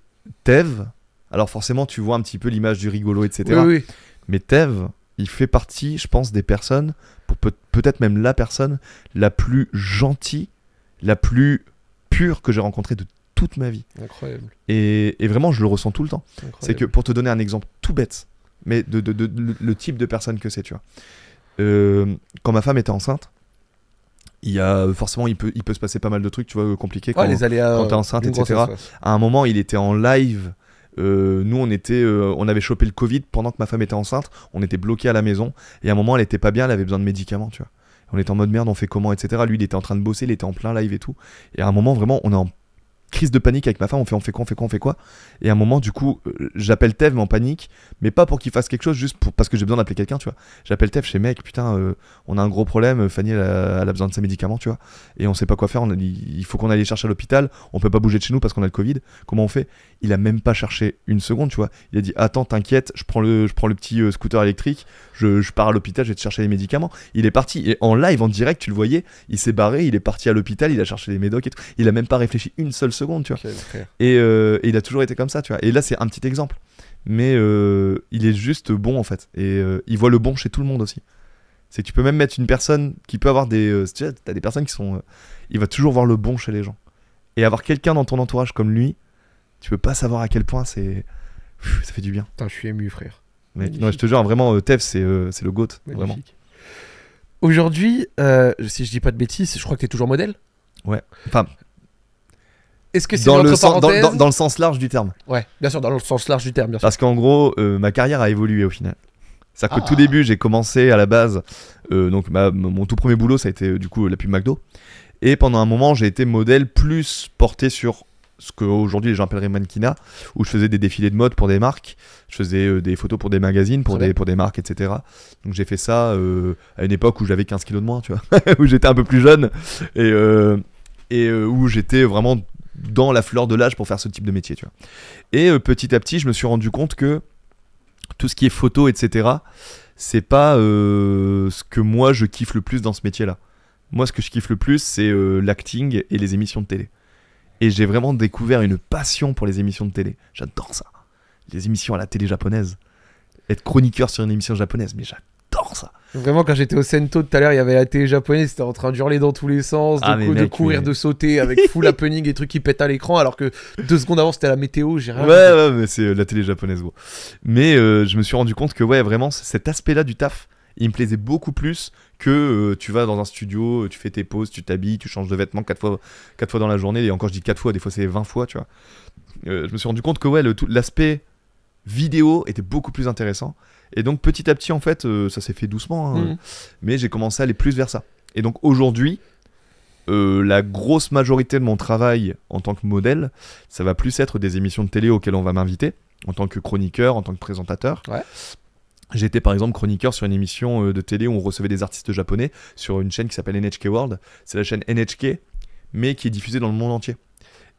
Tev, alors forcément, tu vois un petit peu l'image du rigolo, etc. Oui, oui. Mais Tev, il fait partie, je pense, des personnes, pour peut-être même la personne la plus gentille, la plus pure que j'ai rencontrée de toute ma vie. Incroyable. Et, vraiment, je le ressens tout le temps. C'est que pour te donner un exemple tout bête, mais de, le type de personne que c'est, tu vois. Euh, quand ma femme était enceinte, il y a forcément il peut il peut se passer pas mal de trucs tu vois euh, compliqués quand, les euh, enceinte etc à un moment il était en live euh, nous on était on avait chopé le covid pendant que ma femme était enceinte on était bloqué à la maison et à un moment elle était pas bien elle avait besoin de médicaments tu vois on était en mode merde on fait comment etc lui il était en train de bosser il était en plein live et tout et à un moment vraiment on est en crise de panique avec ma femme, on fait on fait quoi, on fait quoi, on fait quoi. Et à un moment, du coup, euh, j'appelle Tev, mais en panique, mais pas pour qu'il fasse quelque chose, juste pour, parce que j'ai besoin d'appeler quelqu'un, tu vois. J'appelle Tev, chez mec, putain, euh, on a un gros problème, euh, Fanny, elle a, besoin de ses médicaments, tu vois. Et on sait pas quoi faire, il faut qu'on aille chercher à l'hôpital, on peut pas bouger de chez nous parce qu'on a le Covid, comment on fait Il a même pas cherché une seconde, tu vois. Il a dit, attends, t'inquiète, je prends le, je prends le petit scooter électrique, je, pars à l'hôpital, je vais te chercher les médicaments. Il est parti, et en live, en direct, tu le voyais, il s'est barré, il est parti à l'hôpital, il a cherché les médocs et tout. Il a même pas réfléchi une seule secondes, tu vois. Et, euh, et, il a toujours été comme ça, tu vois. Et là, c'est un petit exemple. Mais euh, il est juste bon, en fait. Et euh, il voit le bon chez tout le monde aussi. C'est que tu peux même mettre une personne qui peut avoir des. tu as des personnes qui sont. il va toujours voir le bon chez les gens. Et avoir quelqu'un dans ton entourage comme lui, tu peux pas savoir à quel point c'est. Ça fait du bien. Putain, je suis ému, frère. Mais, non, je te jure, vraiment, Tef, c'est le GOAT. Vraiment. Aujourd'hui, si je dis pas de bêtises, je crois que tu es toujours modèle. Ouais. Enfin, est-ce que c'est dans, le sens, dans, le sens large du terme Ouais, bien sûr, dans le sens large du terme, Parce qu'en gros, euh, ma carrière a évolué au final. C'est-à-dire ah. tout début, j'ai commencé à la base. Euh, donc, mon tout premier boulot, ça a été euh, du coup la pub McDo. Et pendant un moment, j'ai été modèle plus porté sur ce qu'aujourd'hui les gens appelleraient mannequinat, où je faisais des défilés de mode pour des marques, je faisais des photos pour des magazines, pour, des, pour des marques, etc. Donc j'ai fait ça à une époque où j'avais 15 kilos de moins, tu vois, où j'étais un peu plus jeune et, et où j'étais vraiment dans la fleur de l'âge pour faire ce type de métier, tu vois. Et euh, petit à petit, je me suis rendu compte que tout ce qui est photo, etc., c'est pas euh, ce que moi je kiffe le plus dans ce métier-là. Moi, ce que je kiffe le plus, c'est euh, l'acting et les émissions de télé. Et j'ai vraiment découvert une passion pour les émissions de télé. J'adore ça. Les émissions à la télé japonaise. Être chroniqueur sur une émission japonaise, mais j'adore Vraiment, quand j'étais au Sento tout à l'heure, il y avait la télé japonaise, c'était en train d'hurler dans tous les sens, ah, de, de, courir, de sauter avec full happening et trucs qui pètent à l'écran, alors que deux secondes avant c'était la météo, j'ai rien. Ouais, ouais, mais c'est euh, la télé japonaise, gros. Mais euh, je me suis rendu compte que, ouais, vraiment, cet aspect-là du taf, il me plaisait beaucoup plus que euh, tu vas dans un studio, tu fais tes pauses, tu t'habilles, tu changes de vêtements 4 fois, quatre fois dans la journée, et encore je dis 4 fois, des fois c'est 20 fois, tu vois. je me suis rendu compte que, ouais, l'aspect vidéo était beaucoup plus intéressant. Et donc petit à petit, en fait, euh, ça s'est fait doucement, hein, mhm. mais j'ai commencé à aller plus vers ça. Et donc aujourd'hui, euh, la grosse majorité de mon travail en tant que modèle, ça va plus être des émissions de télé auxquelles on va m'inviter, en tant que chroniqueur, en tant que présentateur. J'étais par exemple chroniqueur sur une émission euh, de télé où on recevait des artistes japonais sur une chaîne qui s'appelle NHK World. C'est la chaîne NHK, mais qui est diffusée dans le monde entier.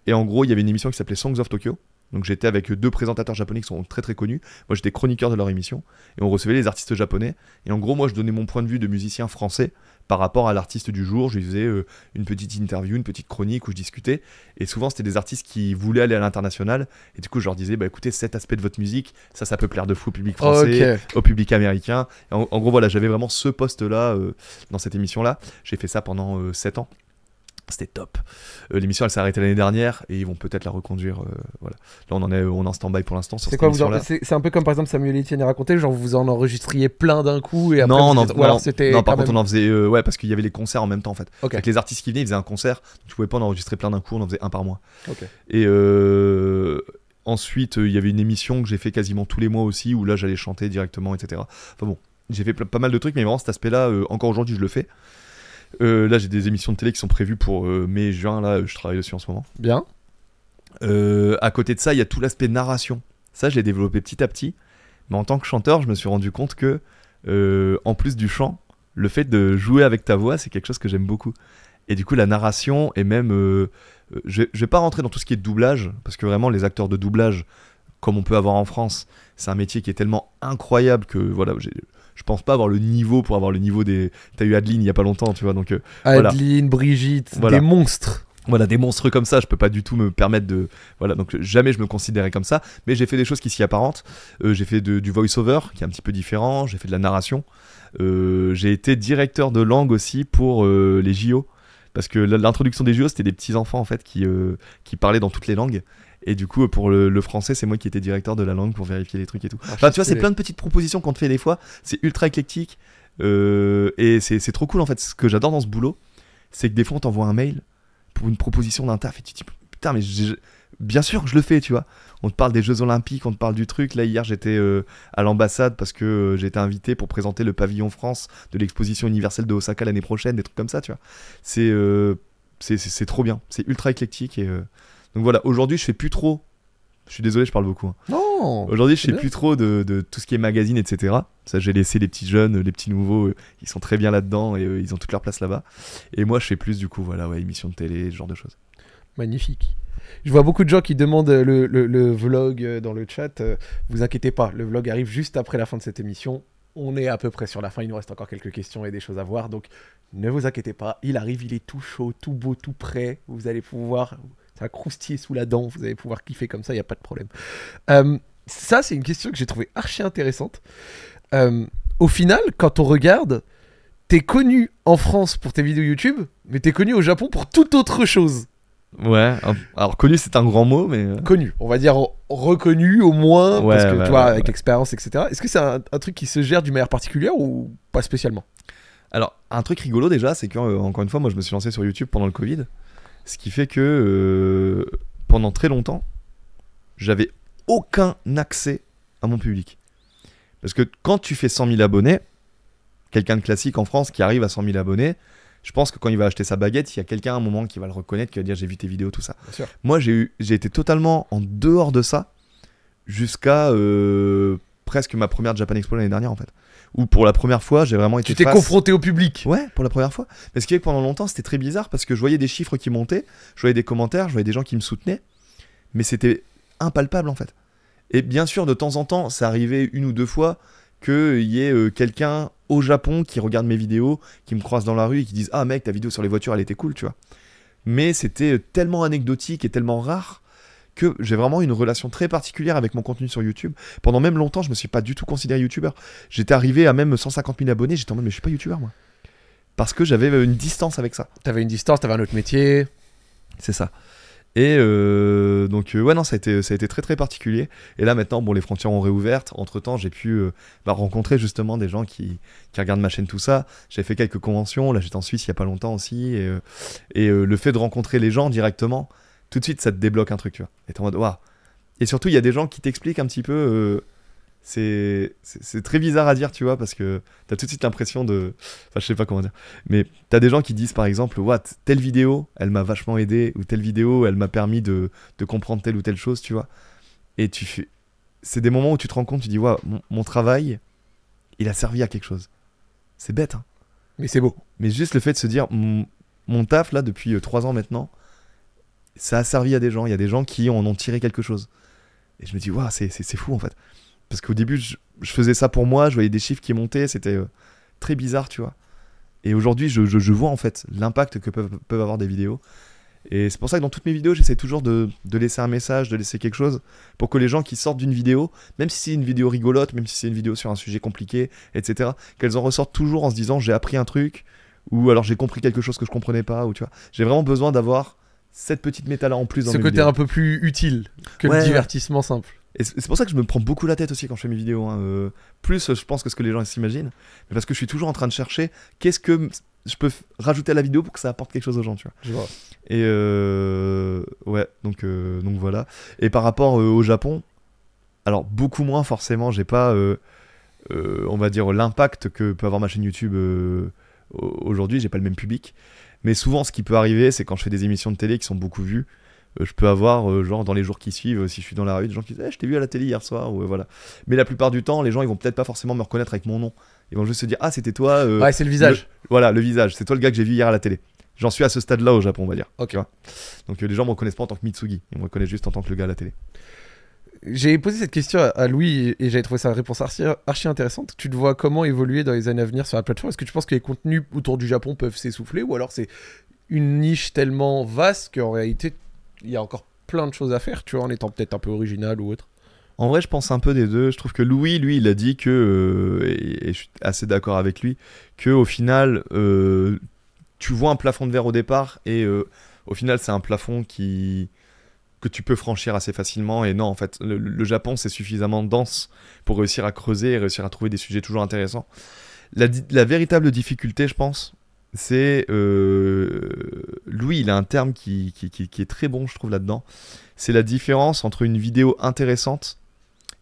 Et en gros, il y avait une émission qui s'appelait Songs of Tokyo, donc j'étais avec deux présentateurs japonais qui sont très très connus. Moi j'étais chroniqueur de leur émission et on recevait les artistes japonais. Et en gros, moi je donnais mon point de vue de musicien français par rapport à l'artiste du jour. Je lui faisais euh, une petite interview, une petite chronique où je discutais. Et souvent c'était des artistes qui voulaient aller à l'international. Et du coup, je leur disais, bah écoutez, cet aspect de votre musique, ça, ça peut plaire de fou au public français, au public américain. En, gros, voilà, j'avais vraiment ce poste-là euh, dans cette émission-là. J'ai fait ça pendant euh, sept 7 ans. C'était top. Euh, l'émission, elle s'est arrêtée l'année dernière et ils vont peut-être la reconduire. Euh, voilà. Là, on en est, on en stand-by pour l'instant. C'est quoi C'est un peu comme par exemple Samuel Etienne a raconté, genre vous en enregistriez plein d'un coup et après. Non, non, non, non par contre, on en faisait. Euh, ouais, parce qu'il y avait les concerts en même temps en fait. Avec les artistes qui venaient, ils faisaient un concert. Tu pouvais pas en enregistrer plein d'un coup, on en faisait un par mois. Et. Ensuite, il y avait une émission que j'ai fait quasiment tous les mois aussi, où là j'allais chanter directement, etc. Enfin bon, j'ai fait pas mal de trucs, mais vraiment cet aspect-là, encore aujourd'hui, je le fais. Euh, là, j'ai des émissions de télé qui sont prévues pour euh, mai, juin. Là, je travaille dessus en ce moment. Bien. Euh, à côté de ça, il y a tout l'aspect narration. Ça, je l'ai développé petit à petit. Mais en tant que chanteur, je me suis rendu compte que, en plus du chant, le fait de jouer avec ta voix, c'est quelque chose que j'aime beaucoup. Et du coup, la narration et même. je, je, vais pas rentrer dans tout ce qui est doublage, parce que vraiment, les acteurs de doublage, comme on peut avoir en France, c'est un métier qui est tellement incroyable que voilà, je pense pas avoir le niveau pour avoir le niveau des. T'as eu Adeline il y a pas longtemps, tu vois. Donc, euh, Adeline, Brigitte, des monstres. Voilà, des monstres comme ça, je peux pas du tout me permettre de. Voilà, donc jamais je me considérais comme ça, mais j'ai fait des choses qui s'y apparentent. Euh, j'ai fait du voice-over, qui est un petit peu différent, j'ai fait de la narration. Euh, j'ai été directeur de langue aussi pour les JO parce que l'introduction des JO c'était des petits enfants en fait qui, qui parlaient dans toutes les langues et du coup, pour le, français, c'est moi qui étais directeur de la langue pour vérifier les trucs et tout. Ah, enfin, tu vois, c'est plein de petites propositions qu'on te fait des fois. C'est ultra éclectique. Euh, et c'est trop cool en fait. Ce que j'adore dans ce boulot, c'est que des fois, on t'envoie un mail pour une proposition d'un taf et tu te dis putain, mais bien sûr que je le fais, tu vois. On te parle des Jeux Olympiques, on te parle du truc. Là, hier, j'étais euh, à l'ambassade parce que euh, j'étais invité pour présenter le pavillon France de l'exposition universelle de Osaka l'année prochaine, des trucs comme ça, tu vois. C'est c'est trop bien, c'est ultra éclectique et donc voilà, aujourd'hui, je fais plus trop. Je suis désolé, je parle beaucoup. Hein. Non Aujourd'hui, je fais plus trop de, tout ce qui est magazine, etc. Ça, j'ai laissé les petits jeunes, les petits nouveaux, euh, ils sont très bien là-dedans et euh, ils ont toute leur place là-bas. Et moi, je fais plus, du coup, voilà, émissions de télé, ce genre de choses. Magnifique. Je vois beaucoup de gens qui demandent euh, le, vlog dans le chat. Vous inquiétez pas, le vlog arrive juste après la fin de cette émission. On est à peu près sur la fin, il nous reste encore quelques questions et des choses à voir. Donc ne vous inquiétez pas, il arrive, il est tout chaud, tout beau, tout prêt. Vous allez pouvoir ça sous la dent, vous allez pouvoir kiffer comme ça, il n'y a pas de problème. Euh, ça, c'est une question que j'ai trouvée archi intéressante. Euh, au final, quand on regarde, t'es connu en France pour tes vidéos YouTube, mais t'es connu au Japon pour toute autre chose. Ouais, alors connu c'est un grand mot, mais. Euh. Connu, on va dire reconnu au moins, parce que tu vois, avec l'expérience, etc. Est-ce que c'est un, truc qui se gère d'une manière particulière ou pas spécialement Alors, un truc rigolo déjà, c'est qu'encore une fois, moi je me suis lancé sur YouTube pendant le Covid. Ce qui fait que euh, pendant très longtemps, j'avais aucun accès à mon public. Parce que quand tu fais 100 000 abonnés, quelqu'un de classique en France qui arrive à 100 000 abonnés, je pense que quand il va acheter sa baguette, il y a quelqu'un à un moment qui va le reconnaître, qui va dire j'ai vu tes vidéos, tout ça. Moi, j'ai été totalement en dehors de ça jusqu'à euh, presque ma première Japan Expo l'année dernière en fait. Où pour la première fois, j'ai vraiment été. Tu t'es confronté au public Ouais, pour la première fois. Mais ce qui est que pendant longtemps, c'était très bizarre parce que je voyais des chiffres qui montaient, je voyais des commentaires, je voyais des gens qui me soutenaient, mais c'était impalpable en fait. Et bien sûr, de temps en temps, ça arrivait une ou deux fois qu'il y ait euh, quelqu'un au Japon qui regarde mes vidéos, qui me croise dans la rue et qui dise Ah mec, ta vidéo sur les voitures, elle était cool, tu vois. Mais c'était tellement anecdotique et tellement rare que j'ai vraiment une relation très particulière avec mon contenu sur YouTube. Pendant même longtemps, je me suis pas du tout considéré YouTuber. J'étais arrivé à même 150 000 abonnés, j'étais en mode, mais je suis pas YouTuber, moi. Parce que j'avais euh, une distance avec ça. T'avais une distance, t'avais un autre métier. C'est ça. Et euh, donc, euh, ouais, non, ça a, été, ça a été très très particulier. Et là, maintenant, bon, les frontières ont réouvertes. Entre temps, j'ai pu bah, rencontrer justement des gens qui, qui, regardent ma chaîne, tout ça. J'ai fait quelques conventions. Là, j'étais en Suisse il y a pas longtemps aussi. Et, et le fait de rencontrer les gens directement, tout de suite, ça te débloque un truc, tu vois. Et t'es en mode, waouh. Et surtout, il y a des gens qui t'expliquent un petit peu. Euh, c'est très bizarre à dire, tu vois, parce que t'as tout de suite l'impression de. Enfin, je sais pas comment dire. Mais t'as des gens qui disent, par exemple, what, telle vidéo, elle m'a vachement aidé, ou telle vidéo, elle m'a permis de, comprendre telle ou telle chose, tu vois. Et tu fais. C'est des moments où tu te rends compte, tu dis, waouh, mon, travail, il a servi à quelque chose. C'est bête, hein. Mais c'est beau. Mais juste le fait de se dire, mon, taf, là, depuis euh, trois ans maintenant, ça a servi à des gens. Il y a des gens qui en ont tiré quelque chose. Et je me dis, waouh, c'est fou en fait. Parce qu'au début, je, faisais ça pour moi, je voyais des chiffres qui montaient, c'était euh, très bizarre, tu vois. Et aujourd'hui, je, vois en fait l'impact que peuvent, peuvent, avoir des vidéos. Et c'est pour ça que dans toutes mes vidéos, j'essaie toujours de, laisser un message, de laisser quelque chose pour que les gens qui sortent d'une vidéo, même si c'est une vidéo rigolote, même si c'est une vidéo sur un sujet compliqué, etc., qu'elles en ressortent toujours en se disant j'ai appris un truc, ou alors j'ai compris quelque chose que je comprenais pas, ou tu vois. J'ai vraiment besoin d'avoir cette petite méta là en plus dans Ce côté un peu plus utile que le divertissement simple. Et c'est pour ça que je me prends beaucoup la tête aussi quand je fais mes vidéos. Hein. Euh, plus, je pense que ce que les gens s'imaginent, parce que je suis toujours en train de chercher qu'est-ce que je peux rajouter à la vidéo pour que ça apporte quelque chose aux gens, tu vois. Et euh, ouais, donc euh, donc voilà. Et par rapport au Japon, alors beaucoup moins forcément. J'ai pas, on va dire, l'impact que peut avoir ma chaîne YouTube aujourd'hui. J'ai pas le même public. Mais souvent, ce qui peut arriver, c'est quand je fais des émissions de télé qui sont beaucoup vues, euh, je peux avoir, euh, genre, dans les jours qui suivent, si je suis dans la rue, des gens qui disent eh, Je t'ai vu à la télé hier soir, ou euh, voilà. Mais la plupart du temps, les gens, ils vont peut-être pas forcément me reconnaître avec mon nom. Ils vont juste se dire Ah, c'était toi. ouais, c'est le visage. Voilà, le visage. C'est toi le gars que j'ai vu hier à la télé. J'en suis à ce stade-là au Japon, on va dire. Ok. Donc les gens me reconnaissent pas en tant que Mitsugi. Ils me reconnaissent juste en tant que le gars à la télé j'ai posé cette question à Louis et j'avais trouvé sa réponse archi, intéressante. Tu te vois comment évoluer dans les années à venir sur la plateforme Est-ce que tu penses que les contenus autour du Japon peuvent s'essouffler ou alors c'est une niche tellement vaste qu'en réalité il y a encore plein de choses à faire, tu vois, en étant peut-être un peu original ou autre en vrai, je pense un peu des deux. Je trouve que Louis, lui, il a dit que, euh, et, je suis assez d'accord avec lui, que au final, euh, tu vois un plafond de verre au départ, et euh, au final, c'est un plafond qui, que tu peux franchir assez facilement. Et non, en fait, le, Japon, c'est suffisamment dense pour réussir à creuser et réussir à trouver des sujets toujours intéressants. La, véritable difficulté, je pense, c'est... Euh, Louis, il a un terme qui, qui, est très bon, je trouve, là-dedans. C'est la différence entre une vidéo intéressante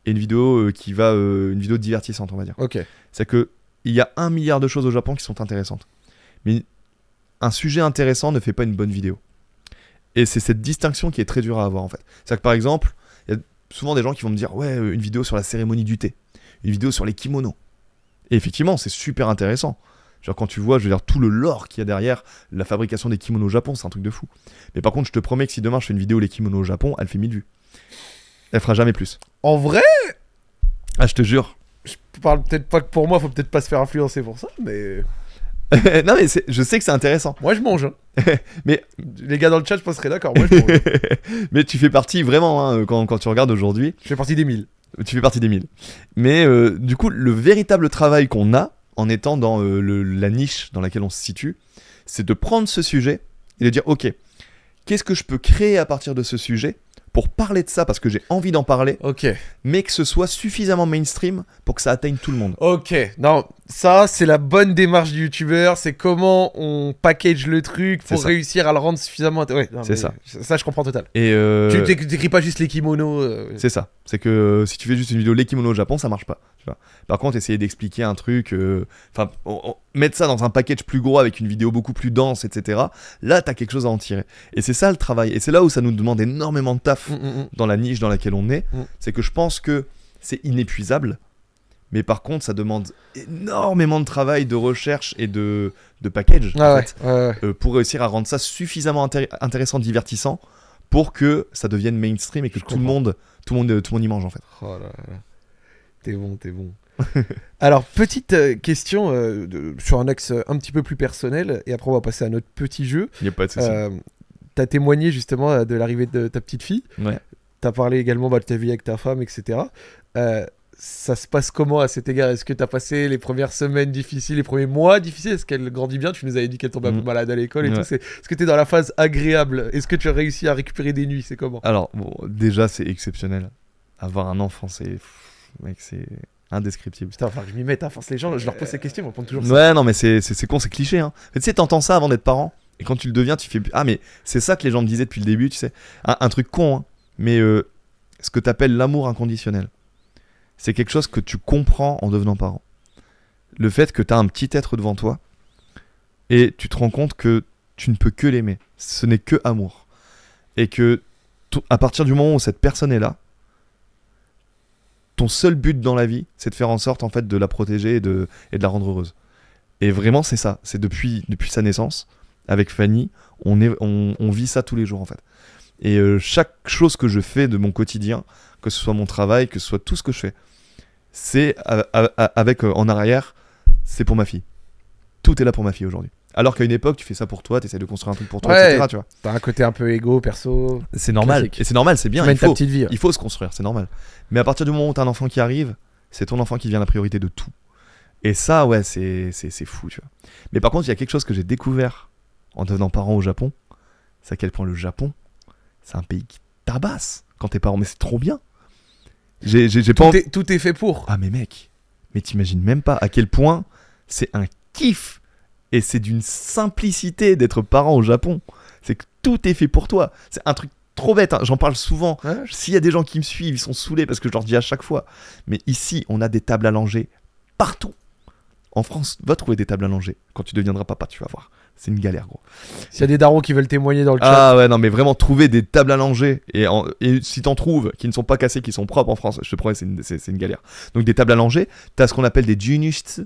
et une vidéo euh, qui va... Euh, une vidéo divertissante, on va dire. Ok. C'est que il y a un milliard de choses au Japon qui sont intéressantes. Mais un sujet intéressant ne fait pas une bonne vidéo. Et c'est cette distinction qui est très dure à avoir en fait. C'est-à-dire que par exemple, il y a souvent des gens qui vont me dire Ouais, euh, une vidéo sur la cérémonie du thé, une vidéo sur les kimonos. Et effectivement, c'est super intéressant. Genre quand tu vois, je veux dire, tout le lore qu'il y a derrière la fabrication des kimonos au Japon, c'est un truc de fou. Mais par contre, je te promets que si demain je fais une vidéo les kimonos au Japon, elle fait 1000 vues. Elle fera jamais plus. En vrai Ah, je te jure. Je parle peut-être pas que pour moi, faut peut-être pas se faire influencer pour ça, mais. non, mais je sais que c'est intéressant. Moi, je mange. Hein. mais les gars dans le chat, je pense, d'accord. Moi, je mais tu fais partie vraiment, hein, euh, quand, tu regardes aujourd'hui. Je fais partie des mille. Tu fais partie des mille. Mais euh, du coup, le véritable travail qu'on a en étant dans euh, la niche dans laquelle on se situe, c'est de prendre ce sujet et de dire Ok, qu'est-ce que je peux créer à partir de ce sujet pour parler de ça parce que j'ai envie d'en parler. Ok. Mais que ce soit suffisamment mainstream pour que ça atteigne tout le monde. Ok. Non, ça, c'est la bonne démarche du youtubeur. C'est comment on package le truc pour réussir à le rendre suffisamment. Ouais, c'est ça. Ça, je comprends total. Et euh, Tu décris pas juste les kimonos. Euh. C'est ça. C'est que euh, si tu fais juste une vidéo les kimonos au Japon, ça marche pas. Tu vois. Par contre, essayer d'expliquer un truc. Enfin, on mettre ça dans un package plus gros avec une vidéo beaucoup plus dense, etc. Là, t'as quelque chose à en tirer. Et c'est ça le travail. Et c'est là où ça nous demande énormément de taf mm, mm, mm. dans la niche dans laquelle on est. C'est que je pense que c'est inépuisable. Mais par contre, ça demande énormément de travail, de recherche et de, de package ah euh, pour réussir à rendre ça suffisamment intéressant, divertissant pour que ça devienne mainstream et que tout le monde, tout le monde, tout le monde y mange en fait. Oh là là. T'es bon, t'es bon. Alors, petite euh, question euh, sur un axe euh, un petit peu plus personnel, et après on va passer à notre petit jeu. t'as témoigné justement de l'arrivée de ta petite fille, t'as parlé également bah, de ta vie avec ta femme, etc. ça se passe comment à cet égard Est-ce que t'as passé les premières semaines difficiles, les premiers mois difficiles Est-ce qu'elle grandit bien Tu nous avais dit qu'elle tombait un peu mm. malade à l'école et tout. Est-ce que t'es dans la phase agréable Est-ce que tu as réussi à récupérer des nuits C'est comment Alors, bon, déjà, c'est exceptionnel. Avoir un enfant, c'est. c'est. Indescriptible. Putain, je m'y mets, les gens, je leur pose ces questions, ils répondent toujours ça. Ouais, non, mais c'est con, c'est cliché. Hein. Mais tu sais, t'entends ça avant d'être parent, et quand tu le deviens, tu fais Ah, mais c'est ça que les gens me disaient depuis le début, tu sais. Un, truc con, hein, mais euh, ce que t'appelles l'amour inconditionnel, c'est quelque chose que tu comprends en devenant parent. Le fait que t'as un petit être devant toi, et tu te rends compte que tu ne peux que l'aimer. Ce n'est que amour. Et que à partir du moment où cette personne est là, ton seul but dans la vie, c'est de faire en sorte en fait de la protéger et de, et de la rendre heureuse. Et vraiment, c'est ça. C'est depuis, depuis sa naissance, avec Fanny, on, est, on, vit ça tous les jours en fait. Et euh, chaque chose que je fais de mon quotidien, que ce soit mon travail, que ce soit tout ce que je fais, c'est avec euh, en arrière, c'est pour ma fille. Tout est là pour ma fille aujourd'hui. Alors qu'à une époque, tu fais ça pour toi, t'essayes de construire un truc pour toi, etc. Tu vois. T'as un côté un peu égo, perso. C'est normal. c'est normal, c'est bien. il faut, il faut se construire, c'est normal. Mais à partir du moment où t'as un enfant qui arrive, c'est ton enfant qui devient la priorité de tout. Et ça, ouais, c'est, c'est, c'est fou, tu vois. Mais par contre, il y a quelque chose que j'ai découvert en devenant parent au Japon. C'est à quel point le Japon, c'est un pays qui tabasse quand t'es parent. Mais c'est trop bien. J'ai, j'ai, tout est fait pour. Ah, mais mec, mais t'imagines même pas à quel point c'est un kiff et c'est d'une simplicité d'être parent au Japon. C'est que tout est fait pour toi. C'est un truc trop bête, hein. j'en parle souvent. S'il y a des gens qui me suivent, ils sont saoulés parce que je leur dis à chaque fois. Mais ici, on a des tables allongées partout. En France, va trouver des tables allongées Quand tu deviendras papa, tu vas voir. C'est une galère, gros. S'il y a des darons qui veulent témoigner dans le chat. Ah ouais, non, mais vraiment, trouver des tables allongées Et, si t'en trouves qui ne sont pas cassées, qui sont propres en France, je te promets, c'est une, galère. Donc, des tables allongées langer, t'as ce qu'on appelle des junishts.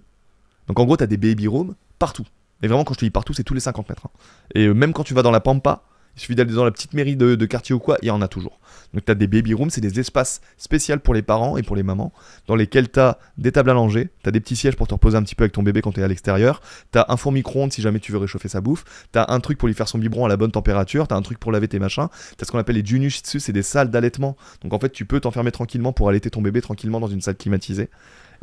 Donc, en gros, t'as des baby rooms partout. Et vraiment, quand je te dis partout, c'est tous les 50 mètres. Hein. Et euh, même quand tu vas dans la Pampa, il suffit d'aller dans la petite mairie de, quartier ou quoi, il y en a toujours. Donc tu as des baby rooms, c'est des espaces spéciaux pour les parents et pour les mamans, dans lesquels tu as des tables à langer, tu as des petits sièges pour te reposer un petit peu avec ton bébé quand tu es à l'extérieur, tu as un four micro-ondes si jamais tu veux réchauffer sa bouffe, tu as un truc pour lui faire son biberon à la bonne température, tu as un truc pour laver tes machins, tu ce qu'on appelle les junushitsu, c'est des salles d'allaitement. Donc en fait, tu peux t'enfermer tranquillement pour allaiter ton bébé tranquillement dans une salle climatisée.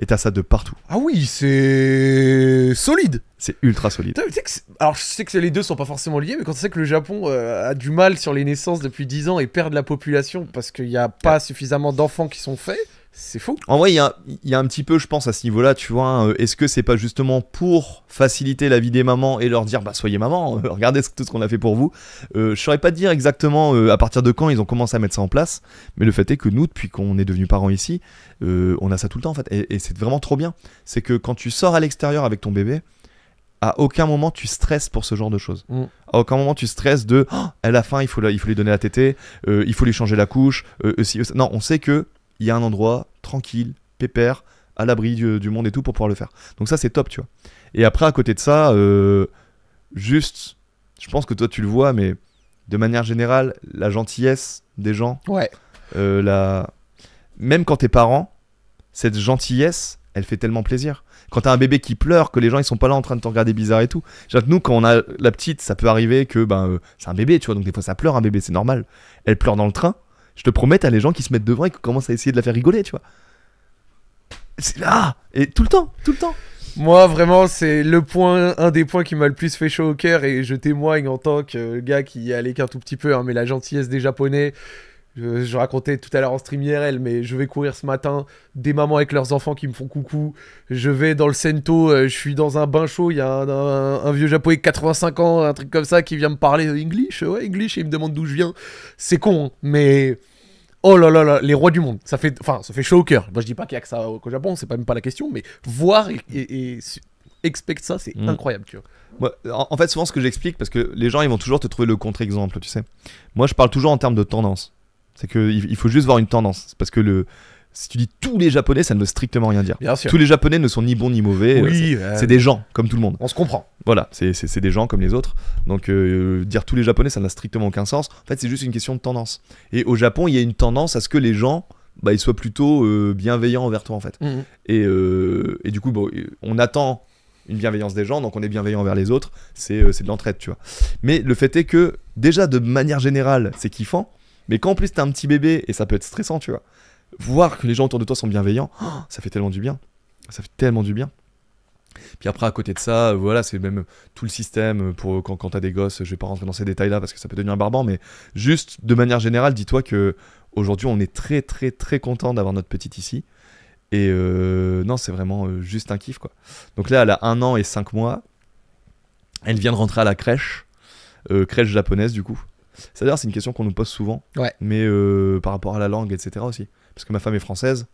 Et t'as ça de partout. Ah oui, c'est solide. C'est ultra solide. Alors je sais que les deux sont pas forcément liés, mais quand tu sais que le Japon euh, a du mal sur les naissances depuis 10 ans et perd de la population parce qu'il n'y a pas suffisamment d'enfants qui sont faits, c'est fou. En vrai, il y, a un petit peu, je pense, à ce niveau-là, tu vois, hein, euh, est-ce que c'est pas justement pour faciliter la vie des mamans et leur dire, bah soyez maman, regardez tout ce qu'on a fait pour vous. Euh, je saurais pas dire exactement euh, à partir de quand ils ont commencé à mettre ça en place, mais le fait est que nous, depuis qu'on est devenus parents ici, on a ça tout le temps en fait, et, c'est vraiment trop bien. C'est que quand tu sors à l'extérieur avec ton bébé, à aucun moment tu stresses pour ce genre de choses. Mm. À aucun moment tu stresses de oh, elle a faim, il faut, lui donner la tétée, il faut lui changer la couche. si, non, on sait que il y a un endroit tranquille, pépère, à l'abri du, monde et tout pour pouvoir le faire. Donc ça, c'est top, tu vois. Et après, à côté de ça, euh, juste, je pense que toi, tu le vois, mais de manière générale, la gentillesse des gens. Ouais. Euh, même quand t'es parents cette gentillesse, elle fait tellement plaisir. Quand t'as un bébé qui pleure, que les gens ils sont pas là en train de te regarder bizarre et tout. Genre, nous, quand on a la petite, ça peut arriver que ben euh, c'est un bébé, tu vois, donc des fois ça pleure un bébé, c'est normal. Elle pleure dans le train, je te promets, t'as les gens qui se mettent devant et qui commencent à essayer de la faire rigoler, tu vois. C'est là Et tout le temps, tout le temps moi, vraiment, c'est le point, un des points qui m'a le plus fait chaud au cœur et je témoigne en tant que gars qui est à qu'un tout petit peu, hein, mais la gentillesse des Japonais. Je, racontais tout à l'heure en stream elle mais je vais courir ce matin, des mamans avec leurs enfants qui me font coucou. Je vais dans le Sento, euh, je suis dans un bain chaud, il y a un, vieux japonais de 85 ans, un truc comme ça, qui vient me parler English, ouais, English, et il me demande d'où je viens. C'est con, hein, mais oh là là là, les rois du monde. Ça fait, enfin, ça fait chaud au cœur. Moi, je dis pas qu'il y a que ça au Japon, c'est pas même pas la question, mais voir et, et, ça, c'est mm. incroyable, tu vois. en, fait, souvent, ce que j'explique, parce que les gens, ils vont toujours te trouver le contre-exemple, tu sais. Moi, je parle toujours en termes de tendance. C'est que il faut juste voir une tendance. Parce que le, si tu dis tous les japonais, ça ne veut strictement rien dire. Tous les japonais ne sont ni bons ni mauvais. Euh, oui, c'est des gens, comme tout le monde. On se comprend. Voilà, c'est des gens comme les autres. Donc euh, dire tous les japonais, ça n'a strictement aucun sens. En fait, c'est juste une question de tendance. Et au Japon, il y a une tendance à ce que les gens bah, ils soient plutôt euh, bienveillants envers toi, en fait. Mhm. Et, et, du coup, bon, on attend une bienveillance des gens, donc on est bienveillant envers les autres. C'est de l'entraide, tu vois. Mais le fait est que, déjà, de manière générale, c'est kiffant. Mais quand en plus t'es un petit bébé, et ça peut être stressant, tu vois voir que les gens autour de toi sont bienveillants, oh, ça fait tellement du bien. Ça fait tellement du bien. Puis après, à côté de ça, euh, voilà, c'est même euh, tout le système euh, pour quand, quand t'as des gosses. Je vais pas rentrer dans ces détails-là parce que ça peut devenir un barbant, mais juste de manière générale, dis-toi que aujourd'hui, on est très, très, très content d'avoir notre petite ici. Et non, c'est vraiment juste un kiff, quoi. Donc là, elle a un an et cinq mois. Elle vient de rentrer à la crèche, crèche japonaise, du coup. C'est-à-dire, c'est une question qu'on nous pose souvent, mais par rapport à la langue, etc. aussi. Parce que ma femme est française.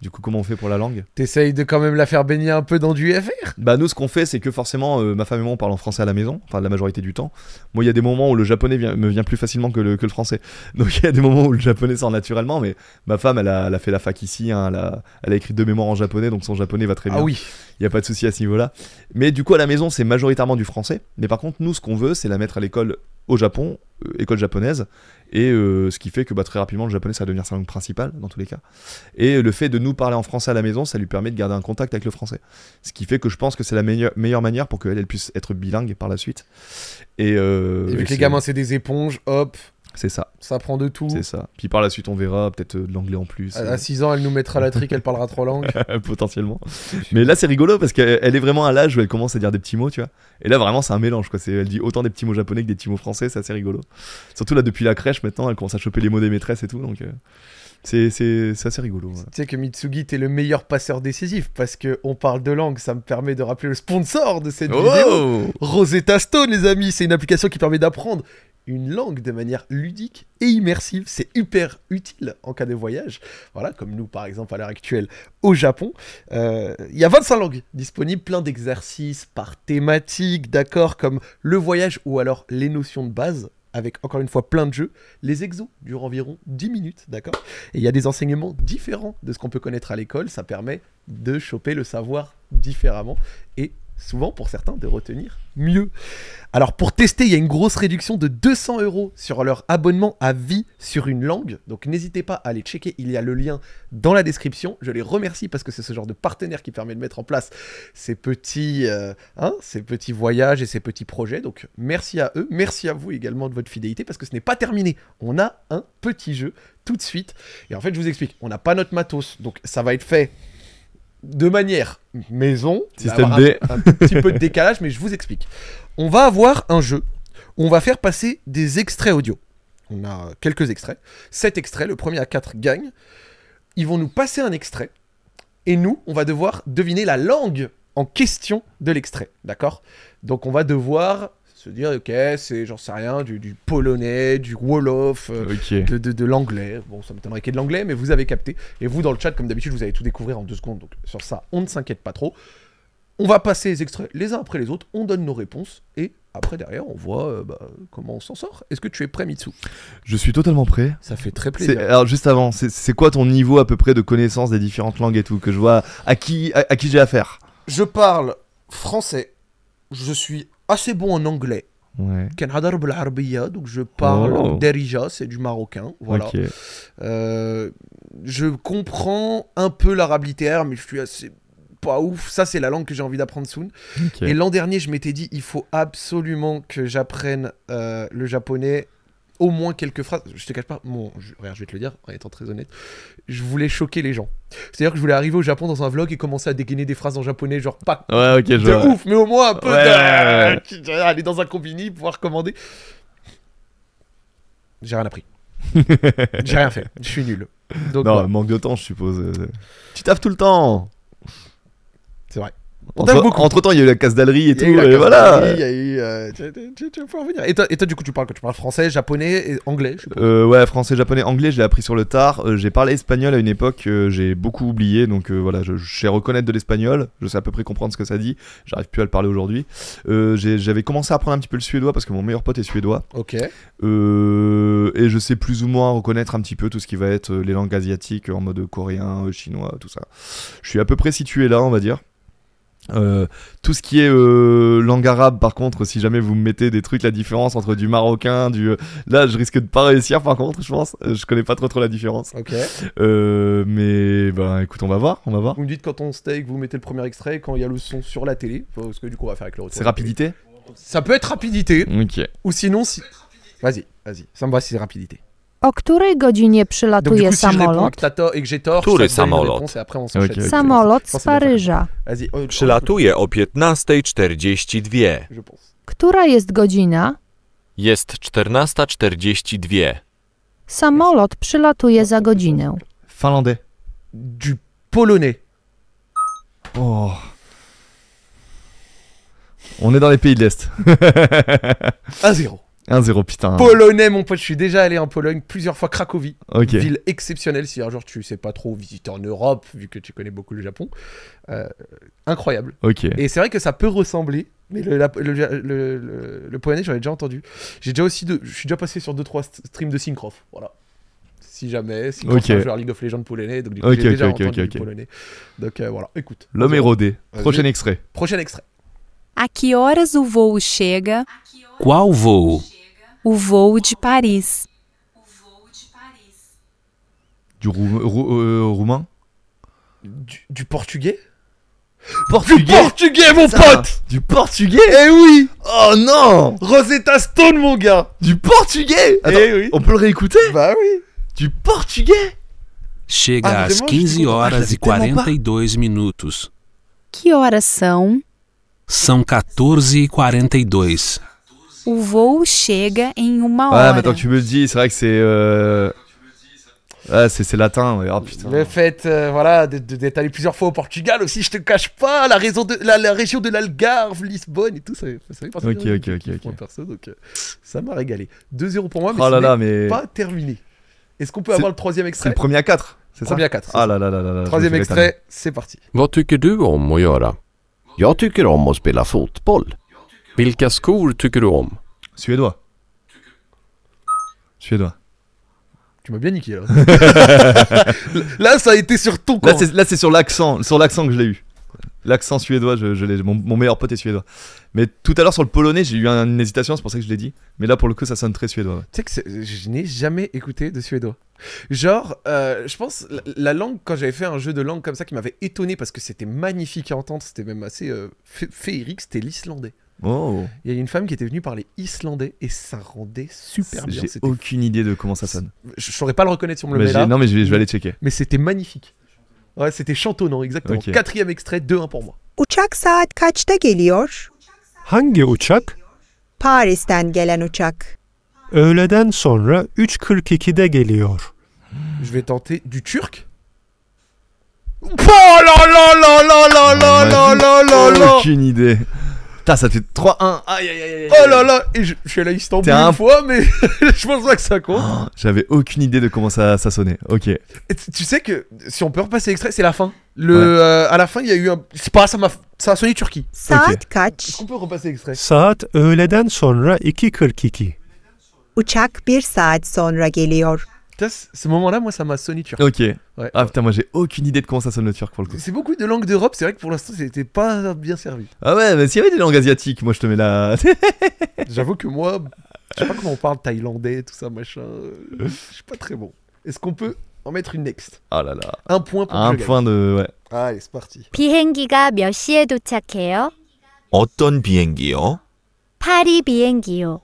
Du coup, comment on fait pour la langue T'essayes de quand même la faire baigner un peu dans du FR Bah, nous, ce qu'on fait, c'est que forcément, euh, ma femme et moi, on parle en français à la maison, enfin, la majorité du temps. Moi, il y a des moments où le japonais me vient plus facilement que le, que français. Donc, il y a des moments où le japonais sort naturellement, mais ma femme, elle a, fait la fac ici, hein. elle, a, écrit deux mémoires en japonais, donc son japonais va très ah bien. Ah oui Il n'y a pas de souci à ce niveau-là. Mais du coup, à la maison, c'est majoritairement du français. Mais par contre, nous, ce qu'on veut, c'est la mettre à l'école au Japon, euh, école japonaise, et euh, ce qui fait que bah, très rapidement, le japonais, ça va devenir sa langue principale, dans tous les cas. Et le fait de nous parler en français à la maison, ça lui permet de garder un contact avec le français. Ce qui fait que je pense que c'est la meilleure, meilleure manière pour qu'elle elle puisse être bilingue par la suite. Et, euh, et vu que les gamins, c'est des éponges, hop, c'est ça. Ça prend de tout. C'est ça. Puis par la suite, on verra peut-être euh, de l'anglais en plus. À 6 euh, ans, elle nous mettra la trique, elle parlera trois langues. Potentiellement. Mais là, c'est rigolo parce qu'elle est vraiment à l'âge où elle commence à dire des petits mots, tu vois. Et là, vraiment, c'est un mélange, quoi. Elle dit autant des petits mots japonais que des petits mots français, c'est assez rigolo. Surtout là, depuis la crèche, maintenant, elle commence à choper les mots des maîtresses et tout. Donc, euh, c'est assez rigolo. Tu sais que Mitsugi, t'es le meilleur passeur décisif parce que on parle de langue, ça me permet de rappeler le sponsor de cette oh vidéo. Rosetta Stone, les amis, c'est une application qui permet d'apprendre une langue de manière ludique et immersive. C'est hyper utile en cas de voyage. Voilà, comme nous par exemple à l'heure actuelle au Japon. Euh, il y a 25 langues disponibles, plein d'exercices par thématique, d'accord, comme le voyage ou alors les notions de base avec encore une fois plein de jeux. Les exos durent environ 10 minutes, d'accord Et il y a des enseignements différents de ce qu'on peut connaître à l'école. Ça permet de choper le savoir différemment et souvent pour certains, de retenir mieux. Alors pour tester, il y a une grosse réduction de 200 euros sur leur abonnement à vie sur une langue. Donc n'hésitez pas à aller checker, il y a le lien dans la description. Je les remercie parce que c'est ce genre de partenaire qui permet de mettre en place ces petits, euh, hein, ces petits voyages et ces petits projets. Donc merci à eux, merci à vous également de votre fidélité parce que ce n'est pas terminé. On a un petit jeu tout de suite. Et en fait, je vous explique, on n'a pas notre matos, donc ça va être fait de manière maison, système Un, petit peu de décalage, mais je vous explique. On va avoir un jeu où on va faire passer des extraits audio. On a quelques extraits. Sept extraits, le premier à 4 gagne. Ils vont nous passer un extrait et nous, on va devoir deviner la langue en question de l'extrait, d'accord Donc on va devoir se dire ok c'est j'en sais rien du, polonais du wolof euh, de, de, l'anglais bon ça m'étonnerait qu'il y de l'anglais mais vous avez capté et vous dans le chat comme d'habitude vous allez tout découvrir en deux secondes donc sur ça on ne s'inquiète pas trop on va passer les extraits les uns après les autres on donne nos réponses et après derrière on voit euh, bah, comment on s'en sort est-ce que tu es prêt Mitsu je suis totalement prêt ça fait très plaisir alors juste avant c'est quoi ton niveau à peu près de connaissance des différentes langues et tout que je vois à qui à qui j'ai affaire je parle français je suis assez bon en anglais. Ouais. donc je parle oh. d'Erija, c'est du marocain. Voilà. Euh, je comprends un peu l'arabe littéraire, mais je suis assez pas ouf. Ça, c'est la langue que j'ai envie d'apprendre soon. Et l'an dernier, je m'étais dit, il faut absolument que j'apprenne euh, le japonais au moins quelques phrases. Je te cache pas, mon, je, vais te le dire, en étant très honnête, je voulais choquer les gens. C'est-à-dire que je voulais arriver au Japon dans un vlog et commencer à dégainer des phrases en japonais, genre pas ouais, de ouf, mais au moins un peu aller dans un combini, pouvoir commander. J'ai rien appris. J'ai rien fait, je suis nul. non, manque de temps, je suppose. Tu taffes tout le temps. C'est vrai. Entre, temps, il y a eu la casse d'allerie et tout, et voilà. Et toi, du coup, tu parles tu parles français, japonais, et anglais. Euh, ouais, français, japonais, anglais. Je l'ai appris sur le tard. Euh, j'ai parlé espagnol à une époque. Euh, j'ai beaucoup oublié, donc voilà, je, sais reconnaître de l'espagnol. Je sais à peu près comprendre ce que ça dit. J'arrive plus à le parler aujourd'hui. J'avais commencé à apprendre un petit peu le suédois parce que mon meilleur pote est suédois. Ok. et je sais plus ou moins reconnaître un petit peu tout ce qui va être les langues asiatiques en mode coréen, chinois, tout ça. Je suis à peu près situé là, on va dire. Euh, tout ce qui est euh, langue arabe, par contre, si jamais vous me mettez des trucs, la différence entre du marocain, du euh, là, je risque de pas réussir. Par contre, je pense, je connais pas trop trop la différence. mais ben, écoute, on va voir, on va voir. Vous me dites quand on steak, vous mettez le premier extrait, quand il y a le son sur la télé, parce que du coup, on va faire avec le C'est rapidité. Ça peut être rapidité. Ok. Ou sinon, si. Vas-y, vas-y. Ça me va, c'est rapidité. O której godzinie przylatuje samolot? Który samolot? Samolot z Paryża. Oh, przylatuje o 15.42. Która jest godzina? Jest 14.42. Samolot przylatuje za godzinę. Finlandais. Du polonais. Oh. On est dans les pays de l'Est. à zéro. 1-0, putain. Polonais, mon pote, je suis déjà allé en Pologne plusieurs fois, Cracovie. Ville exceptionnelle, si un jour tu sais pas trop visiter en Europe, vu que tu connais beaucoup le Japon. Euh, incroyable. Et c'est vrai que ça peut ressembler, mais le, polonais, j'en ai déjà entendu. J'ai déjà aussi, je suis déjà passé sur 2-3 streams de Syncroft. Voilà si jamais, si okay. un League of Legends polonais, donc du coup j'ai déjà entendu du polonais. Donc euh, voilà, écoute. L'homme érodé Prochain extrait. Prochain extrait. A qui horas o voo chega? Qual voo? O voo de Paris. Du euh, roumain du, du, portugais Portugais Du portugais, mon ça, pote Du portugais Eh oui Oh non Rosetta Stone, mon gars Du portugais eh Attends, eh oui. on peut le réécouter Bah oui Du portugais Chega ah, às 15 horas e 42 minutos. Que horas são? São 14 e 42. O voo chega em uma ah, hora. Ah, maintenant que tu me le dis, c'est vrai que c'est. Euh... Ah, c'est latin. Ah, putain. Le fait euh, voilà, d'être allé plusieurs fois au Portugal aussi, je te cache pas, la, raison de, la, région de l'Algarve, Lisbonne et tout, ça, ça fait partie Ok, de ok, ok. okay. Perso, donc, euh, ça m'a régalé. 2-0 pour moi, mais, oh c'est mais... pas terminé. Est-ce qu'on peut avoir le troisième extrait C'est le premier à 4, c'est ça Premier à 4. Ah là là là là. Troisième extrait, c'est parti. Vad tycker du om att göra? Jag tycker om att spela fotboll. Vilka skor tycker du Suédois. Suédois. Tu m'as bien niqué là. là ça a été sur ton Là c'est, là, c'est sur l'accent, sur l'accent que je l'ai eu. L'accent suédois, mon, meilleur pote est suédois. Mais tout à l'heure sur le polonais, j'ai eu une hésitation, c'est pour ça que je l'ai dit. Mais là pour le coup, ça sonne très suédois. Tu sais que je n'ai jamais écouté de suédois. Genre, euh, je pense, la, langue, quand j'avais fait un jeu de langue comme ça qui m'avait étonné parce que c'était magnifique à entendre, c'était même assez euh, féerique, c'était l'islandais. Oh. Il y a une femme qui était venue parler islandais et ça rendait super bien. J'ai aucune idée de comment ça sonne. Je saurais pas le reconnaître sur me le là. Non, mais je vais, je vais aller checker. Mais c'était magnifique. Ouais, c'était chantonnant, exactement. Okay. Quatrième extrait, 2-1 pour moi. Uçak saat kaçta geliyor? Hangi uçak? Paris'ten gelen uçak. Öğleden sonra 3.42'de geliyor. Je vais tenter du turc. Oh là là là là là là là là là là Aucune idée ça fait 3-1. Aïe, aïe, aïe, aïe. Oh là là, je, suis allé à Istanbul une fois, mais je pense pas que ça compte. Oh, j'avais aucune idée de comment ça, sonnait. Ok. tu sais que si on peut repasser l'extrait, c'est la fin. Le, euh, à la fin, il y a eu un. C'est pas ça, m'a. Ça a sonné Turquie. Saat okay. kaç? peut repasser l'extrait? Saat öğleden sonra 2.42. Uçak bir saat sonra geliyor ce moment-là, moi, ça m'a sonné turc. Ok. Ah putain, moi j'ai aucune idée de comment ça sonne le turc pour le coup. C'est beaucoup de langues d'Europe, c'est vrai que pour l'instant, c'était pas bien servi. Ah ouais, mais s'il y avait des langues asiatiques, moi je te mets là. J'avoue que moi, je sais pas comment on parle thaïlandais, tout ça, machin. Je suis pas très bon. Est-ce qu'on peut en mettre une next Ah là là. Un point pour Un point de. Ouais. Allez, c'est parti. 비행기가 몇 시에 도착해요? 어떤 비행기요? 파리 비행기요.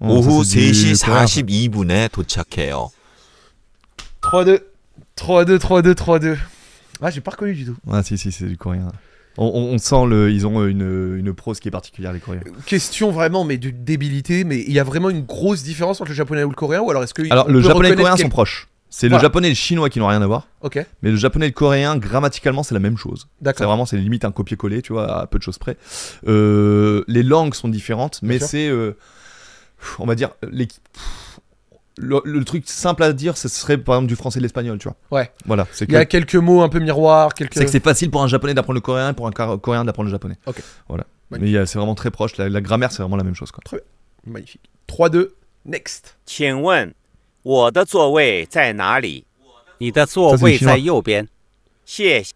오후 3시 42분에 도착해요. 3-2. 3-2, 3-2, 3-2. Ah, j'ai pas reconnu du tout. Ah, si, si, c'est du coréen. On, sent le, ils ont euh, une, une, prose qui est particulière les Coréens. Euh, question vraiment, mais de débilité, mais il y a vraiment une grosse différence entre le japonais ou le coréen, ou alors est-ce que alors le japonais et le coréen sont proches. C'est le japonais et le chinois qui n'ont rien à voir. Ok. Mais le japonais et le coréen, grammaticalement, c'est la même chose. D'accord. C'est vraiment, c'est limite un copier-coller, tu vois, à peu de choses près. Euh, les langues sont différentes, mais c'est, on va dire, les le, truc simple à dire, ce serait par exemple du français et de l'espagnol, tu vois. Ouais. Voilà. Il y a quelques mots un peu miroirs. Quelques... C'est que c'est facile pour un japonais d'apprendre le coréen et pour un coréen d'apprendre le japonais. Ok. Voilà. Mais c'est vraiment très proche. La, grammaire, c'est vraiment la même chose. Quoi. Très bien. Magnifique. 3-2, next. 请问我的座位在哪里？你的座位在右边。谢谢。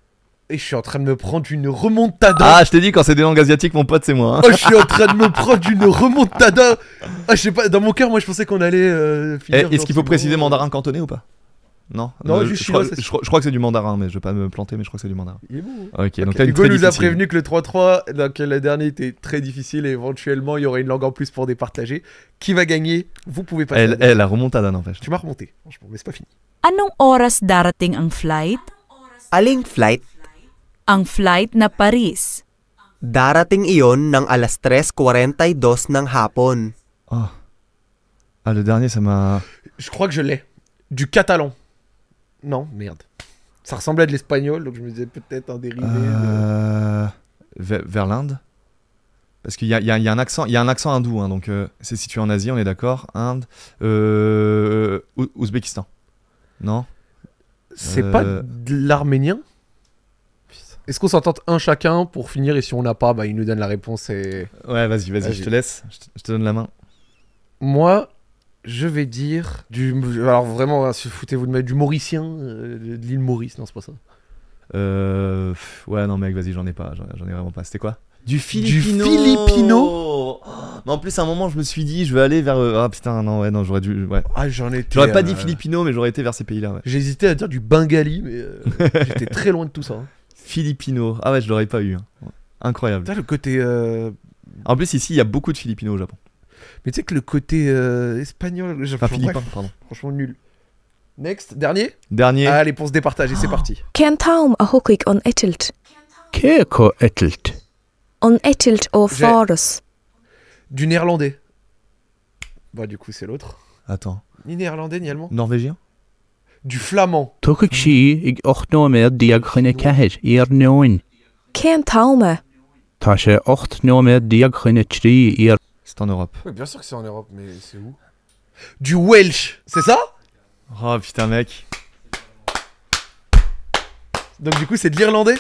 et je suis en train de me prendre une remontada. Ah, je t'ai dit, quand c'est des langues asiatiques, mon pote, c'est moi. Hein. Oh, je suis en train de me prendre une remontada. Ah, je sais pas, dans mon cœur, moi, je pensais qu'on allait euh, finir. Eh, est-ce qu'il faut préciser euh, mandarin cantonais ou pas non, non euh, je, crois, je, crois, que c'est du mandarin, mais je vais pas me planter, mais je crois que c'est du mandarin. Il est hein. Ok, donc là, Hugo nous a prévenu que le 3-3, donc la dernière était très difficile et éventuellement il y aurait une langue en plus pour départager. Qui va gagner Vous pouvez pas Elle, la, elle, en remontada, n'empêche. Tu m'as remonté, franchement, mais c'est pas fini. Anong darating ang flight? Aling flight un flight na Paris. Darating iyon ng alas 3.42 ng hapon. Ah. ah, le dernier, ça m'a... Je crois que je l'ai. Du catalan. Non, merde. Ça ressemblait à de l'espagnol, donc je me disais peut-être un dérivé. Euh, Vers l'Inde. Parce qu'il y a, un accent, il y un accent hindou, hein, donc euh, c'est situé en Asie, on est d'accord. Inde, euh, Ouzbékistan. Non C'est pas de l'arménien est-ce qu'on s'en un chacun pour finir et si on n'a pas, bah, il nous donne la réponse et. Ouais, vas-y, vas-y, je te laisse. Je te, donne la main. Moi, je vais dire du. Alors vraiment, hein, foutez-vous de mettre du Mauricien, euh, de l'île Maurice, non, c'est pas ça. Euh. Ouais, non, mec, vas-y, j'en ai pas, j'en ai vraiment pas. C'était quoi Du Filipino oh, mais en plus, à un moment, je me suis dit, je vais aller vers. Euh, ah putain, non, ouais, non, j'aurais dû. Ouais. Ah, j'en étais. J'aurais pas dit Filipino, mais j'aurais été vers ces pays-là. Ouais. J'hésitais à dire du Bengali, mais euh, j'étais très loin de tout ça. Hein. Filipino. Ah ouais, je l'aurais pas eu. Hein. Incroyable. le côté. Euh, en plus, ici, il y a beaucoup de Filipinos au Japon. Mais tu sais que le côté euh, espagnol. Enfin, philippin, pardon. Franchement, nul. Next, dernier Dernier. Allez, pour se départager, c'est parti. on On Du néerlandais. Bah, du coup, c'est l'autre. Attends. Ni néerlandais, ni allemand. Norvégien du flamand. C'est en Europe. Oui, bien sûr que c'est en Europe, mais c'est où Du Welsh, c'est ça Oh putain mec. Donc du coup c'est de l'irlandais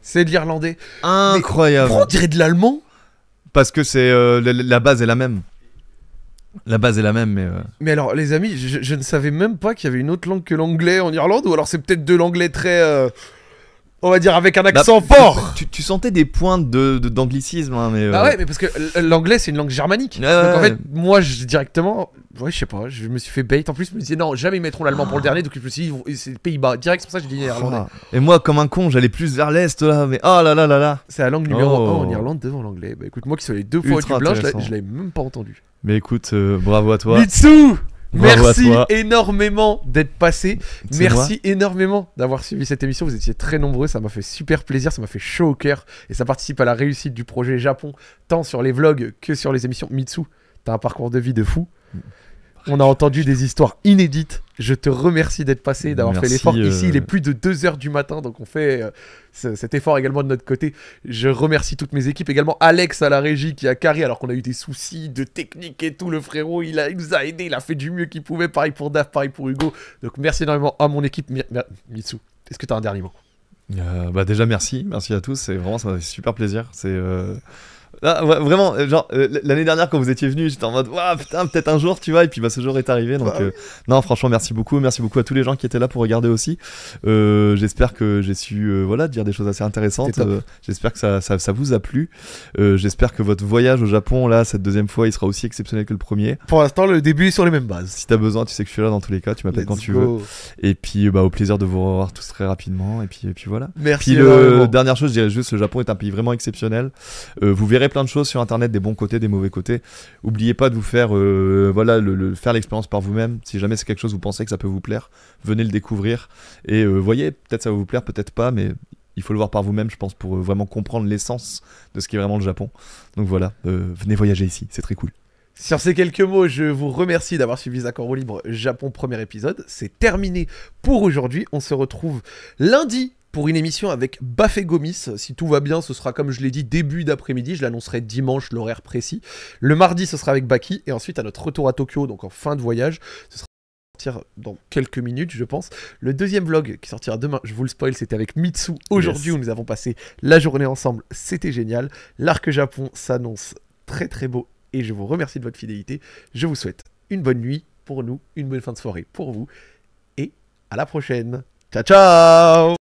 C'est de l'irlandais. Incroyable. pourquoi on dirait de l'allemand Parce que c'est euh, la base est la même. La base est la même, mais. Euh, mais alors, les amis, je, ne savais même pas qu'il y avait une autre langue que l'anglais en Irlande, ou alors c'est peut-être de l'anglais très. Euh, on va dire avec un bah, accent fort. Tu, sentais des points d'anglicisme, de, d'anglicisme, hein, mais. Euh, bah ouais, mais parce que l'anglais c'est une langue germanique. donc en fait, moi je, directement, ouais, je sais pas, je me suis fait bait. En plus, je me disais non, jamais ils mettront l'allemand pour le dernier, donc je me suis dit c'est Pays-Bas. Direct, c'est pour ça que j'ai dit oh Et moi, comme un con, j'allais plus vers l'est là, mais oh là là là là. C'est la langue numéro 1 en Irlande devant l'anglais. Bah écoute, moi qui suis allé deux fois au Dublin je l'avais même pas entendu. Mais écoute, euh, bravo à toi. Mitsu Merci énormément d'être passé. Merci énormément d'avoir suivi cette émission. Vous étiez très nombreux. Ça m'a fait super plaisir. Ça m'a fait chaud au cœur. Et ça participe à la réussite du projet Japon, tant sur les vlogs que sur les émissions. Mitsu, t'as un parcours de vie de fou. On a entendu des histoires inédites. Je te remercie d'être passé, d'avoir fait l'effort. Euh, Ici, il est plus de 2h du matin, donc on fait euh, cet effort également de notre côté. Je remercie toutes mes équipes, également Alex à la régie qui a carré, alors qu'on a eu des soucis de technique et tout. Le frérot, il, a, nous a aidé, il a fait du mieux qu'il pouvait. Pareil pour Daf, pareil pour Hugo. Donc merci énormément à mon équipe. Mitsu, est-ce que tu as un dernier mot euh, bah déjà merci, merci à tous, c'est vraiment ça super plaisir. C'est ah, vraiment, euh, genre, euh, l'année dernière quand vous étiez venu, j'étais en mode, putain, peut-être un jour, tu vois, et puis bah, ce jour est arrivé. Donc, bah euh, non, franchement, merci beaucoup. Merci beaucoup à tous les gens qui étaient là pour regarder aussi. j'espère que j'ai su voilà, dire des choses assez intéressantes. j'espère que ça, ça, ça, vous a plu. j'espère que votre voyage au Japon, là, cette deuxième fois, il sera aussi exceptionnel que le premier. Pour l'instant, le début est sur les mêmes bases. Si t'as besoin, tu sais que je suis là dans tous les cas, tu m'appelles quand tu veux. Et puis, bah, au plaisir de vous revoir tous très rapidement. Et puis, et puis voilà. Merci. Puis, dernière chose, je dirais juste, le Japon est un pays vraiment exceptionnel. vous verrez plein de choses sur internet, des bons côtés, des mauvais côtés. Oubliez pas de vous faire, euh, voilà, le, faire l'expérience par vous-même. Si jamais c'est quelque chose, vous pensez que ça peut vous plaire, venez le découvrir. Et euh, voyez, peut-être ça va vous plaire, peut-être pas, mais il faut le voir par vous-même, je pense, pour euh, vraiment comprendre l'essence de ce qui est vraiment le Japon. Donc voilà, venez voyager ici, c'est très cool. Sur ces quelques mots, je vous remercie d'avoir suivi Accord au Libre Japon premier épisode. C'est terminé pour aujourd'hui. On se retrouve lundi pour une émission avec Baffé Gomis. Si tout va bien, ce sera comme je l'ai dit début d'après-midi. Je l'annoncerai dimanche, l'horaire précis. Le mardi, ce sera avec Baki. Et ensuite, à notre retour à Tokyo, donc en fin de voyage, ce sera dans quelques minutes, je pense. Le deuxième vlog qui sortira demain, je vous le spoil, c'était avec Mitsu aujourd'hui où nous avons passé la journée ensemble. C'était génial. L'arc Japon s'annonce très très beau et je vous remercie de votre fidélité. Je vous souhaite une bonne nuit pour nous, une bonne fin de soirée pour vous et à la prochaine. Ciao ciao